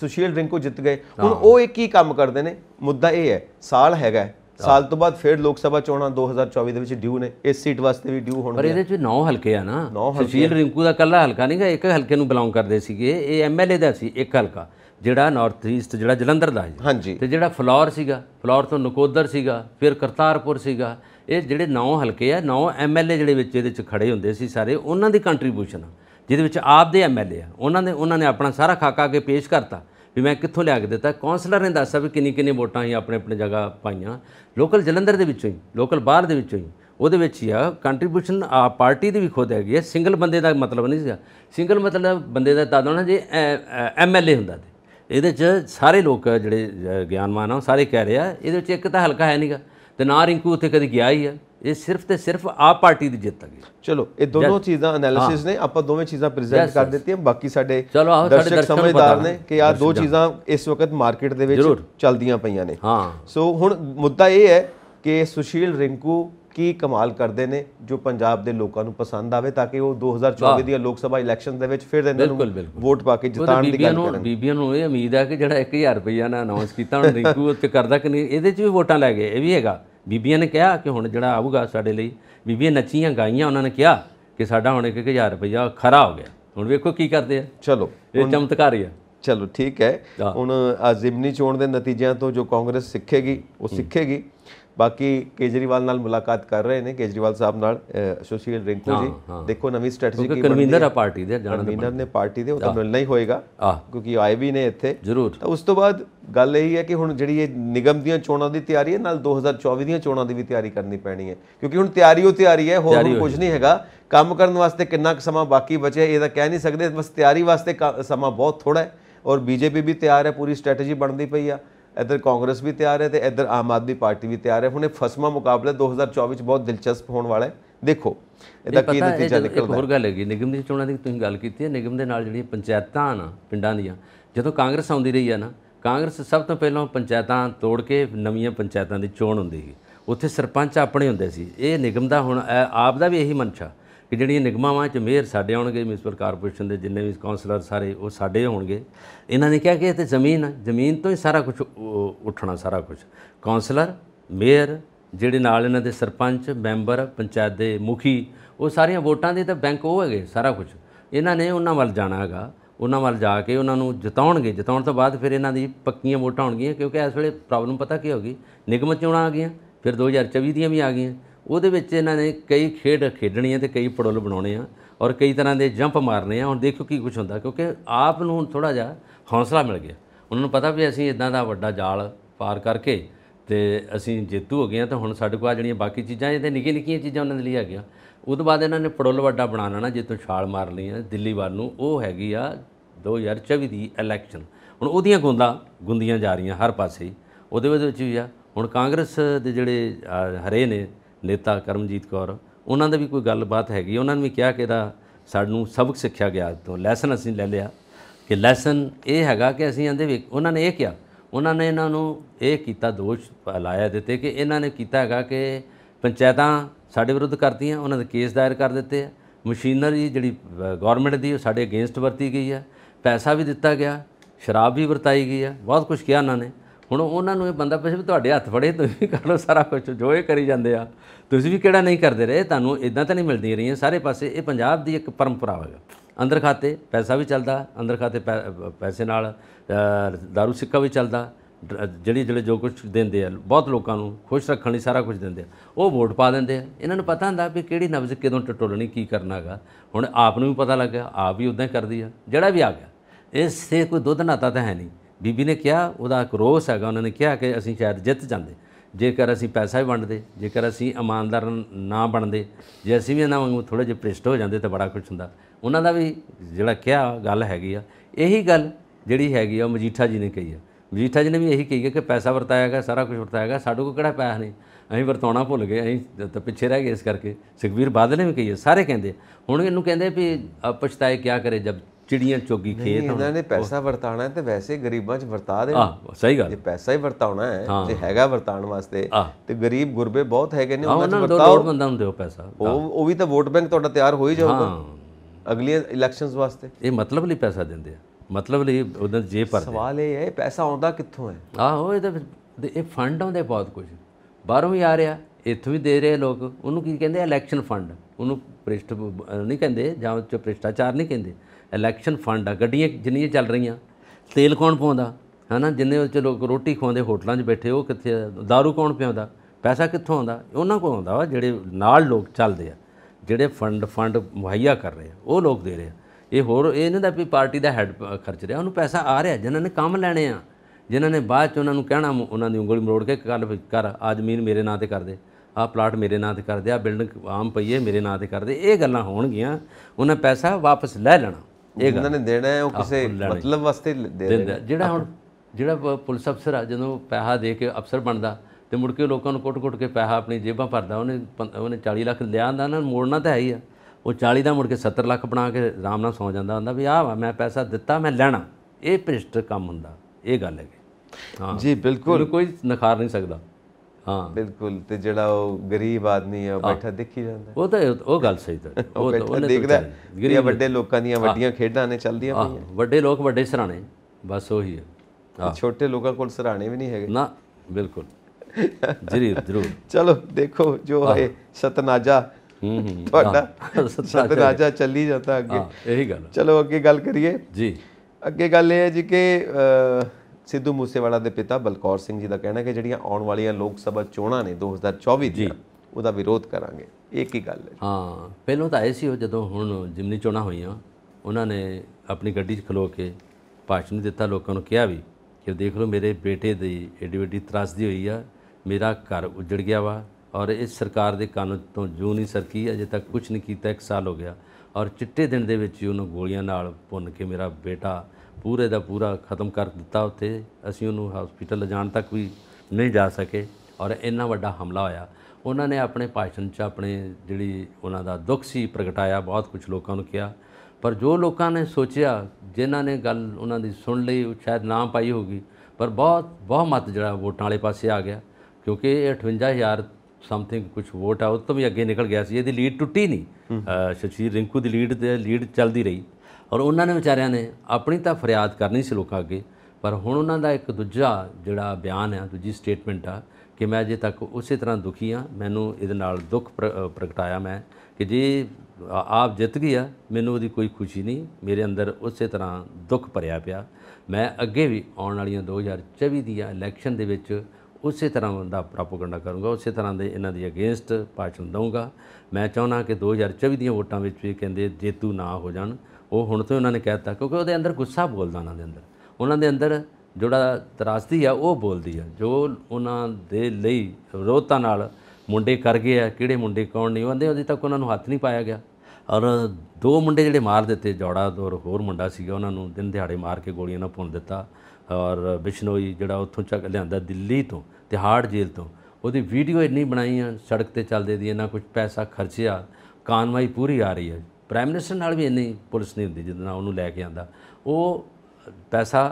Speaker 1: ਸੁਸ਼ੀਲ ਰਿੰਕੂ ਜਿੱਤ ਗਏ ਹੁਣ ਉਹ ਇੱਕ ਹੀ ਕੰਮ ਕਰਦੇ ਨੇ ਮੁੱਦਾ ਇਹ ਹੈ ਸਾਲ ਹੈਗਾ ਸਾਲ ਤੋਂ ਬਾਅਦ ਫਿਰ ਲੋਕ ਸਭਾ ਚੋਣਾਂ 2024 ਦੇ ਵਿੱਚ ਡਿਊ ਨੇ ਇਸ ਸੀਟ ਵਾਸਤੇ ਵੀ ਡਿਊ ਹੋਣਗੇ ਪਰ ਇਹਦੇ ਵਿੱਚ 9 ਹਲਕੇ ਆ ਨਾ ਸੁਸ਼ੀਲ
Speaker 2: ਰਿੰਕੂ ਦਾ ਕੱਲਾ ਹਲਕਾ ਨਹੀਂਗਾ ਇੱਕ ਹਲਕੇ ਨੂੰ ਬਿਲੋਂਗ ਕਰਦੇ ਸੀਗੇ ਇਹ ਐਮਐਲਏ ਦਾ ਸੀ ਇੱਕ ਹਲਕਾ ਜਿਹੜਾ ਨਾਰਥ ਈਸਟ ਜਿਹੜਾ ਜਲੰਧਰ ਦਾ ਹਾਂਜੀ ਤੇ ਜਿਹੜਾ ਫਲੌਰ ਸੀਗਾ ਫਲੌਰ ਤੋਂ ਨਕੋਦਰ ਸੀਗਾ ਫਿਰ ਕਰਤਾਰਪੁਰ ਸੀਗਾ ਇਹ ਜਿਹੜੇ ਨੌ ਹਲਕੇ ਆ ਨੌ ਐਮਐਲਏ ਜਿਹੜੇ ਵਿੱਚ ਇਹਦੇ ਵਿੱਚ ਖੜੇ ਹੁੰਦੇ ਸੀ ਸਾਰੇ ਉਹਨਾਂ ਦੀ ਕੰਟਰੀਬਿਊਸ਼ਨ ਜਿਹਦੇ ਵਿੱਚ ਆਪ ਦੇ ਐਮਐਲਏ ਆ ਉਹਨਾਂ ਨੇ ਉਹਨਾਂ ਨੇ ਆਪਣਾ ਸਾਰਾ ਖਾਕਾ ਕੇ ਪੇਸ਼ ਕਰਤਾ ਵੀ ਮੈਂ ਕਿੱਥੋਂ ਲਿਆ ਕੇ ਦਿੱਤਾ ਕੌਂਸਲਰ ਨੇ ਦੱਸਿਆ ਵੀ ਕਿੰਨੀ ਕਿੰਨੀ ਵੋਟਾਂ ਹੀ ਆਪਣੇ ਆਪਣੇ ਜਗ੍ਹਾ ਪਾਈਆਂ ਲੋਕਲ ਜਲੰਧਰ ਦੇ ਵਿੱਚੋਂ ਹੀ ਲੋਕਲ ਬਾਹਰ ਦੇ ਵਿੱਚੋਂ ਹੀ ਉਹਦੇ ਵਿੱਚ ਹੀ ਆ ਕੰਟਰੀਬਿਊਸ਼ਨ ਆ ਪਾਰਟੀ ਦੀ ਵੀ ਖੁਦ ਹੈਗੀ ਹੈ ਸਿੰਗਲ ਬੰਦੇ ਦਾ ਮਤਲਬ ਨਹੀਂ ਸੀਗਾ ਸਿੰਗਲ ਮਤਲਬ ਬੰਦੇ ਦਾ ਤਾਂ ਹੋਣਾ ਜੇ ਐਮਐਲਏ ਹੁੰਦਾ ਤੇ ਇਹਦੇ 'ਚ ਸਾਰੇ ਲੋਕ ਜਿਹੜੇ ਗਿਆਨਮਾਨ ਆ ਸਾਰੇ ਕਹਿ ਰਿਹਾ ਇਹਦੇ 'ਚ ਇੱਕ ਤਾਂ ਹਲਕਾ ਹੈ ਨਹੀਂਗਾ ਤੇ ਨਾ ਰਿੰਕੂ ਉੱਥੇ ਕਦੀ ਗਿਆ ਹੀ ਆ ਇਹ ਸਿਰਫ ਤੇ ਸਿਰਫ ਆਪ ਪਾਰਟੀ ਦੀ ਜਿੱਤ ਹੈ ਚਲੋ ਇਹ ਦੋਨੋਂ ਚੀਜ਼ਾਂ ਐਨਾਲਿਸਿਸ
Speaker 1: ਨੇ ਆਪਾਂ ਦੋਵੇਂ ਚੀਜ਼ਾਂ ਪ੍ਰੈਜ਼ੈਂਟ ਕਰ ਦਿੱਤੀਆਂ ਬਾਕੀ ਸਾਡੇ ਦਰਸ਼ਕ ਸਮਝਦਾਰ ਨੇ ਕਿ ਆ ਦੋ ਚੀਜ਼ਾਂ ਇਸ ਵਕਤ ਮਾਰਕੀਟ ਦੇ ਵਿੱਚ ਚੱਲਦੀਆਂ ਪਈਆਂ ਨੇ ਹਾਂ ਸੋ ਹੁਣ ਮੁੱਦਾ ਇਹ ਹੈ ਕਿ ਸੁਸ਼ੀਲ ਰਿੰਕੂ ਕੀ ਕਮਾਲ ਕਰਦੇ ਨੇ ਜੋ ਪੰਜਾਬ ਦੇ ਲੋਕਾਂ ਨੂੰ ਪਸੰਦ ਆਵੇ ਤਾਂ ਕਿ ਉਹ 2024 ਦੀਆਂ ਲੋਕ ਸਭਾ ਇਲੈਕਸ਼ਨ ਦੇ ਵਿੱਚ ਫਿਰ ਇਹਨਾਂ ਨੂੰ ਵੋਟ ਪਾ ਕੇ ਜਿਤਾਣ ਦੀ ਗੱਲ ਕਰਨ ਬੀਬੀਆਂ ਨੂੰ ਇਹ ਉਮੀਦ ਹੈ
Speaker 2: ਕਿ ਜਿਹੜਾ 1000 ਰੁਪਈਆ ਨਾ ਅਨਾਉਂਸ ਕੀਤਾ ਹੁਣ ਰਿੰਕੂ ਉੱਤੇ ਕਰਦਾ ਕਿ ਨਹੀਂ ਇਹਦੇ 'ਚ ਵੀ ਵੋਟਾਂ ਲੈ ਗਏ ਇਹ ਵੀ ਹੈਗਾ ਬੀਬੀਆਂ ਨੇ ਕਿਹਾ ਕਿ ਹੁਣ ਜਿਹੜਾ ਆਊਗਾ ਸਾਡੇ ਲਈ ਬੀਬੀਆਂ ਨੱਚੀਆਂ ਗਾਈਆਂ ਉਹਨਾਂ ਨੇ ਕਿਹਾ ਕਿ ਸਾਡਾ ਹੁਣ 1000
Speaker 1: ਰੁਪਈਆ ਖਰਾ ਹੋ ਗਿਆ ਹੁਣ ਵੇਖੋ ਕੀ ਕਰਦੇ ਆ ਚਲੋ ਇਹ ਚਮਤਕਾਰੀ ਆ ਚਲੋ ਠੀਕ ਹੈ ਹੁਣ ਆ ਜ਼ਿਮਨੀ ਚੋਣ ਦੇ ਨਤੀਜਿਆਂ ਤੋਂ ਜੋ ਕਾਂਗਰਸ ਸਿੱਖੇਗੀ ਉਹ ਸਿੱਖੇਗੀ ਬਾਕੀ ਕੇਜਰੀਵਾਲ ਨਾਲ ਮੁਲਾਕਾਤ ਕਰ ਰਹੇ ਨੇ ਕੇਜਰੀਵਾਲ ਸਾਹਿਬ ਨਾਲ ਸੁਸ਼ੀਲ ਰਿੰਕੂ ਜੀ ਦੇਖੋ ਨਵੀਂ ਸਟ੍ਰੈਟਜੀ ਕੀ ਬਣਦੀ ਹੈ ਪਾਰਟੀ ਦੇ ਜਾਣ ਕਨਵੀਨਰ ਨੇ ਪਾਰਟੀ ਦੇ ਉਹ ਤਾਂ ਮਿਲਣਾ ਹੀ ਹੋਏਗਾ ਕਿਉਂਕਿ ਆਏ ਵੀ ਨੇ ਇੱਥੇ ਜ਼ਰੂਰ ਤਾਂ ਉਸ ਤੋਂ ਬਾਅਦ ਗੱਲ ਇਹ ਹੈ ਕਿ ਹੁਣ ਜਿਹੜੀ ਇਹ ਨਿਗਮ ਦੀਆਂ ਚੋਣਾਂ ਦੀ ਤਿਆਰੀ ਹੈ ਨਾਲ 2024 ਦੀਆਂ ਚੋਣਾਂ ਦੀ ਵੀ ਤਿਆਰੀ ਕਰਨੀ ਪੈਣੀ ਹੈ ਕਿਉਂਕਿ ਹੁਣ ਤਿਆਰੀ ਉਹ ਤਿਆਰੀ ਹੈ ਹੋਰ ਕੁਝ ਨਹੀਂ ਹੈਗਾ ਕੰਮ ਕਰਨ ਵਾਸਤੇ ਕਿੰਨਾ ਕੁ ਸਮਾਂ ਬਾਕੀ ਬਚਿਆ ਇਹ ਤਾਂ ਕਹਿ ਨਹੀਂ ਸਕਦੇ ਬਸ ਤਿਆਰੀ ਵਾਸਤੇ ਸਮਾਂ ਬਹੁਤ ਥੋੜਾ ਹੈ ਔਰ ਬੀਜੇਪੀ ਵੀ ਤਿਆਰ ਹੈ ਪੂਰੀ ਸਟ੍ਰੈਟਜੀ ਬਣਦੀ ਪਈ ਆ ਇੱਧਰ ਕਾਂਗਰਸ ਵੀ ਤਿਆਰ ਹੈ ਤੇ ਇੱਧਰ ਆਮ ਆਦਮੀ ਪਾਰਟੀ ਵੀ ਤਿਆਰ ਹੈ ਹੁਣ ਇਹ ਫਸਮਾ ਮੁਕਾਬਲਾ 2024 ਵਿੱਚ ਬਹੁਤ ਦਿਲਚਸਪ ਹੋਣ ਵਾਲਾ ਹੈ ਦੇਖੋ ਇਹਦਾ ਕੀ ਨਤੀਜਾ ਨਿਕਲਦਾ ਇੱਕ ਹੋਰ ਗੱਲ ਹੈਗੀ
Speaker 2: ਨਿਗਮ ਦੀ ਚੋਣਾਂ ਦੀ ਤੁਸੀਂ ਗੱਲ ਕੀਤੀ ਹੈ ਨਿਗਮ ਦੇ ਨਾਲ ਜਿਹੜੀਆਂ ਪੰਚਾਇਤਾਂ ਨਾ ਪਿੰਡਾਂ ਦੀਆਂ ਜਦੋਂ ਕਾਂਗਰਸ ਆਉਂਦੀ ਰਹੀ ਆ ਨਾ ਕਾਂਗਰਸ ਸਭ ਤੋਂ ਪਹਿਲਾਂ ਪੰਚਾਇਤਾਂ ਤੋੜ ਕੇ ਨਵੀਆਂ ਪੰਚਾਇਤਾਂ ਦੀ ਚੋਣ ਹੁੰਦੀ ਸੀ ਉੱਥੇ ਸਰਪੰਚ ਆਪਣੇ ਹੁੰਦੇ ਸੀ ਇਹ ਨਿਗਮ ਦਾ ਹੁਣ ਆਪ ਦਾ ਵੀ ਇਹੀ ਮਨਸ਼ਾ ਕਿ ਜਿਹੜੀਆਂ ਨਿਗਮਾਵਾਂ 'ਚ ਮੇਅਰ ਸਾਡੇ ਆਉਣਗੇ ਮਿਊਨਿਸਪਲ ਕਾਰਪੋਰੇਸ਼ਨ ਦੇ ਜਿੰਨੇ ਵੀ ਕਾਉਂਸਲਰ ਸਾਰੇ ਉਹ ਸਾਡੇ ਹੋਣਗੇ ਇਹਨਾਂ ਨੇ ਕਿਹਾ ਕਿ ਇਹ ਤੇ ਜ਼ਮੀਨ ਹੈ ਜ਼ਮੀਨ ਤੋਂ ਹੀ ਸਾਰਾ ਕੁਝ ਉੱਠਣਾ ਸਾਰਾ ਕੁਝ ਕਾਉਂਸਲਰ ਮੇਅਰ ਜਿਹੜੇ ਨਾਲ ਇਹਨਾਂ ਦੇ ਸਰਪੰਚ ਮੈਂਬਰ ਪੰਚਾਇਤ ਦੇ ਮੁਖੀ ਉਹ ਸਾਰੀਆਂ ਵੋਟਾਂ ਦੇ ਤਾਂ ਬੈਂਕ ਉਹ ਹੈਗੇ ਸਾਰਾ ਕੁਝ ਇਹਨਾਂ ਨੇ ਉਹਨਾਂ ਵੱਲ ਜਾਣਾ ਹੈਗਾ ਉਹਨਾਂ ਵੱਲ ਜਾ ਕੇ ਉਹਨਾਂ ਨੂੰ ਜਿਤਾਉਣਗੇ ਜਿਤਾਉਣ ਤੋਂ ਬਾਅਦ ਫਿਰ ਇਹਨਾਂ ਦੀ ਪੱਕੀਆਂ ਵੋਟਾਂ ਹੋਣਗੀਆਂ ਕਿਉਂਕਿ ਇਸ ਵੇਲੇ ਪ੍ਰੋਬਲਮ ਪਤਾ ਕੀ ਹੋਗੀ ਨਿਗਮ ਚੋਣਾਂ ਆ ਗਈਆਂ ਫਿਰ 2024 ਦੀਆਂ ਵੀ ਆ ਗਈਆਂ ਉਹਦੇ ਵਿੱਚ ਇਹਨਾਂ ਨੇ ਕਈ ਖੇਡ ਖੇਡਣੀਆਂ ਤੇ ਕਈ ਪੜੋਲ ਬਣਾਉਣੇ ਆ ਔਰ ਕਈ ਤਰ੍ਹਾਂ ਦੇ ਜੰਪ ਮਾਰਨੇ ਆ ਹੁਣ ਦੇਖੋ ਕੀ ਕੁਝ ਹੁੰਦਾ ਕਿਉਂਕਿ ਆਪ ਨੂੰ ਹੁਣ ਥੋੜਾ ਜਿਹਾ ਹੌਸਲਾ ਮਿਲ ਗਿਆ ਉਹਨਾਂ ਨੂੰ ਪਤਾ ਵੀ ਅਸੀਂ ਇਦਾਂ ਦਾ ਵੱਡਾ ਜਾਲ ਪਾਰ ਕਰਕੇ ਤੇ ਅਸੀਂ ਜੇਤੂ ਹੋ ਗਏ ਆ ਤਾਂ ਹੁਣ ਸਾਡੇ ਕੋਲ ਆ ਜਿਹੜੀਆਂ ਬਾਕੀ ਚੀਜ਼ਾਂ ਇਹ ਤੇ ਨਿੱਕੀ ਨਿੱਕੀਆਂ ਚੀਜ਼ਾਂ ਉਹਨਾਂ ਦੇ ਲਈ ਆ ਗਿਆ ਉਸ ਤੋਂ ਬਾਅਦ ਇਹਨਾਂ ਨੇ ਪੜੋਲ ਵੱਡਾ ਬਣਾ ਲੈਣਾ ਜਿੱਥੋਂ ਛਾਲ ਮਾਰ ਲਈ ਆ ਦਿੱਲੀ ਵੱਲ ਨੂੰ ਉਹ ਹੈਗੀ ਆ 2024 ਦੀ ਇਲੈਕਸ਼ਨ ਹੁਣ ਉਹਦੀਆਂ ਗੁੰਦਾ ਗੁੰਦੀਆਂ ਜਾ ਰਹੀਆਂ ਹਰ ਪਾਸੇ ਉਹਦੇ ਵਿੱਚ ਵੀ ਆ ਹੁਣ ਕਾਂਗਰਸ ਦੇ ਜਿਹੜੇ ਹਰੇ ਨੇ ਨੇਤਾ ਕਰਮਜੀਤ ਕੌਰ ਉਹਨਾਂ ਦਾ ਵੀ ਕੋਈ ਗੱਲਬਾਤ ਹੈਗੀ ਉਹਨਾਂ ਨੇ ਵੀ ਕਿਹਾ ਕਿ ਇਹਦਾ ਸਾਨੂੰ ਸਬਕ ਸਿੱਖਿਆ ਗਿਆ ਤੋਂ ਲੈਸਨ ਅਸੀਂ ਲੈ ਲਿਆ ਕਿ ਲੈਸਨ ਇਹ ਹੈਗਾ ਕਿ ਅਸੀਂ ਇਹਦੇ ਵਿੱਚ ਉਹਨਾਂ ਨੇ ਇਹ ਕਿਹਾ ਉਹਨਾਂ ਨੇ ਇਹਨਾਂ ਨੂੰ ਇਹ ਕੀਤਾ ਦੋਸ਼ ਲਾਇਆ ਦਿੱਤੇ ਕਿ ਇਹਨਾਂ ਨੇ ਕੀਤਾ ਹੈਗਾ ਕਿ ਪੰਚਾਇਤਾਂ ਸਾਡੇ ਵਿਰੁੱਧ ਕਰਦੀਆਂ ਉਹਨਾਂ ਦੇ ਕੇਸ ਦਾਇਰ ਕਰ ਦਿੱਤੇ ਆ ਮਸ਼ੀਨਰੀ ਜਿਹੜੀ ਗਵਰਨਮੈਂਟ ਦੀ ਉਹ ਸਾਡੇ ਅਗੇਂਸਟ ਵਰਤੀ ਗਈ ਆ ਪੈਸਾ ਵੀ ਦਿੱਤਾ ਗਿਆ ਸ਼ਰਾਬ ਵੀ ਵਰਤਾਈ ਗਈ ਆ ਬਹੁਤ ਕੁਝ ਕਿਹਾ ਉਹਨਾਂ ਨੇ ਹੁਣ ਉਹਨਾਂ ਨੂੰ ਇਹ ਬੰਦਾ ਪੁੱਛੇ ਤੁਹਾਡੇ ਹੱਥ ਫੜੇ ਤੁਸੀਂ ਵੀ ਕਰ ਲੋ ਸਾਰਾ ਕੁਝ ਜੋ ਇਹ ਕਰੀ ਜਾਂਦੇ ਆ ਤੁਸੀਂ ਵੀ ਕਿਹੜਾ ਨਹੀਂ ਕਰਦੇ ਰਹੇ ਤੁਹਾਨੂੰ ਇਦਾਂ ਤਾਂ ਨਹੀਂ ਮਿਲਦੀ ਰਹੀਆਂ ਸਾਰੇ ਪਾਸੇ ਇਹ ਪੰਜਾਬ ਦੀ ਇੱਕ ਪਰੰਪਰਾ ਹੈ ਅੰਦਰ ਖਾਤੇ ਪੈਸਾ ਵੀ ਚੱਲਦਾ ਅੰਦਰ ਖਾਤੇ ਪੈਸੇ ਨਾਲ दारू ਸਿੱਕਾ ਵੀ ਚੱਲਦਾ ਜਿਹੜੀ ਜਿਹੜੇ ਜੋ ਕੁਝ ਦਿੰਦੇ ਆ ਬਹੁਤ ਲੋਕਾਂ ਨੂੰ ਖੁਸ਼ ਰੱਖਣ ਲਈ ਸਾਰਾ ਕੁਝ ਦਿੰਦੇ ਆ ਉਹ ਵੋਟ ਪਾ ਦਿੰਦੇ ਆ ਇਹਨਾਂ ਨੂੰ ਪਤਾ ਹੁੰਦਾ ਵੀ ਕਿਹੜੀ ਨਬਜ਼ ਕਿਦੋਂ ਟਟੋਲਣੀ ਕੀ ਕਰਨਾਗਾ ਹੁਣ ਆਪ ਨੂੰ ਵੀ ਪਤਾ ਲੱਗਿਆ ਆਪ ਵੀ ਉਦਾਂ ਹੀ ਕਰਦੀ ਆ ਜਿਹੜਾ ਵੀ ਆ ਗਿਆ ਇਸ ਸੇ ਕੋਈ ਦੁੱਧ ਨਾਤਾ ਤਾਂ ਹੈ ਨਹੀਂ ਬੀਬੀ ਨੇ ਕਿਹਾ ਉਹਦਾ ਕਰੋਸ ਹੈਗਾ ਉਹਨਾਂ ਨੇ ਕਿਹਾ ਕਿ ਅਸੀਂ ਸ਼ਾਇਦ ਜਿੱਤ ਜਾਂਦੇ ਜੇਕਰ ਅਸੀਂ ਪੈਸਾ ਹੀ ਵੰਡਦੇ ਜੇਕਰ ਅਸੀਂ ਇਮਾਨਦਾਰ ਨਾ ਬਣਦੇ ਜੇ ਅਸੀਂ ਵੀ ਇਹਨਾਂ ਵਾਂਗੂ ਥੋੜੇ ਜਿਹਾ ਪ੍ਰਿਸ਼ਟ ਹੋ ਜਾਂਦੇ ਤਾਂ ਬੜਾ ਖੁਸ਼ ਹੁੰਦਾ ਉਹਨਾਂ ਦਾ ਵੀ ਜਿਹੜਾ ਕਿਹਾ ਗੱਲ ਹੈਗੀ ਆ ਇਹੀ ਗੱਲ ਜਿਹੜੀ ਹੈਗੀ ਆ ਮਜੀਠਾ ਜੀ ਨੇ ਕਹੀ ਆ ਮਜੀਠਾ ਜੀ ਨੇ ਵੀ ਇਹੀ ਕਹੀ ਕਿ ਪੈਸਾ ਗਿਆ ਸਾਰਾ ਕੁਝ ਗਿਆ ਸਾਡੇ ਕੋਲ ਕਿਹੜਾ ਪੈਸਾ ਨਹੀਂ ਅਸੀਂ ਵਰਤਾਉਣਾ ਭੁੱਲ ਗਏ ਅਸੀਂ ਤਾਂ ਪਿੱਛੇ ਰਹਿ ਗਏ ਇਸ ਕਰਕੇ ਸੁਖਵੀਰ ਬਾਦਲ ਨੇ ਵੀ ਕਹੀ ਆ ਸਾਰੇ ਕਹਿੰਦੇ ਹੁਣ ਇਹਨੂੰ ਕਹਿੰਦੇ ਵੀ ਪਛਤਾਏ ਕਿਆ ਕਰੇ ਜਦ ਚਿੜੀਆਂ ਚੋਗੀ ਖੇਤ ਇਹਨਾਂ ਨੇ ਪੈਸਾ
Speaker 1: ਵਰਤਾਣਾ ਹੈ ਤੇ ਵੈਸੇ ਗਰੀਬਾਂ 'ਚ ਵਰਤਾ ਦੇ ਹਾਂ ਸਹੀ ਗੱਲ ਜੇ ਪੈਸਾ ਹੀ ਵਰਤਾਉਣਾ ਹੈ ਤੇ ਹੈਗਾ ਵਰਤਾਣ ਵਾਸਤੇ ਤੇ ਗਰੀਬ ਗੁਰਬੇ ਬਹੁਤ ਹੈਗੇ ਨੇ ਉਹਨਾਂ 'ਚ ਵਰਤਾਓ ਲੋੜ ਬੰਦਾ ਨੂੰ ਦਿਓ ਪੈਸਾ ਉਹ ਉਹ ਵੀ ਤਾਂ ਵੋਟ ਬੈਂਕ ਤੁਹਾਡਾ ਤਿਆਰ ਹੋ ਹੀ ਜਾਊਗਾ
Speaker 2: ਅਗਲੀਆਂ ਇਲੈਕਸ਼ਨਸ ਵਾਸਤੇ ਇਹ ਮਤਲਬ ਲਈ ਪੈਸਾ ਦਿੰਦੇ ਆ ਮਤਲਬ ਲਈ ਉਹਨਾਂ ਜੇ ਪਰ ਸਵਾਲ
Speaker 1: ਇਹ ਹੈ ਪੈਸਾ ਆਉਂਦਾ ਕਿੱਥੋਂ ਹੈ
Speaker 2: ਆਹੋ ਇਹ ਤਾਂ ਇਹ ਫੰਡ ਆਉਂਦੇ ਬਹੁਤ ਕੁਝ ਬਾਹਰੋਂ ਵੀ ਆ ਰਿਹਾ ਇੱਥੋਂ ਵੀ ਦੇ ਰਹੇ ਲੋਕ ਉਹਨੂੰ ਕੀ ਕਹਿੰਦੇ ਇਲੈਕਸ਼ਨ ਫੰਡ ਉਹਨੂੰ ਪ੍ਰਿਸ਼ਟ ਨਹੀਂ ਕਹਿੰਦੇ ਜਾਂ ਚ ਭ੍ਰਿਸ਼ਟਾਚਾਰ ਨਹੀਂ ਕਹਿੰਦੇ ਇਲੈਕਸ਼ਨ ਫੰਡ ਆ ਗੱਡੀਆਂ ਜਿੰਨੀਆਂ ਚੱਲ ਰਹੀਆਂ ਤੇਲ ਕੌਣ ਪਾਉਂਦਾ ਹਨਾ ਜਿੰਨੇ ਉਹ ਲੋਕ ਰੋਟੀ ਖਵਾਉਂਦੇ ਹੋਟਲਾਂ 'ਚ ਬੈਠੇ ਉਹ ਕਿੱਥੇ दारू ਕੌਣ ਪਿਆਉਂਦਾ ਪੈਸਾ ਕਿੱਥੋਂ ਆਉਂਦਾ ਉਹਨਾਂ ਕੋਲ ਆਉਂਦਾ ਜਿਹੜੇ ਨਾਲ ਲੋਕ ਚੱਲਦੇ ਆ ਜਿਹੜੇ ਫੰਡ ਫੰਡ ਮੁਹੱਈਆ ਕਰ ਰਹੇ ਆ ਉਹ ਲੋਕ ਦੇ ਰਹੇ ਆ ਇਹ ਹੋਰ ਇਹ ਨਹੀਂ ਦਾ ਵੀ ਪਾਰਟੀ ਦਾ ਹੈਡ ਖਰਚ ਰਿਹਾ ਉਹਨੂੰ ਪੈਸਾ ਆ ਰਿਹਾ ਜਿਨ੍ਹਾਂ ਨੇ ਕੰਮ ਲੈਣੇ ਆ ਜਿਨ੍ਹਾਂ ਨੇ ਬਾਅਦ ਚ ਉਹਨਾਂ ਨੂੰ ਕਹਿਣਾ ਉਹਨਾਂ ਦੀ ਉਂਗਲੀ ਮਰੋੜ ਕੇ ਕੱਲ ਕਰ ਆ ਜ਼ਮੀਨ ਮੇਰੇ ਨਾਂ ਤੇ ਕਰ ਦੇ ਆ ਪਲਾਟ ਮੇਰੇ ਨਾਂ ਤੇ ਕਰ ਦੇ ਆ ਬਿਲਡਿੰਗ ਆਮ ਪਈਏ ਮੇਰੇ ਨਾਂ ਤੇ ਕਰ ਦੇ ਇਹ ਗੱਲਾਂ ਹੋਣਗੀਆਂ ਉਹਨਾਂ ਪੈਸਾ ਵਾਪਸ ਲੈ ਲੈਣਾ ਇਹ ਉਹਨਾਂ ਨੇ ਦੇਣਾ ਹੈ ਉਹ ਕਿਸੇ ਮਤਲਬ ਵਾਸਤੇ ਦੇ ਦੇ ਜਿਹੜਾ ਹੁਣ ਜਿਹੜਾ ਪੁਲਿਸ ਅਫਸਰ ਆ ਜਦੋਂ ਪੈਸਾ ਦੇ ਕੇ ਅਫਸਰ ਬਣਦਾ ਤੇ ਮੁੜ ਕੇ ਲੋਕਾਂ ਨੂੰ ਕੁੱਟ-ਕੁੱਟ ਕੇ ਪੈਸਾ ਆਪਣੀ ਜੇਬਾਂ ਭਰਦਾ ਉਹਨੇ ਉਹਨੇ 40 ਲੱਖ ਲਿਆਂਦਾ ਨਾ ਮੋੜਨਾ ਤਾਂ ਹੈ ਹੀ ਆ ਉਹ 40 ਦਾ ਮੁੜ ਕੇ 70 ਲੱਖ ਬਣਾ ਕੇ ਆਰਾਮ ਨਾਲ ਸੌ ਜਾਂਦਾ ਹੁੰਦਾ ਵੀ ਆਹ ਮੈਂ ਪੈਸਾ ਦਿੱਤਾ ਮੈਂ ਲੈਣਾ ਇਹ ਭ੍ਰਿਸ਼ਟ ਕੰਮ ਹੁੰਦਾ ਇਹ ਗੱਲ ਹੈ ਜੀ ਬਿਲਕੁਲ ਕੋਈ ਨਖਾਰ ਨਹੀਂ ਸਕਦਾ ਹਾਂ ਬਿਲਕੁਲ ਤੇ ਜਿਹੜਾ
Speaker 1: ਉਹ ਗਰੀਬ ਆਦਮੀ ਆ ਬੈਠਾ ਦੇਖੀ ਜਾਂਦਾ ਉਹ ਤਾਂ ਉਹ ਗੱਲ ਸਹੀ ਤਾਂ ਉਹ ਬੈਠਾ ਦੇਖਦਾ ਗਰੀਬ ਵੱਡੇ ਲੋਕਾਂ ਦੀਆਂ ਵੱਡੀਆਂ ਖੇਡਾਂ ਨੇ ਚੱਲਦੀਆਂ ਪਈਆਂ ਵੱਡੇ ਲੋਕ ਵੱਡੇ ਸਰਾਣੇ ਬਸ ਉਹੀ ਹੈ ਛੋਟੇ ਲੋਕਾਂ ਕੋਲ ਸਰਾਣੇ ਵੀ ਨਹੀਂ ਹੈਗੇ ਨਾ ਬਿਲਕੁਲ ਜ਼ਰੂਰ ਜ਼ਰੂਰ ਚਲੋ ਦੇਖੋ ਜੋ ਹੈ ਸਤਨਾਜਾ ਹੂੰ ਹੂੰ ਤੁਹਾਡਾ ਸਤਨਾਜਾ ਚੱਲੀ ਜਾਂਦਾ ਅੱਗੇ ਇਹੀ ਗੱਲ ਚਲੋ ਅੱਗੇ ਗੱਲ ਕਰੀਏ ਜੀ ਅੱਗੇ ਗੱਲ ਇਹ ਹੈ ਜੀ ਕਿ ਸਿੱਧੂ ਮੂਸੇਵਾਲਾ ਦੇ ਪਿਤਾ ਬਲਕੌਰ ਸਿੰਘ ਜੀ ਦਾ ਕਹਿਣਾ ਹੈ ਕਿ ਜਿਹੜੀਆਂ ਆਉਣ ਵਾਲੀਆਂ ਲੋਕ ਸਭਾ ਚੋਣਾਂ ਨੇ 2024 ਦੀਆਂ ਉਹਦਾ ਵਿਰੋਧ ਕਰਾਂਗੇ ਇਹ ਹੀ ਗੱਲ
Speaker 2: ਹੈ ਹਾਂ ਪਹਿਲਾਂ ਤਾਂ ਐਸੀ ਹੋ ਜਦੋਂ ਹੁਣ ਜਿਮਨੀ ਚੋਣਾਂ ਹੋਈਆਂ ਉਹਨਾਂ ਨੇ ਆਪਣੀ ਗੱਡੀ 'ਚ ਖਲੋ ਕੇ ਭਾਸ਼ਣ ਦਿੱਤਾ ਲੋਕਾਂ ਨੂੰ ਕਿਹਾ ਵੀ ਕਿ ਦੇਖ ਲਓ ਮੇਰੇ ਬੇਟੇ ਦੀ ਏਡੀ ਵੱਡੀ ਤਰਾਸਦੀ ਹੋਈ ਆ ਮੇਰਾ ਘਰ ਉਜੜ ਗਿਆ ਵਾ ਔਰ ਇਸ ਸਰਕਾਰ ਦੇ ਕਾਨੂੰਨ ਤੋਂ ਜੂ ਨਹੀਂ ਸਰਕੀ ਅਜੇ ਤੱਕ ਕੁਝ ਨਹੀਂ ਕੀਤਾ 1 ਸਾਲ ਹੋ ਗਿਆ ਔਰ ਚਿੱਟੇ ਦਿਨ ਦੇ ਵਿੱਚ ਉਹਨੂੰ ਗੋਲੀਆਂ ਨਾਲ ਭੁੰਨ ਕੇ ਮੇਰਾ ਬੇਟਾ ਪੂਰੇ ਦਾ ਪੂਰਾ ਖਤਮ ਕਰ ਦਿੱਤਾ ਉੱਥੇ ਅਸੀਂ ਉਹਨੂੰ ਹਸਪੀਟਲ ਲਿਜਾਣ ਤੱਕ ਵੀ ਨਹੀਂ ਜਾ ਸਕੇ ਔਰ ਇੰਨਾ ਵੱਡਾ ਹਮਲਾ ਹੋਇਆ ਉਹਨਾਂ ਨੇ ਆਪਣੇ ਭਾਸ਼ਣ 'ਚ ਆਪਣੇ ਜਿਹੜੀ ਉਹਨਾਂ ਦਾ ਦੁੱਖ ਸੀ ਪ੍ਰਗਟਾਇਆ ਬਹੁਤ ਕੁਝ ਲੋਕਾਂ ਨੂੰ ਕਿਹਾ ਪਰ ਜੋ ਲੋਕਾਂ ਨੇ ਸੋਚਿਆ ਜਿਨ੍ਹਾਂ ਨੇ ਗੱਲ ਉਹਨਾਂ ਦੀ ਸੁਣ ਲਈ ਉਹ ਸ਼ਾਇਦ ਨਾ ਪਾਈ ਹੋਗੀ ਪਰ ਬਹੁਤ ਬਹੁਤ ਮਤ ਜਿਹੜਾ ਵੋਟਾਂ ਵਾਲੇ ਪਾਸੇ ਆ ਗਿਆ ਕਿਉਂਕਿ ਇਹ 58000 ਸਮਥਿੰਗ ਕੁਝ ਵੋਟ ਆ ਉਹ ਤੋਂ ਵੀ ਅੱਗੇ ਨਿਕਲ ਗਿਆ ਸੀ ਇਹਦੀ ਲੀਡ ਟੁੱਟੀ ਨਹੀਂ ਸ਼ਸ਼ੀਰ ਰਿੰਕੂ ਦੀ ਲੀਡ ਤੇ ਲੀਡ ਚੱਲਦੀ ਰਹੀ ਔਰ ਉਹਨਾਂ ਨੇ ਵਿਚਾਰਿਆਂ ਨੇ ਆਪਣੀ ਤਾਂ ਫਰਿਆਦ ਕਰਨੀ ਸੀ ਲੋਕਾਂ ਅੱਗੇ ਪਰ ਹੁਣ ਉਹਨਾਂ ਦਾ ਇੱਕ ਦੂਜਾ ਜਿਹੜਾ ਬਿਆਨ ਆ ਦੂਜੀ ਸਟੇਟਮੈਂਟ ਆ ਕਿ ਮੈਂ ਅਜੇ ਤੱਕ ਉਸੇ ਤਰ੍ਹਾਂ ਦੁਖੀ ਆ ਮੈਨੂੰ ਇਹਦੇ ਨਾਲ ਦੁੱਖ ਪ੍ਰਗਟਾਇਆ ਮੈਂ ਕਿ ਜੀ ਆਪ ਜਿੱਤ ਗਿਆ ਆ ਮੈਨੂੰ ਉਹਦੀ ਕੋਈ ਖੁਸ਼ੀ ਨਹੀਂ ਮੇਰੇ ਅੰਦਰ ਉਸੇ ਤਰ੍ਹਾਂ ਦੁੱਖ ਭਰਿਆ ਪਿਆ ਮੈਂ ਅੱਗੇ ਵੀ ਆਉਣ ਵਾਲੀਆਂ 2024 ਦੀਆਂ ਇਲੈਕਸ਼ਨ ਦੇ ਵਿੱਚ ਉਸੇ ਤਰ੍ਹਾਂ ਦਾ ਪ੍ਰੋਪਗੈਂਡਾ ਕਰੂੰਗਾ ਉਸੇ ਤਰ੍ਹਾਂ ਦੇ ਇਹਨਾਂ ਦੀ ਅਗੇਂਸਟ ਭਾਸ਼ਣ ਦਊਂਗਾ ਮੈਂ ਚਾਹੁੰਦਾ ਕਿ 2024 ਦੀਆਂ ਵੋਟਾਂ ਵਿੱਚ ਵੀ ਕਹਿੰਦੇ ਜੇਤੂ ਨਾ ਹੋ ਜਾਣ ਉਹ ਹੁਣ ਤੋਂ ਉਹਨਾਂ ਨੇ ਕਹਿਤਾ ਕਿਉਂਕਿ ਉਹਦੇ ਅੰਦਰ ਗੁੱਸਾ ਬੋਲਦਾ ਉਹਨਾਂ ਦੇ ਅੰਦਰ ਉਹਨਾਂ ਦੇ ਅੰਦਰ ਜਿਹੜਾ ਤਰਾਸਦੀ ਆ ਉਹ ਬੋਲਦੀ ਆ ਜੋ ਉਹਨਾਂ ਦੇ ਲਈ ਵਿਰੋਧਤਾ ਨਾਲ ਮੁੰਡੇ ਕਰ ਗਏ ਆ ਕਿਹੜੇ ਮੁੰਡੇ ਕੌਣ ਨਹੀਂ ਉਹਦੇ ਉਹਦੇ ਤੱਕ ਉਹਨਾਂ ਨੂੰ ਹੱਥ ਨਹੀਂ ਪਾਇਆ ਗਿਆ ਔਰ ਦੋ ਮੁੰਡੇ ਜਿਹੜੇ ਮਾਰ ਦਿੱਤੇ ਜੋੜਾ ਦੋਰ ਹੋਰ ਮੁੰਡਾ ਸੀਗਾ ਉਹਨਾਂ ਨੂੰ ਦਿਨ ਦਿਹਾੜੇ ਮਾਰ ਕੇ ਗੋਲੀਆਂ ਨਾਲ ਭੁੰਨ ਦਿੱਤਾ ਔਰ ਬਿਸ਼ਨੋਈ ਜਿਹੜਾ ਉੱਥੋਂ ਚੱਕ ਲਿਆਂਦਾ ਦਿੱਲੀ ਤੋਂ ਤਿਹਾੜ ਜੇਲ੍ਹ ਤੋਂ ਉਹਦੀ ਵੀਡੀਓ ਇੰਨੀ ਬਣਾਈ ਆ ਸੜਕ ਤੇ ਚੱਲਦੇ ਦੀ ਇਹਨਾਂ ਕੁਝ ਪੈਸਾ ਖਰਚਿਆ ਕਾਨਵਾਈ ਪੂਰੀ ਆ ਰਹੀ ਹੈ ਪ੍ਰਾਈਮ ਮਿਨਿਸਟਰ ਨਾਲ ਵੀ ਇੰਨੀ ਪੁਲਿਸ ਨਹੀਂ ਹੁੰਦੀ ਜਿੰਨਾ ਨਾਲ ਉਹਨੂੰ ਲੈ ਕੇ ਆਂਦਾ ਉਹ ਪੈਸਾ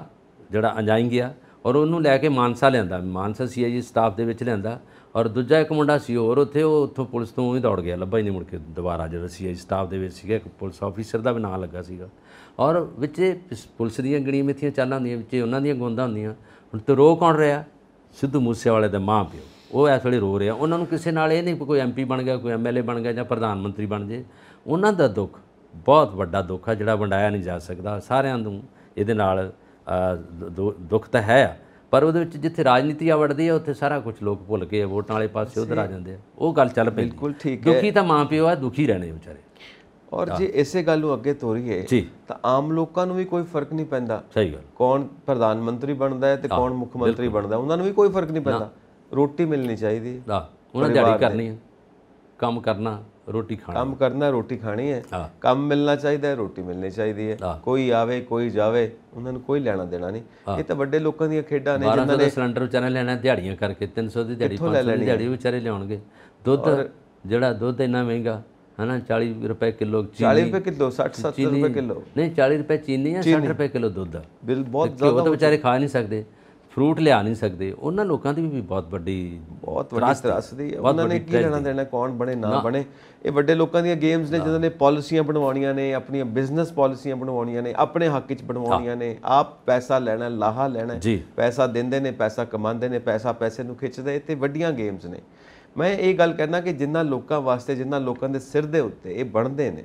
Speaker 2: ਜਿਹੜਾ ਅੰਜਾਈ ਗਿਆ ਔਰ ਉਹਨੂੰ ਲੈ ਕੇ ਮਾਨਸਾ ਲਿਆਂਦਾ ਮਾਨਸਾ ਸੀਆਈਜੀ ਸਟਾਫ ਦੇ ਵਿੱਚ ਲਿਆਂਦਾ ਔਰ ਦੂਜਾ ਇੱਕ ਮੁੰਡਾ ਸੀ ਹੋਰ ਉੱਥੇ ਉਹ ਉੱਥੋਂ ਪੁਲਿਸ ਤੋਂ ਹੀ ਦੌੜ ਗਿਆ ਲੱਭਾ ਹੀ ਨਹੀਂ ਮੁੜ ਕੇ ਦੁਬਾਰਾ ਜਿਹੜਾ ਸੀਆਈਜੀ ਸਟਾਫ ਦੇ ਵਿੱਚ ਸੀਗਾ ਇੱਕ ਪੁਲਿਸ ਆਫੀਸਰ ਦਾ ਵੀ ਨਾਂ ਲੱਗਾ ਸੀਗਾ ਔਰ ਵਿੱਚ ਪੁਲਿਸ ਦੀਆਂ ਗਣੀਆਂ ਮਿੱਥੀਆਂ ਚਾਲਾਂ ਹੁੰਦੀਆਂ ਵਿੱਚ ਉਹਨਾਂ ਦੀਆਂ ਗੁੰਦਾਂ ਹੁੰਦੀਆਂ ਹੁਣ ਤੇ ਰੋ ਕੌਣ ਰਿਹਾ ਸਿੱਧੂ ਮੂਸੇਵਾਲੇ ਦੇ ਮਾਂ ਪਿਓ ਉਹ ਐਸ ਵੇਲੇ ਰੋ ਰਿਹਾ ਉਹਨਾਂ ਨੂੰ ਕਿਸੇ ਨਾਲ ਇਹ ਨਹੀਂ ਕੋਈ ਐਮਪੀ ਬਣ ਗਿਆ ਕੋਈ ਐਮਐਲਏ ਬਣ ਗਿਆ ਜਾਂ ਪ੍ਰਧਾਨ ਮੰਤਰੀ ਬਣ ਜੇ ਉਹਨਾਂ ਦਾ ਦੁੱਖ ਬਹੁਤ ਵੱਡਾ ਦੁੱਖ ਆ ਜਿਹੜਾ ਵੰਡਾਇਆ ਨਹੀਂ ਜਾ ਸਕਦਾ ਸਾਰਿਆਂ ਨੂੰ ਇਹਦੇ ਨਾਲ ਦੁੱਖ ਤਾਂ ਹੈ ਪਰ ਉਹਦੇ ਵਿੱਚ ਜਿੱਥੇ ਰਾਜਨੀਤੀ ਆ ਵੜਦੀ ਹੈ ਉੱਥੇ ਸਾਰਾ ਕੁਝ ਲੋਕ ਭੁੱਲ ਕੇ ਵੋਟਾਂ ਵਾਲੇ ਪਾਸੇ ਉਧਰ ਆ ਜਾਂਦੇ ਆ ਉਹ ਗੱਲ ਚੱਲ ਪਈ ਬਿਲਕੁਲ ਠੀਕ ਹੈ ਦੁਖੀ ਤਾਂ ਮਾਂ ਪਿਓ ਆ ਦੁਖੀ ਰਹਿਣੇ ਵਿਚਾਰੇ
Speaker 1: ਔਰ ਜੇ ਇਸੇ ਗੱਲ ਨੂੰ ਅੱਗੇ ਤੋਰੀਏ ਤਾਂ ਆਮ ਲੋਕਾਂ ਨੂੰ ਵੀ ਕੋਈ ਫਰਕ ਨਹੀਂ ਪੈਂਦਾ ਸਹੀ ਗੱਲ ਕੌਣ ਪ੍ਰਧਾਨ ਮੰਤਰੀ ਬਣਦਾ ਹੈ ਤੇ ਕੌਣ ਮੁੱਖ ਮੰਤਰੀ ਬਣਦਾ ਉਹਨਾਂ ਨੂੰ ਵੀ ਕੋਈ ਫਰਕ ਨਹੀਂ ਪੈਂਦਾ ਰੋਟੀ ਮਿਲਣੀ ਚਾਹੀਦੀ ਹਾਂ ਉਹਨਾਂ ਦਿਹਾੜੀ ਕਰਨੀ
Speaker 2: ਹੈ ਕੰਮ ਕਰਨਾ
Speaker 1: ਰੋਟੀ ਖਾਣਾ ਕੰਮ ਕਰਨਾ ਰੋਟੀ ਖਾਣੀ ਹੈ ਕੰਮ ਮਿਲਣਾ ਚਾਹੀਦਾ ਹੈ ਰੋਟੀ ਮਿਲਣੀ ਚਾਹੀਦੀ ਹੈ ਕੋਈ ਆਵੇ ਕੋਈ ਜਾਵੇ ਉਹਨਾਂ ਨੂੰ ਕੋਈ ਲੈਣਾ ਦੇਣਾ ਨਹੀਂ ਇਹ ਤਾਂ ਵੱਡੇ ਲੋਕਾਂ ਦੀਆਂ ਖੇਡਾਂ ਨੇ ਜਿਨ੍ਹਾਂ ਨੇ
Speaker 2: ਸਿਲੰਡਰ ਵਿਚਾਰੇ ਲੈਣਾ ਦਿਹਾੜੀਆਂ ਕਰਕੇ 300 ਦੀ ਦਿਹਾੜੀ 500 ਦੀ ਦਿਹਾੜੀ
Speaker 1: ਵਿਚਾਰੇ ਲਿਆਉਣਗੇ
Speaker 2: ਦੁੱਧ ਜਿਹੜਾ ਦੁੱਧ ਇੰਨਾ ਮਹਿੰਗਾ ਹਨਾ 40 ਰੁਪਏ ਕਿਲੋ ਚੀਨੀ 40 ਰੁਪਏ ਕਿਲੋ 60 70 ਰੁਪਏ ਕਿਲੋ ਨਹੀਂ 40 ਰੁਪਏ ਚੀਨੀ ਹੈ 60 ਰੁਪਏ ਕਿਲੋ ਦੁੱਧ ਬਿਲ ਬਹੁਤ ਜ਼ਿਆਦਾ ਉਹ ਤਾਂ ਵਿਚਾਰੇ ਖਾ ਨਹੀਂ ਸਕਦੇ
Speaker 1: ਫਰੂਟ ਲਿਆ ਨਹੀਂ ਸਕਦੇ ਉਹਨਾਂ ਲੋਕਾਂ ਦੀ ਵੀ ਬਹੁਤ ਵੱਡੀ ਬਹੁਤ ਵੱਡੀ ਤਰਾਸਦੀ ਹੈ ਉਹਨਾਂ ਨੇ ਕੀ ਲੈਣਾ ਦੇਣਾ ਕੌਣ ਬਣੇ ਨਾ ਬਣੇ ਇਹ ਵੱਡੇ ਲੋਕਾਂ ਦੀਆਂ ਗੇਮਸ ਨੇ ਜਿਨ੍ਹਾਂ ਨੇ ਪਾਲਿਸੀਆਂ ਬਣਵਾਉਣੀਆਂ ਨੇ ਆਪਣੀਆਂ ਬਿਜ਼ਨਸ ਪਾਲਿਸੀਆਂ ਬਣਵਾਉਣੀਆਂ ਨੇ ਆਪਣੇ ਹੱਕ 'ਚ ਬਣਵਾਉਣੀਆਂ ਨੇ ਆਪ ਪੈਸਾ ਲੈਣਾ ਲਾਹਾ ਲੈਣਾ ਪੈਸਾ ਦਿੰਦੇ ਨੇ ਪੈਸਾ ਕਮਾਉਂਦੇ ਨੇ ਪੈਸਾ ਪੈਸੇ ਨੂੰ ਖਿੱਚਦੇ ਤੇ ਵੱਡੀਆਂ ਗੇਮਸ ਨੇ ਮੈਂ ਇਹ ਗੱਲ ਕਹਿਣਾ ਕਿ ਜਿੰਨਾ ਲੋਕਾਂ ਵਾਸਤੇ ਜਿੰਨਾ ਲੋਕਾਂ ਦੇ ਸਿਰ ਦੇ ਉੱਤੇ ਇਹ ਬਣਦੇ ਨੇ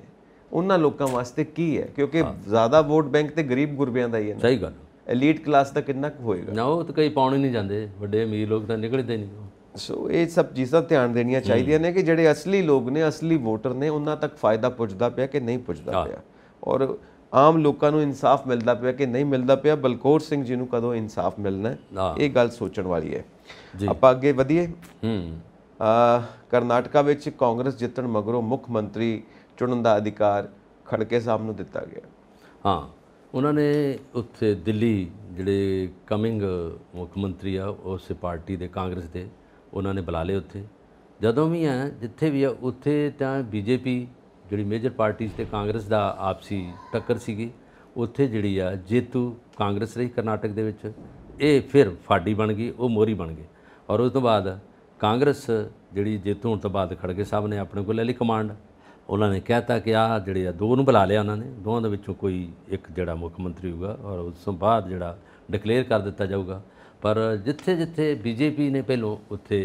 Speaker 1: ਉਹਨਾਂ ਲੋਕਾਂ ਵਾਸਤੇ ਕੀ ਹੈ ਕਿਉਂਕਿ ਜ਼ਿਆਦਾ ਵੋਟ ਬੈਂਕ ਤੇ ਗਰੀਬ ਗੁਰਬਿਆਂ ਦਾ ਹੀ ਹੈ ਸਹੀ ਗੱਲ ਐਲੀਟ ਕਲਾਸ ਦਾ ਕਿੰਨਾ ਕੁ ਹੋਏਗਾ ਨਾ ਉਹ ਤਾਂ ਕਈ ਪਾਉਣੇ ਨਹੀਂ ਜਾਂਦੇ ਵੱਡੇ ਅਮੀਰ ਲੋਕ ਤਾਂ ਨਿਕਲਦੇ ਨਹੀਂ ਸੋ ਇਹ ਸਭ ਚੀਜ਼ਾਂ ਧਿਆਨ ਦੇਣੀਆਂ ਚਾਹੀਦੀਆਂ ਨੇ ਕਿ ਜਿਹੜੇ ਅਸਲੀ ਲੋਕ ਨੇ ਅਸਲੀ ਵੋਟਰ ਨੇ ਉਹਨਾਂ ਤੱਕ ਫਾਇਦਾ ਪਹੁੰਚਦਾ ਪਿਆ ਕਿ ਨਹੀਂ ਪਹੁੰਚਦਾ ਪਿਆ ਔਰ ਆਮ ਲੋਕਾਂ ਨੂੰ ਇਨਸਾਫ ਮਿਲਦਾ ਪਿਆ ਕਿ ਨਹੀਂ ਮਿਲਦਾ ਪਿਆ ਬਲਕੌਰ ਸਿੰਘ ਜੀ ਨੂੰ ਕਦੋਂ ਇਨਸਾਫ ਮਿਲਣਾ ਇਹ ਗੱਲ ਸੋਚਣ ਵਾਲੀ ਹੈ ਜੀ ਆਪਾਂ ਅੱਗੇ ਵਧੀਏ ਹੂੰ ਕਰਨਾਟਕਾ ਵਿੱਚ ਕਾਂਗਰਸ ਜਿੱਤਣ ਮਗਰੋਂ ਮੁੱਖ ਮੰਤਰੀ ਚੁਣਨ ਦਾ ਅਧਿਕਾਰ ਖੜਕੇ ਸਾਹਿਬ ਨੂੰ ਦਿੱਤਾ ਗਿਆ
Speaker 2: ਹਾਂ ਉਹਨਾਂ ਨੇ ਉੱਥੇ ਦਿੱਲੀ ਜਿਹੜੇ ਕਮਿੰਗ ਮੁੱਖ ਮੰਤਰੀ ਆ ਉਸ ਪਾਰਟੀ ਦੇ ਕਾਂਗਰਸ ਦੇ ਉਹਨਾਂ ਨੇ ਬੁਲਾ ਲਏ ਉੱਥੇ ਜਦੋਂ ਵੀ ਆ ਜਿੱਥੇ ਵੀ ਆ ਉੱਥੇ ਤਾਂ ਬੀਜੇਪੀ ਜਿਹੜੀ ਮੇਜਰ ਪਾਰਟੀਆਂ ਤੇ ਕਾਂਗਰਸ ਦਾ ਆਪਸੀ ਟੱਕਰ ਸੀਗੀ ਉੱਥੇ ਜਿਹੜੀ ਆ ਜੇਤੂ ਕਾਂਗਰਸ ਰਹੀ ਕਰਨਾਟਕ ਦੇ ਵਿੱਚ ਇਹ ਫਿਰ ਫਾਡੀ ਬਣ ਗਈ ਉਹ ਮੋਰੀ ਬਣ ਗਏ ਔਰ ਉਸ ਤੋਂ ਬਾਅਦ ਕਾਂਗਰਸ ਜਿਹੜੀ ਜੇਤੂ ਹੋਣ ਤੋਂ ਬਾਅਦ ਖੜਗੇ ਸਾਹਿਬ ਨੇ ਆਪਣੇ ਕੋਲ ਲੈ ਲਈ ਕਮਾਂਡ ਉਹਨਾਂ ਨੇ ਕਹਿਤਾ ਕਿ ਆ ਜਿਹੜੇ ਆ ਦੋ ਨੂੰ ਬੁਲਾ ਲਿਆ ਉਹਨਾਂ ਨੇ ਦੋਵਾਂ ਦੇ ਵਿੱਚੋਂ ਕੋਈ ਇੱਕ ਜਿਹੜਾ ਮੁੱਖ ਮੰਤਰੀ ਹੋਊਗਾ ਔਰ ਉਸ ਤੋਂ ਬਾਅਦ ਜਿਹੜਾ ਡਿਕਲੇਅਰ ਕਰ ਦਿੱਤਾ ਜਾਊਗਾ ਪਰ ਜਿੱਥੇ ਜਿੱਥੇ ਬੀਜੇਪੀ ਨੇ ਪਹਿਲੋਂ ਉੱਥੇ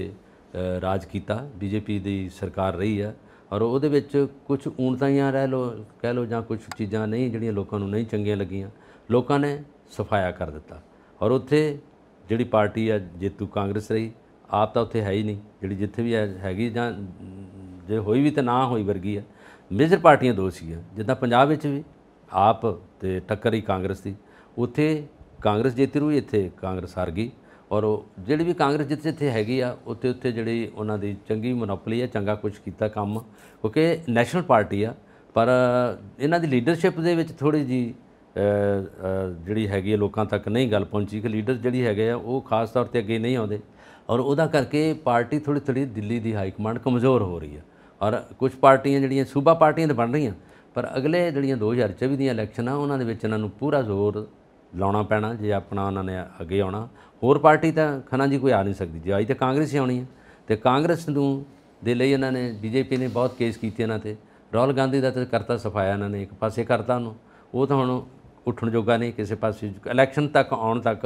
Speaker 2: ਰਾਜ ਕੀਤਾ ਬੀਜੇਪੀ ਦੀ ਸਰਕਾਰ ਰਹੀ ਆ ਔਰ ਉਹਦੇ ਵਿੱਚ ਕੁਝ ਊਣਤਾਈਆਂ ਰਹਿ ਲੋ ਕਹਿ ਲੋ ਜਾਂ ਕੁਝ ਚੀਜ਼ਾਂ ਨਹੀਂ ਜਿਹੜੀਆਂ ਲੋਕਾਂ ਨੂੰ ਨਹੀਂ ਚੰਗੀਆਂ ਲੱਗੀਆਂ ਲੋਕਾਂ ਨੇ ਸਫਾਇਆ ਕਰ ਦਿੱਤਾ ਔਰ ਉੱਥੇ ਜਿਹੜੀ ਪਾਰਟੀ ਆ ਜੇਤੂ ਕਾਂਗਰਸ ਰਹੀ ਆਪ ਤਾਂ ਉੱਥੇ ਹੈ ਹੀ ਨਹੀਂ ਜਿਹੜੀ ਜਿੱਥੇ ਵੀ ਹੈਗੀ ਜਾਂ ਜੇ ਹੋਈ ਵੀ ਤਾਂ ਨਾ ਹੋਈ ਵਰਗੀ ਆ ਮੇਜਰ ਪਾਰਟੀਆਂ ਦੋ ਸੀ ਜਿੱਦਾਂ ਪੰਜਾਬ ਵਿੱਚ ਵੀ ਆਪ ਤੇ ਟੱਕਰ ਹੀ ਕਾਂਗਰਸ ਦੀ ਉੱਥੇ ਕਾਂਗਰਸ ਜੇਤੀ ਰਹੀ ਇੱਥੇ ਕਾਂਗਰਸ ਹਾਰ ਗਈ ਔਰ ਜਿਹੜੀ ਵੀ ਕਾਂਗਰਸ ਜਿੱਥੇ ਇੱਥੇ ਹੈਗੀ ਆ ਉੱਥੇ ਉੱਥੇ ਜਿਹੜੀ ਉਹਨਾਂ ਦੀ ਚੰਗੀ ਮੋਨੋਪੋਲੀ ਆ ਚੰਗਾ ਕੁਝ ਕੀਤਾ ਕੰਮ ਕਿਉਂਕਿ ਨੈਸ਼ਨਲ ਪਾਰਟੀ ਆ ਪਰ ਇਹਨਾਂ ਦੀ ਲੀਡਰਸ਼ਿਪ ਦੇ ਵਿੱਚ ਥੋੜੀ ਜੀ ਜਿਹੜੀ ਹੈਗੀ ਹੈ ਲੋਕਾਂ ਤੱਕ ਨਹੀਂ ਗੱਲ ਪਹੁੰਚੀ ਕਿ ਲੀਡਰ ਜਿਹੜੀ ਹੈਗੇ ਆ ਉਹ ਖਾਸ ਤੌਰ ਤੇ ਅੱਗੇ ਨਹੀਂ ਆਉਂਦੇ ਔਰ ਉਹਦਾ ਕਰਕੇ ਪਾਰਟੀ ਥੋੜੀ ਥੋੜੀ ਦਿੱਲੀ ਦੀ ਹਾਈ ਕਮਾਂਡ ਕਮਜ਼ੋਰ ਹੋ ਰਹੀ ਹੈ ਔਰ ਕੁਝ ਪਾਰਟੀਆਂ ਜਿਹੜੀਆਂ ਸੂਬਾ ਪਾਰਟੀਆਂ ਤੇ ਬਣ ਰਹੀਆਂ ਪਰ ਅਗਲੇ ਜਿਹੜੀਆਂ 2024 ਦੀਆਂ ਇਲੈਕਸ਼ਨਾਂ ਉਹਨਾਂ ਦੇ ਵਿੱਚ ਇਹਨਾਂ ਨੂੰ ਪੂਰਾ ਜ਼ੋਰ ਲਾਉਣਾ ਪੈਣਾ ਜੇ ਆਪਣਾ ਉਹਨਾਂ ਨੇ ਅੱਗੇ ਆਉਣਾ ਹੋਰ ਪਾਰਟੀ ਤਾਂ ਖਣਾ ਜੀ ਕੋਈ ਆ ਨਹੀਂ ਸਕਦੀ ਜੇ ਆਈ ਤਾਂ ਕਾਂਗਰਸ ਹੀ ਆਉਣੀ ਹੈ ਤੇ ਕਾਂਗਰਸ ਨੂੰ ਦੇ ਲਈ ਇਹਨਾਂ ਨੇ ਬੀਜੇਪੀ ਨੇ ਬਹੁਤ ਕੇਸ ਕੀਤੇ ਇਹਨਾਂ ਤੇ ਰੌਲ ਗਾਂਧੀ ਦਾ ਤੇ ਕਰਤਾ ਸਫਾਇਆ ਇਹਨਾਂ ਨੇ ਇੱਕ ਪਾਸੇ ਕਰਤਾ ਉਹਨੂੰ ਉਹ ਤਾਂ ਹੁਣ ਉੱਠਣ ਜੋਗਾ ਨਹੀਂ ਕਿਸੇ ਪਾਸੇ ਇਲੈਕਸ਼ਨ ਤੱਕ ਆਉਣ ਤੱਕ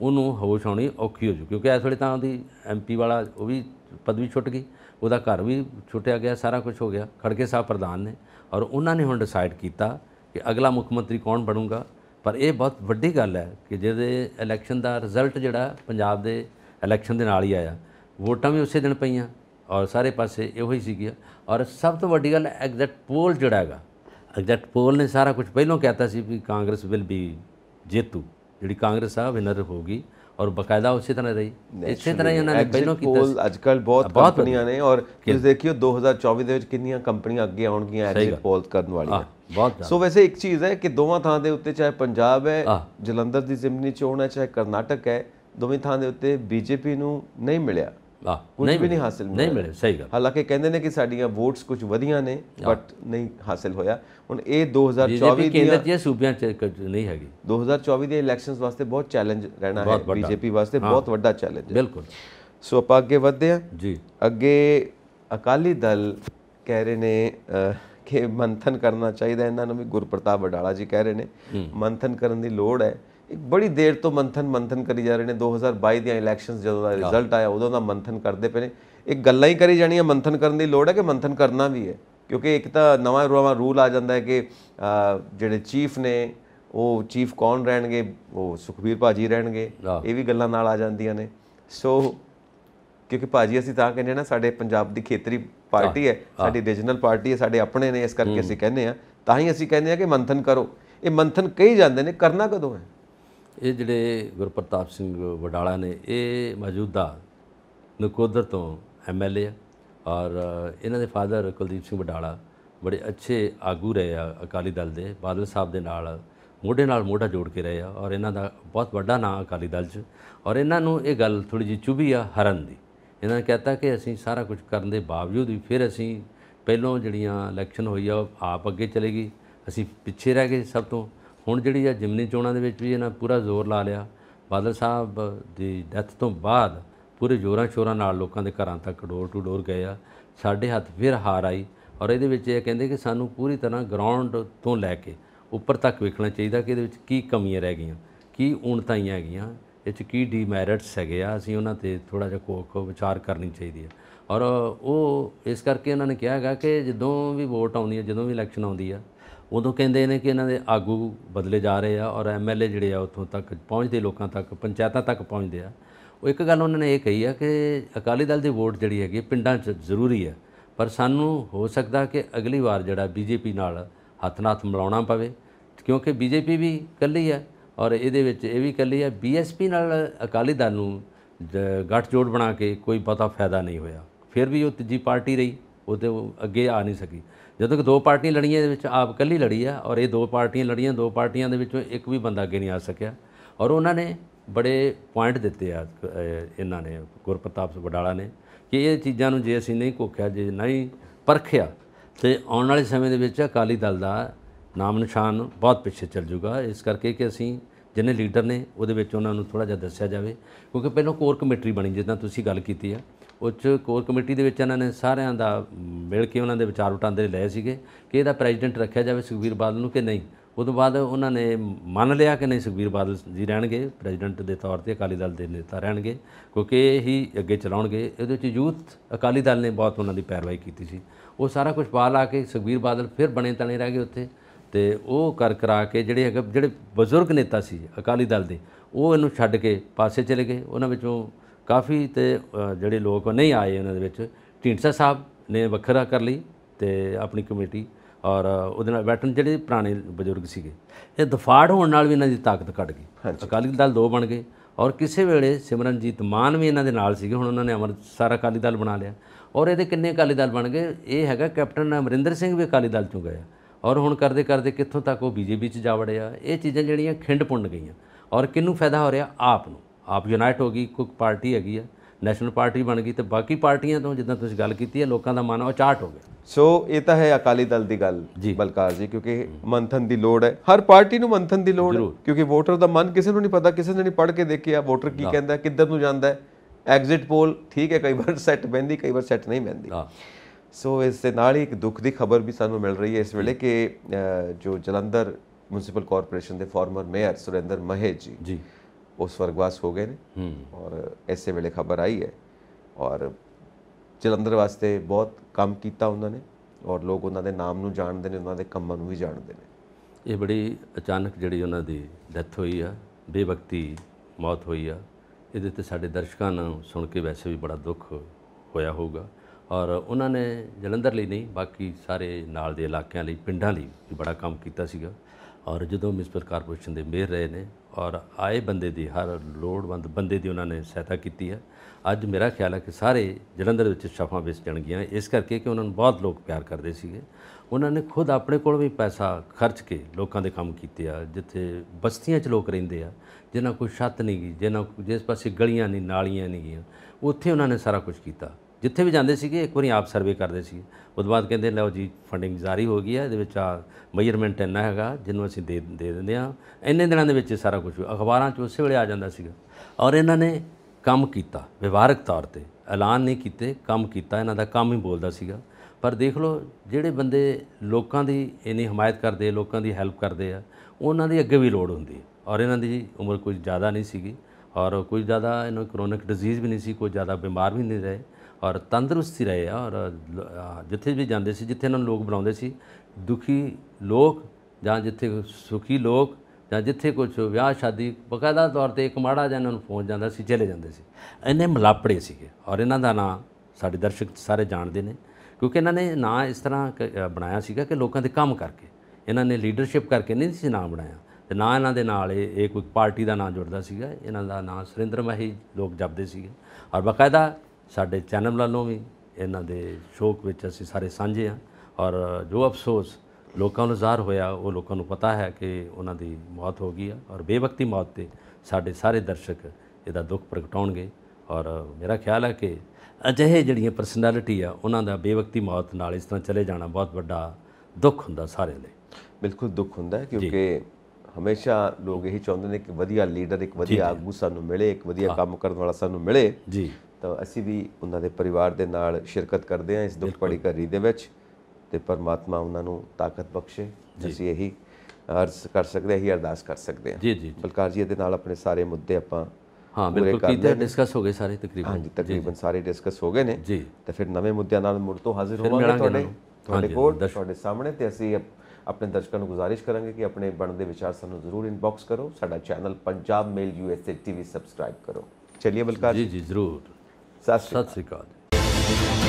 Speaker 2: ਉਹਨੂੰ ਹੋਸ਼ ਆਉਣੀ ਔਖੀ ਹੋ ਜੂ ਕਿਉਂਕਿ ਇਸ ਵੇਲੇ ਤਾਂ ਉਹਦੀ ਐਮਪੀ ਵਾਲਾ ਉਹ ਵੀ ਪਦਵੀ ਛੁੱਟ ਗਈ ਉਹਦਾ ਘਰ ਵੀ ਛੁੱਟਿਆ ਗਿਆ ਸਾਰਾ ਕੁਝ ਹੋ ਗਿਆ ਖੜਕੇ ਸਾਹਿਬ ਪ੍ਰਧਾਨ ਨੇ ਔਰ ਉਹਨਾਂ ਨੇ ਹੁਣ ਡਿਸਾਈਡ ਕੀਤਾ ਕਿ ਅਗਲਾ ਮੁੱਖ ਮੰਤਰੀ ਕੌਣ ਬਣੂਗਾ ਪਰ ਇਹ ਬਹੁਤ ਵੱਡੀ ਗੱਲ ਹੈ ਕਿ ਜਿਹਦੇ ਇਲੈਕਸ਼ਨ ਦਾ ਰਿਜ਼ਲਟ ਜਿਹੜਾ ਪੰਜਾਬ ਦੇ ਇਲੈਕਸ਼ਨ ਦੇ ਨਾਲ ਹੀ ਆਇਆ ਵੋਟਾਂ ਵੀ ਉਸੇ ਦਿਨ ਪਈਆਂ ਔਰ ਸਾਰੇ ਪਾਸੇ ਇਹੋ ਹੀ ਸੀਗੀ ਔਰ ਸਭ ਤੋਂ ਵੱਡੀ ਗੱਲ ਐਗਜ਼ੈਕਟ ਪੋਲ ਜਿਹੜਾ ਹੈਗਾ ਐਗਜ਼ੈਕਟ ਪੋਲ ਨੇ ਸਾਰਾ ਕੁਝ ਪਹਿਲਾਂ ਕਹਿਤਾ ਸੀ ਕਿ ਕਾਂਗਰਸ ਵਿਲ ਬੀ ਜੇਤੂ ਜਿਹੜੀ ਕਾਂਗਰਸ ਆ ਵਿਨਰ ਹੋਗੀ
Speaker 1: ਔਰ ਬਕਾਇਦਾ ਉਸੇ ਤਰ੍ਹਾਂ ਰਹੀ ਇਸੇ ਤਰ੍ਹਾਂ ਹੀ ਉਹਨਾਂ ਨੇ ਬਿਨੋ ਕੀਤਾ ਅੱਜਕੱਲ ਬਹੁਤ ਕੰਪਨੀਆਂ ਨੇ ਔਰ ਤੁਸੀਂ ਦੇਖਿਓ 2024 ਦੇ ਵਿੱਚ ਕਿੰਨੀਆਂ ਕੰਪਨੀਆਂ ਅੱਗੇ ਆਉਣਗੀਆਂ ਐਗਜ਼ਿਟ ਪੋਲ ਕਰਨ ਵਾਲੀਆਂ ਬਹੁਤ ਸੋ ਵੈਸੇ ਇੱਕ ਚੀਜ਼ ਹੈ ਕਿ ਦੋਵਾਂ ਥਾਂ ਦੇ ਉੱਤੇ ਚਾਹੇ ਪੰਜਾਬ ਹੈ ਜਲੰਧਰ ਦੀ ਜ਼ਿਮਨੀ ਚੋਣ ਹੈ ਚਾਹੇ ਕਰਨਾਟਕ ਹੈ ਦੋਵੇਂ ਥਾਂ ਦੇ ਉੱਤੇ ਬੀਜੇਪੀ ਨੂੰ ਨਹੀਂ ਮਿਲਿਆ ਆ ਕੁਝ ਵੀ ਨਹੀਂ ਹਾਸਲ ਨਹੀਂ ਮਿਲੇ ਸਹੀ ਗੱਲ ਹਾਲਾਂਕਿ ਕਹਿੰਦੇ ਨੇ ਕਿ ਸਾਡੀਆਂ ਵੋਟਸ ਕੁਝ ਵਧੀਆਂ ਨੇ ਬਟ ਨਹੀਂ ਹਾਸਲ ਹੋਇਆ ਹੁਣ ਇਹ 2024 ਦੀ ਕੇਂਦਰ ਤੇ ਸੂਬਿਆਂ ਚ ਨਹੀਂ ਹੈਗੀ 2024 ਦੇ ਇਲੈਕਸ਼ਨਸ ਵਾਸਤੇ ਬਹੁਤ ਚੈਲੰਜ ਰਹਿਣਾ ਹੈ ਬੀਜੇਪੀ ਵਾਸਤੇ ਬਹੁਤ ਵੱਡਾ ਚੈਲੰਜ ਹੈ ਬਿਲਕੁਲ ਸੋ ਆਪਾਂ ਅੱਗੇ ਵਧਦੇ ਹਾਂ ਜੀ ਅੱਗੇ ਅਕਾਲੀ ਦਲ ਕਹਿ ਰਹੇ ਨੇ ਕਿ ਮੰਥਨ ਕਰਨਾ ਚਾਹੀਦਾ ਇਹਨਾਂ ਨੂੰ ਵੀ ਗੁਰਪ੍ਰਤਾਪ ਵਡਾਲਾ ਜੀ ਕਹਿ ਰਹੇ ਨੇ ਮੰਥਨ ਕਰਨ ਦੀ ਲੋੜ ਹੈ ਇੱਕ ਬੜੀ ਦੇਰ ਤੋਂ ਮੰਥਨ ਮੰਥਨ ਕਰੀ ਜਾ ਰਹੇ ਨੇ 2022 ਦੀਆਂ ਇਲੈਕਸ਼ਨਸ ਜਦੋਂ ਦਾ ਰਿਜ਼ਲਟ ਆਇਆ ਉਦੋਂ ਦਾ ਮੰਥਨ ਕਰਦੇ ਪਏ ਨੇ ਇੱਕ ਗੱਲਾਂ ਹੀ ਕਰੀ ਜਾਣੀਆਂ ਮੰਥਨ ਕਰਨ ਦੀ ਲੋੜ ਹੈ ਕਿ ਮੰਥਨ ਕਰਨਾ ਵੀ ਹੈ ਕਿਉਂਕਿ ਇੱਕ ਤਾਂ ਨਵਾਂ ਰੋਵਾ ਰੂਲ ਆ ਜਾਂਦਾ ਹੈ ਕਿ ਜਿਹੜੇ ਚੀਫ ਨੇ ਉਹ ਚੀਫ ਕੌਣ ਰਹਿਣਗੇ ਉਹ ਸੁਖਬੀਰ ਭਾਜੀ ਰਹਿਣਗੇ ਇਹ ਵੀ ਗੱਲਾਂ ਨਾਲ ਆ ਜਾਂਦੀਆਂ ਨੇ ਸੋ ਕਿਉਂਕਿ ਭਾਜੀ ਅਸੀਂ ਤਾਂ ਕਹਿੰਦੇ ਨਾ ਸਾਡੇ ਪੰਜਾਬ ਦੀ ਖੇਤਰੀ ਪਾਰਟੀ ਹੈ ਸਾਡੀ ਰੀਜਨਲ ਪਾਰਟੀ ਹੈ ਸਾਡੇ ਆਪਣੇ ਨੇ ਇਸ ਕਰਕੇ ਅਸੀਂ ਕਹਿੰਦੇ ਆ ਤਾਂ ਹੀ ਅਸੀਂ ਕਹਿੰਦੇ ਆ ਕਿ ਮੰਥਨ ਕਰੋ ਇਹ ਮੰਥਨ ਕਹੀ ਜਾਂਦੇ ਨੇ ਕਰਨਾ ਕਦੋਂ ਹੈ ਇਹ ਜਿਹੜੇ ਗੁਰਪ੍ਰਤਾਪ ਸਿੰਘ
Speaker 2: ਵਡਾਲਾ ਨੇ ਇਹ ਮੌਜੂਦਾ ਨਕੋਦਰ ਤੋਂ ਐਮਐਲਏ ਆ ਔਰ ਇਹਨਾਂ ਦੇ ਫਾਦਰ ਕੁਲਦੀਪ ਸਿੰਘ ਵਡਾਲਾ ਬੜੇ ਅੱਛੇ ਆਗੂ ਰਹੇ ਆ ਅਕਾਲੀ ਦਲ ਦੇ ਬਾਦਲ ਸਾਹਿਬ ਦੇ ਨਾਲ ਮੋਢੇ ਨਾਲ ਮੋਢਾ ਜੋੜ ਕੇ ਰਹੇ ਆ ਔਰ ਇਹਨਾਂ ਦਾ ਬਹੁਤ ਵੱਡਾ ਨਾਮ ਅਕਾਲੀ ਦਲ 'ਚ ਔਰ ਇਹਨਾਂ ਨੂੰ ਇਹ ਗੱਲ ਥੋੜੀ ਜਿਹੀ ਚੁਭੀ ਆ ਹਰਨ ਦੀ ਇਹਨਾਂ ਨੇ ਕਹਿਤਾ ਕਿ ਅਸੀਂ ਸਾਰਾ ਕੁਝ ਕਰਨ ਦੇ ਬਾਵਜੂਦ ਵੀ ਫਿਰ ਅਸੀਂ ਪਹਿਲਾਂ ਜਿਹੜੀਆਂ ਇਲੈਕਸ਼ਨ ਹੋਈ ਆ ਆਪ ਅੱਗੇ ਚਲੇਗੀ ਅਸੀਂ ਪਿੱਛੇ ਰਹਿ ਗਏ ਸਭ ਤੋਂ ਹੁਣ ਜਿਹੜੀ ਆ ਜਿਮਨੀ ਚੋਣਾਂ ਦੇ ਵਿੱਚ ਵੀ ਇਹਨਾਂ ਪੂਰਾ ਜ਼ੋਰ ਲਾ ਲਿਆ ਬਾਦਲ ਸਾਹਿਬ ਦੀ ਡੈਥ ਤੋਂ ਬਾਅਦ ਪੂਰੇ ਜ਼ੋਰਾਂ ਸ਼ੋਰਾਂ ਨਾਲ ਲੋਕਾਂ ਦੇ ਘਰਾਂ ਤੱਕ ਡੋਰ ਟੂ ਡੋਰ ਗਏ ਆ ਸਾਡੇ ਹੱਥ ਫਿਰ ਹਾਰ ਆਈ ਔਰ ਇਹਦੇ ਵਿੱਚ ਇਹ ਕਹਿੰਦੇ ਕਿ ਸਾਨੂੰ ਪੂਰੀ ਤਰ੍ਹਾਂ ਗਰਾਊਂਡ ਤੋਂ ਲੈ ਕੇ ਉੱਪਰ ਤੱਕ ਵੇਖਣਾ ਚਾਹੀਦਾ ਕਿ ਇਹਦੇ ਵਿੱਚ ਕੀ ਕਮੀਆਂ ਰਹਿ ਗਈਆਂ ਕੀ ਊਣਤਾਈਆਂ ਹੈਗੀਆਂ ਇਹ ਚ ਕੀ ਡੀਮੈਰਿਟਸ ਹੈਗੇ ਆ ਅਸੀਂ ਉਹਨਾਂ ਤੇ ਥੋੜਾ ਜਿਹਾ ਕੋਕ ਵਿਚਾਰ ਕਰਨੀ ਚਾਹੀਦੀ ਹੈ ਔਰ ਉਹ ਇਸ ਕਰਕੇ ਉਹਨਾਂ ਨੇ ਕਿਹਾ ਹੈਗਾ ਕਿ ਜਦੋਂ ਵੀ ਵੋਟ ਆਉਂਦੀ ਹੈ ਜਦੋਂ ਵੀ ਇਲੈਕਸ਼ਨ ਆਉਂਦੀ ਆ ਉਦੋਂ ਕਹਿੰਦੇ ਨੇ ਕਿ ਇਹਨਾਂ ਦੇ ਆਗੂ ਬਦਲੇ ਜਾ ਰਹੇ ਆ ਔਰ ਐਮਐਲਏ ਜਿਹੜੇ ਆ ਉੱਥੋਂ ਤੱਕ ਪਹੁੰਚਦੇ ਲੋਕਾਂ ਤੱਕ ਪੰਚਾਇਤਾਂ ਤੱਕ ਪਹੁੰਚਦੇ ਆ ਉਹ ਇੱਕ ਗੱਲ ਉਹਨਾਂ ਨੇ ਇਹ ਕਹੀ ਆ ਕਿ ਅਕਾਲੀ ਦਲ ਦੀ ਵੋਟ ਜਿਹੜੀ ਹੈਗੀ ਪਿੰਡਾਂ 'ਚ ਜ਼ਰੂਰੀ ਹੈ ਪਰ ਸਾਨੂੰ ਹੋ ਸਕਦਾ ਕਿ ਅਗਲੀ ਵਾਰ ਜਿਹੜਾ ਬੀਜੇਪੀ ਨਾਲ ਹੱਥ ਨਾਲ ਮਿਲਾਉਣਾ ਪਵੇ ਕਿਉਂਕਿ ਬੀਜੇਪੀ ਵੀ ਕੱਲੀ ਹੈ ਔਰ ਇਹਦੇ ਵਿੱਚ ਇਹ ਵੀ ਕੱਲੀ ਹੈ ਬੀਐਸਪੀ ਨਾਲ ਅਕਾਲੀ ਦਲ ਨੂੰ ਗੱਠਜੋੜ ਬਣਾ ਕੇ ਕੋਈ ਪਤਾ ਫਾਇਦਾ ਨਹੀਂ ਹੋਇਆ ਫਿਰ ਵੀ ਉਹ ਤੀਜੀ ਪਾਰਟੀ ਰਹੀ ਉਹ ਤੇ ਅੱਗੇ ਆ ਨਹੀਂ ਸਕੀ ਜਦੋਂ ਕਿ ਦੋ ਪਾਰਟੀਆਂ ਲੜੀਆਂ ਦੇ ਵਿੱਚ ਆਪ ਇਕੱਲੀ ਲੜੀ ਆ ਔਰ ਇਹ ਦੋ ਪਾਰਟੀਆਂ ਲੜੀਆਂ ਦੋ ਪਾਰਟੀਆਂ ਦੇ ਵਿੱਚੋਂ ਇੱਕ ਵੀ ਬੰਦਾ ਅੱਗੇ ਨਹੀਂ ਆ ਸਕਿਆ ਔਰ ਉਹਨਾਂ ਨੇ ਬੜੇ ਪੁਆਇੰਟ ਦਿੱਤੇ ਆ ਇਹਨਾਂ ਨੇ ਗੁਰਪ੍ਰਤਾਪ ਵਡਾਲਾ ਨੇ ਕਿ ਇਹ ਚੀਜ਼ਾਂ ਨੂੰ ਜੇ ਅਸੀਂ ਨਹੀਂ ਕੋਖਿਆ ਜੇ ਨਹੀਂ ਪਰਖਿਆ ਤੇ ਆਉਣ ਵਾਲੇ ਸਮੇਂ ਦੇ ਵਿੱਚ ਅਕਾਲੀ ਦਲ ਦਾ ਨਾਮ ਨਿਸ਼ਾਨ ਬਹੁਤ ਪਿੱਛੇ ਚੱਲ ਜੂਗਾ ਇਸ ਕਰਕੇ ਕਿ ਅਸੀਂ ਜਿੰਨੇ ਲੀਡਰ ਨੇ ਉਹਦੇ ਵਿੱਚ ਉਹਨਾਂ ਨੂੰ ਥੋੜਾ ਜਿਹਾ ਦੱਸਿਆ ਜਾਵੇ ਕਿਉਂਕਿ ਪਹਿਲਾਂ ਕੋਰ ਕਮੇਟੀ ਬਣੀ ਜਿੱਦਾਂ ਤੁਸੀਂ ਗੱਲ ਕੀਤੀ ਆ ਉੱਚ ਕੋਰ ਕਮੇਟੀ ਦੇ ਵਿੱਚ ਇਹਨਾਂ ਨੇ ਸਾਰਿਆਂ ਦਾ ਮਿਲ ਕੇ ਉਹਨਾਂ ਦੇ ਵਿਚਾਰ ਵਟਾਂਦਰੇ ਲਏ ਸੀਗੇ ਕਿ ਇਹਦਾ ਪ੍ਰੈਜ਼ੀਡੈਂਟ ਰੱਖਿਆ ਜਾਵੇ ਸੁਖਬੀਰ ਬਾਦਲ ਨੂੰ ਕਿ ਨਹੀਂ ਉਸ ਤੋਂ ਬਾਅਦ ਉਹਨਾਂ ਨੇ ਮੰਨ ਲਿਆ ਕਿ ਨਹੀਂ ਸੁਖਬੀਰ ਬਾਦਲ ਜੀ ਰਹਿਣਗੇ ਪ੍ਰੈਜ਼ੀਡੈਂਟ ਦੇ ਤੌਰ ਤੇ ਅਕਾਲੀ ਦਲ ਦੇ ਨੇਤਾ ਰਹਿਣਗੇ ਕਿਉਂਕਿ ਇਹ ਹੀ ਅੱਗੇ ਚਲਾਉਣਗੇ ਇਹਦੇ ਵਿੱਚ ਯੂਥ ਅਕਾਲੀ ਦਲ ਨੇ ਬਹੁਤ ਉਹਨਾਂ ਦੀ ਪੈਰਵਾਈ ਕੀਤੀ ਸੀ ਉਹ ਸਾਰਾ ਕੁਝ ਪਾ ਲਾ ਕੇ ਸੁਖਬੀਰ ਬਾਦਲ ਫਿਰ ਬਣੇ ਤਣੇ ਰਹਿ ਗਏ ਉੱਥੇ ਤੇ ਉਹ ਕਰ ਕਰਾ ਕੇ ਜਿਹੜੇ ਜਿਹੜੇ ਬਜ਼ੁਰਗ ਨੇਤਾ ਸੀ ਅਕਾਲੀ ਦਲ ਦੇ ਉਹ ਇਹਨੂੰ ਛੱਡ ਕੇ ਪਾਸੇ ਚਲੇ ਗਏ ਉਹਨਾਂ ਵਿੱਚੋਂ ਕਾਫੀ ਤੇ ਜਿਹੜੇ ਲੋਕ ਨਹੀਂ ਆਏ ਉਹਨਾਂ ਦੇ ਵਿੱਚ ਢੀਂਡਸਾ ਸਾਹਿਬ ਨੇ ਵੱਖਰਾ ਕਰ ਲਈ ਤੇ ਆਪਣੀ ਕਮੇਟੀ ਔਰ ਉਹਦੇ ਨਾਲ ਵੈਟਰਨ ਜਿਹੜੇ ਪੁਰਾਣੇ ਬਜ਼ੁਰਗ ਸੀਗੇ ਇਹ ਦਫਾੜ ਹੋਣ ਨਾਲ ਵੀ ਇਹਨਾਂ ਦੀ ਤਾਕਤ ਘਟ ਗਈ ਅਕਾਲੀ ਦਲ ਦੋ ਬਣ ਗਏ ਔਰ ਕਿਸੇ ਵੇਲੇ ਸਿਮਰਨਜੀਤ ਮਾਨ ਵੀ ਇਹਨਾਂ ਦੇ ਨਾਲ ਸੀਗੇ ਹੁਣ ਉਹਨਾਂ ਨੇ ਅਮਰ ਸਾਰਾ ਅਕਾਲੀ ਦਲ ਬਣਾ ਲਿਆ ਔਰ ਇਹਦੇ ਕਿੰਨੇ ਅਕਾਲੀ ਦਲ ਬਣ ਗਏ ਇਹ ਹੈਗਾ ਕੈਪਟਨ ਅਮਰਿੰਦਰ ਸਿੰਘ ਵੀ ਅਕਾਲੀ ਦਲ ਚੋਂ ਗਿਆ ਔਰ ਹੁਣ ਕਰਦੇ ਕਰਦੇ ਕਿੱਥੋਂ ਤੱਕ ਉਹ ਬੀਜੇਪੀ ਚ ਜਾ ਵੜਿਆ ਇਹ ਚੀਜ਼ਾਂ ਜਿਹੜੀਆਂ ਖਿੰਡ ਪੁੰਡ ਗਈਆਂ ਔਰ ਕਿੰਨੂੰ ਫਾਇਦਾ ਹੋ ਰਿਹਾ ਆਪ ਨੂੰ ਆਪ ਯੂਨਾਈਟ ਹੋ ਗਈ ਕੁਕ ਪਾਰਟੀ ਹੈਗੀ ਆ ਨੈਸ਼ਨਲ ਪਾਰਟੀ ਬਣ ਗਈ ਤੇ ਬਾਕੀ ਪਾਰਟੀਆਂ ਤੋਂ ਜਿੱਦਾਂ ਤੁਸੀਂ ਗੱਲ ਕੀਤੀ ਹੈ
Speaker 1: ਲੋਕਾਂ ਦਾ ਮਨ ਉਹ ਚਾਟ ਹੋ ਗਿਆ ਸੋ ਇਹ ਤਾਂ ਹੈ ਅਕਾਲੀ ਦਲ ਦੀ ਗੱਲ ਬਲਕਾਰ ਜੀ ਕਿਉਂਕਿ ਮੰਥਨ ਦੀ ਲੋੜ ਹੈ ਹਰ ਪਾਰਟੀ ਨੂੰ ਮੰਥਨ ਦੀ ਲੋੜ ਹੈ ਕਿਉਂਕਿ ਵੋਟਰ ਦਾ ਮਨ ਕਿਸੇ ਨੂੰ ਨਹੀਂ ਪਤਾ ਕਿਸੇ ਨੇ ਨਹੀਂ ਪੜ੍ਹ ਕੇ ਦੇਖਿਆ ਵੋਟਰ ਕੀ ਕਹਿੰਦਾ ਕਿੱਧਰ ਨੂੰ ਜਾਂਦਾ ਐਗਜ਼ਿਟ ਪੋਲ ਠੀਕ ਹੈ ਕਈ ਵਾਰ ਸੈੱਟ ਪੈਂਦੀ ਕਈ ਵਾਰ ਸੈੱਟ ਨਹੀਂ ਪੈਂਦੀ ਸੋ ਇਸ ਦੇ ਨਾਲ ਹੀ ਇੱਕ ਦੁੱਖ ਦੀ ਖਬਰ ਵੀ ਸਾਨੂੰ ਮਿਲ ਰਹੀ ਹੈ ਇਸ ਵੇਲੇ ਕਿ ਜੋ ਜਲੰਧਰ ਮਿਊਨਿਸਪਲ ਕਾਰਪੋਰੇਸ਼ਨ ਦੇ ਫਾਰਮਰ ਮੇਅਰ ਸੁਰਿੰਦਰ ਮਹੇਜ ਜੀ ਉਹ ਸਵਰਗਵਾਸ ਹੋ ਗਏ ਨੇ ਹੂੰ ਔਰ ਐਸੇ ਵੇਲੇ ਖਬਰ ਆਈ ਹੈ ਔਰ ਜਲੰਧਰ ਵਾਸਤੇ ਬਹੁਤ ਕੰਮ ਕੀਤਾ ਉਹਨਾਂ ਨੇ ਔਰ ਲੋਕ ਉਹਨਾਂ ਦੇ ਨਾਮ ਨੂੰ ਜਾਣਦੇ ਨੇ ਉਹਨਾਂ ਦੇ ਕੰਮਾਂ ਨੂੰ ਵੀ ਜਾਣਦੇ
Speaker 2: ਨੇ ਇਹ ਬੜੀ ਅਚਾਨਕ ਜਿਹੜੀ ਉਹਨਾਂ ਦੀ ਡੈਥ ਹੋਈ ਆ ਬੇਵਕਤੀ ਮੌਤ ਹੋਈ ਆ ਇਹਦੇ ਤੇ ਸਾਡੇ ਦਰਸ਼ਕਾਂ ਨੂੰ ਸੁਣ ਕੇ ਵੈਸੇ ਵੀ ਬੜਾ ਦੁੱਖ ਹੋਇਆ ਹੋਊਗਾ ਔਰ ਉਹਨਾਂ ਨੇ ਜਲੰਧਰ ਲਈ ਨਹੀਂ ਬਾਕੀ ਸਾਰੇ ਨਾਲ ਦੇ ਇਲਾਕਿਆਂ ਲਈ ਪਿੰਡਾਂ ਲਈ ਵੀ ਬੜਾ ਕੰਮ ਕੀਤਾ ਸੀਗਾ ਔਰ ਜਦੋਂ ਮਿਸਪਰ ਕਾਰਪੋਰੇਸ਼ਨ ਦੇ ਮੇਅਰ ਰਹੇ ਨੇ ਔਰ ਆਏ ਬੰਦੇ ਦੀ ਹਰ ਲੋੜਵੰਦ ਬੰਦੇ ਦੀ ਉਹਨਾਂ ਨੇ ਸਹਾਇਤਾ ਕੀਤੀ ਹੈ ਅੱਜ ਮੇਰਾ ਖਿਆਲ ਹੈ ਕਿ ਸਾਰੇ ਜਲੰਧਰ ਵਿੱਚ ਵਿੱਚ ਜਣ ਗਿਆ ਇਸ ਕਰਕੇ ਕਿ ਉਹਨਾਂ ਨੂੰ ਬਹੁਤ ਲੋਕ ਪਿਆਰ ਕਰਦੇ ਸੀਗੇ ਉਹਨਾਂ ਨੇ ਖੁਦ ਆਪਣੇ ਕੋਲ ਵੀ ਪੈਸਾ ਖਰਚ ਕੇ ਲੋਕਾਂ ਦੇ ਕੰਮ ਕੀਤੇ ਆ ਜਿੱਥੇ ਬਸਤੀਆਂ 'ਚ ਲੋਕ ਰਹਿੰਦੇ ਆ ਜਿਨ੍ਹਾਂ ਕੋਈ ਛੱਤ ਨਹੀਂ ਗਈ ਜਿਨ੍ਹਾਂ ਜਿਸ ਪਾਸੇ ਗਲੀਆਂ ਨਹੀਂ ਨਾਲੀਆਂ ਨਹੀਂ ਗਈਆਂ ਉੱਥੇ ਉਹਨਾਂ ਨੇ ਸਾਰਾ ਕੁਝ ਕੀਤਾ ਜਿੱਥੇ ਵੀ ਜਾਂਦੇ ਸੀਗੇ ਇੱਕ ਵਾਰੀ ਆਪ ਸਰਵੇ ਕਰਦੇ ਸੀ ਉਸ ਬਾਅਦ ਕਹਿੰਦੇ ਲਓ ਜੀ ਫੰਡਿੰਗ ਜਾਰੀ ਹੋ ਗਈ ਹੈ ਇਹਦੇ ਵਿੱਚ ਆ ਮੈਜਰਮੈਂਟ ਇੰਨਾ ਹੈਗਾ ਜਿਹਨੂੰ ਅਸੀਂ ਦੇ ਦੇ ਦਿੰਦੇ ਆ ਇੰਨੇ ਦਿਨਾਂ ਦੇ ਵਿੱਚ ਸਾਰਾ ਕੁਝ ਅਖਬਾਰਾਂ 'ਚ ਉਸੇ ਵੇਲੇ ਆ ਜਾਂਦਾ ਸੀਗਾ ਔਰ ਇਹਨਾਂ ਨੇ ਕੰਮ ਕੀਤਾ ਵਿਵਹਾਰਕ ਤੌਰ ਤੇ ਐਲਾਨ ਨਹੀਂ ਕੀਤੇ ਕੰਮ ਕੀਤਾ ਇਹਨਾਂ ਦਾ ਕੰਮ ਹੀ ਬੋਲਦਾ ਸੀਗਾ ਪਰ ਦੇਖ ਲਓ ਜਿਹੜੇ ਬੰਦੇ ਲੋਕਾਂ ਦੀ ਇੰਨੀ ਹਮਾਇਤ ਕਰਦੇ ਲੋਕਾਂ ਦੀ ਹੈਲਪ ਕਰਦੇ ਆ ਉਹਨਾਂ ਦੀ ਅੱਗੇ ਵੀ ਲੋੜ ਹੁੰਦੀ ਹੈ ਔਰ ਇਹਨਾਂ ਦੀ ਉਮਰ ਕੁਝ ਜ਼ਿਆਦਾ ਨਹੀਂ ਸੀਗੀ ਔਰ ਕੋਈ ਜ਼ਿਆਦਾ ਇਹਨੂੰ ਕਰੋਨਿਕ ਡਿਜ਼ੀਜ਼ ਵੀ ਨਹੀਂ ਸੀ ਕੋਈ ਜ਼ਿਆਦਾ ਬਿਮਾਰ ਵੀ ਨਹੀਂ ਰਹੇ ਔਰ ਤੰਦਰੁਸਤੀ ਰਹੇ ਔਰ ਜਿੱਥੇ ਵੀ ਜਾਂਦੇ ਸੀ ਜਿੱਥੇ ਇਹਨਾਂ ਨੂੰ ਲੋਕ ਬਣਾਉਂਦੇ ਸੀ ਦੁਖੀ ਲੋਕ ਜਾਂ ਜਿੱਥੇ ਸੁਖੀ ਲੋਕ ਜਾਂ ਜਿੱਥੇ ਕੁਝ ਵਿਆਹ ਸ਼ਾਦੀ ਬਕਾਇਦਾ ਤੌਰ ਤੇ ਇੱਕ ਮਾੜਾ ਜਾਂ ਇਹਨਾਂ ਨੂੰ ਪਹੁੰਚ ਜਾਂਦਾ ਸੀ ਚਲੇ ਜਾਂਦੇ ਸੀ ਇਹਨੇ ਮਲਾਪੜੇ ਸੀਗੇ ਔਰ ਇਹਨਾਂ ਦਾ ਨਾਂ ਸਾਡੇ ਦਰਸ਼ਕ ਸਾਰੇ ਜਾਣਦੇ ਨੇ ਕਿਉਂਕਿ ਇਹਨਾਂ ਨੇ ਨਾਂ ਇਸ ਤਰ੍ਹਾਂ ਬਣਾਇਆ ਸੀਗਾ ਕਿ ਲੋਕਾਂ ਦੇ ਕੰਮ ਕਰਕੇ ਇਹਨਾਂ ਨੇ ਲੀਡਰਸ਼ਿਪ ਕਰਕੇ ਨਹੀਂ ਸੀ ਨਾਂ ਬਣਾਇਆ ਤੇ ਨਾਂ ਇਹਨਾਂ ਦੇ ਨਾਲ ਇਹ ਕੋਈ ਪਾਰਟੀ ਦਾ ਨਾਂ ਜੁੜਦਾ ਸੀਗਾ ਇਹਨਾਂ ਦਾ ਨਾਂ ਸੁਰਿੰਦਰ ਮਹੀ ਲੋਕ ਜਪਦੇ ਸੀਗੇ ਔਰ ਬਕਾਇਦਾ ਸਾਡੇ ਚੈਨਲ ਵੱਲੋਂ ਵੀ ਇਹਨਾਂ ਦੇ ਸ਼ੋਕ ਵਿੱਚ ਅਸੀਂ ਸਾਰੇ ਸਾਂਝੇ ਆ ਔਰ ਜੋ ਅਫਸੋਸ ਲੋਕਾਂ ਨੂੰ ਜ਼ਾਹਰ ਹੋਇਆ ਉਹ ਲੋਕਾਂ ਨੂੰ ਪਤਾ ਹੈ ਕਿ ਉਹਨਾਂ ਦੀ ਮੌਤ ਹੋ ਗਈ ਹੈ ਔਰ ਬੇਵਕਤੀ ਮੌਤ ਤੇ ਸਾਡੇ ਸਾਰੇ ਦਰਸ਼ਕ ਇਹਦਾ ਦੁੱਖ ਪ੍ਰਗਟਾਉਣਗੇ ਔਰ ਮੇਰਾ ਖਿਆਲ ਹੈ ਕਿ ਅਜਿਹੇ ਜਿਹੜੀਆਂ ਪਰਸਨੈਲਿਟੀ ਆ ਉਹਨਾਂ ਦਾ ਬੇਵਕਤੀ ਮੌਤ ਨਾਲ ਇਸ ਤਰ੍ਹਾਂ ਚਲੇ ਜਾਣਾ ਬਹੁਤ ਵੱਡਾ ਦੁੱਖ ਹੁੰਦਾ ਸਾਰਿਆਂ ਲਈ ਬਿਲਕੁਲ ਦੁੱਖ
Speaker 1: ਹੁੰਦਾ ਕਿਉਂਕਿ ਹਮੇਸ਼ਾ ਲੋਕ ਇਹੀ ਚਾਹੁੰਦੇ ਨੇ ਕਿ ਵਧੀਆ ਲੀਡਰ ਇੱਕ ਵਧੀਆ ਆਗੂ ਸਾਨੂੰ ਮਿਲੇ ਇੱਕ ਵਧੀਆ ਕੰਮ ਕਰਨ ਵਾਲਾ ਸਾਨੂੰ ਮਿਲੇ ਜੀ ਤਾਂ ਅਸੀਂ ਵੀ ਉਹਨਾਂ ਦੇ ਪਰਿਵਾਰ ਦੇ ਨਾਲ ਸ਼ਿਰਕਤ ਕਰਦੇ ਹਾਂ ਇਸ ਦੁੱਖ ਭੜੀ ਘੜੀ ਦੇ ਵਿੱਚ ਤੇ ਪਰਮਾਤਮਾ ਉਹਨਾਂ ਨੂੰ ਤਾਕਤ ਬਖਸ਼ੇ ਅਸੀਂ ਇਹੀ ਅਰਜ਼ ਕਰ ਸਕਦੇ ਹਾਂ ਇਹੀ ਅਰਦਾਸ ਕਰ ਸਕਦੇ ਹਾਂ ਜੀ ਜੀ ਬਲਕਾਰ ਜੀ ਦੇ ਨਾਲ ਆਪਣੇ ਸਾਰੇ ਮੁੱਦੇ ਆਪਾਂ ਹਾਂ ਬਿਲਕੁਲ ਕੀਤੇ ਡਿਸਕਸ ਹੋ ਗਏ ਸਾਰੇ ਤਕਰੀਬਨ ਹਾਂ ਜੀ ਤਕਰੀਬਨ ਸਾਰੇ ਡਿਸਕਸ ਹੋ ਗਏ ਨੇ ਜੀ ਤੇ ਫਿਰ ਨਵੇਂ ਮੁੱਦਿਆਂ ਨਾਲ ਮੁੜ ਤੋਂ ਹਾਜ਼ਰ ਹੋਵਾਂਗੇ ਤੁਹਾਡੇ ਤੁਹਾਡੇ ਕੋਲ ਤੁਹਾਡੇ ਸਾਹਮਣੇ ਤੇ ਅਸੀਂ ਆਪਣੇ ਦਰਸ਼ਕਾਂ ਨੂੰ ਗੁਜ਼ਾਰਿਸ਼ ਕਰਾਂਗੇ ਕਿ ਆਪਣੇ ਬਣਦੇ ਵਿਚਾਰ ਸਾਨੂੰ ਜ਼ਰੂਰ ਇਨਬਾਕਸ ਕਰੋ ਸਾਡਾ channel Punjab mail USA TV subscribe ਕਰੋ ਚਲਿਏ ਬਲਕਾਰ ਜੀ ਜੀ ਜ਼ਰੂਰ That's not Satsikad. Satsikad.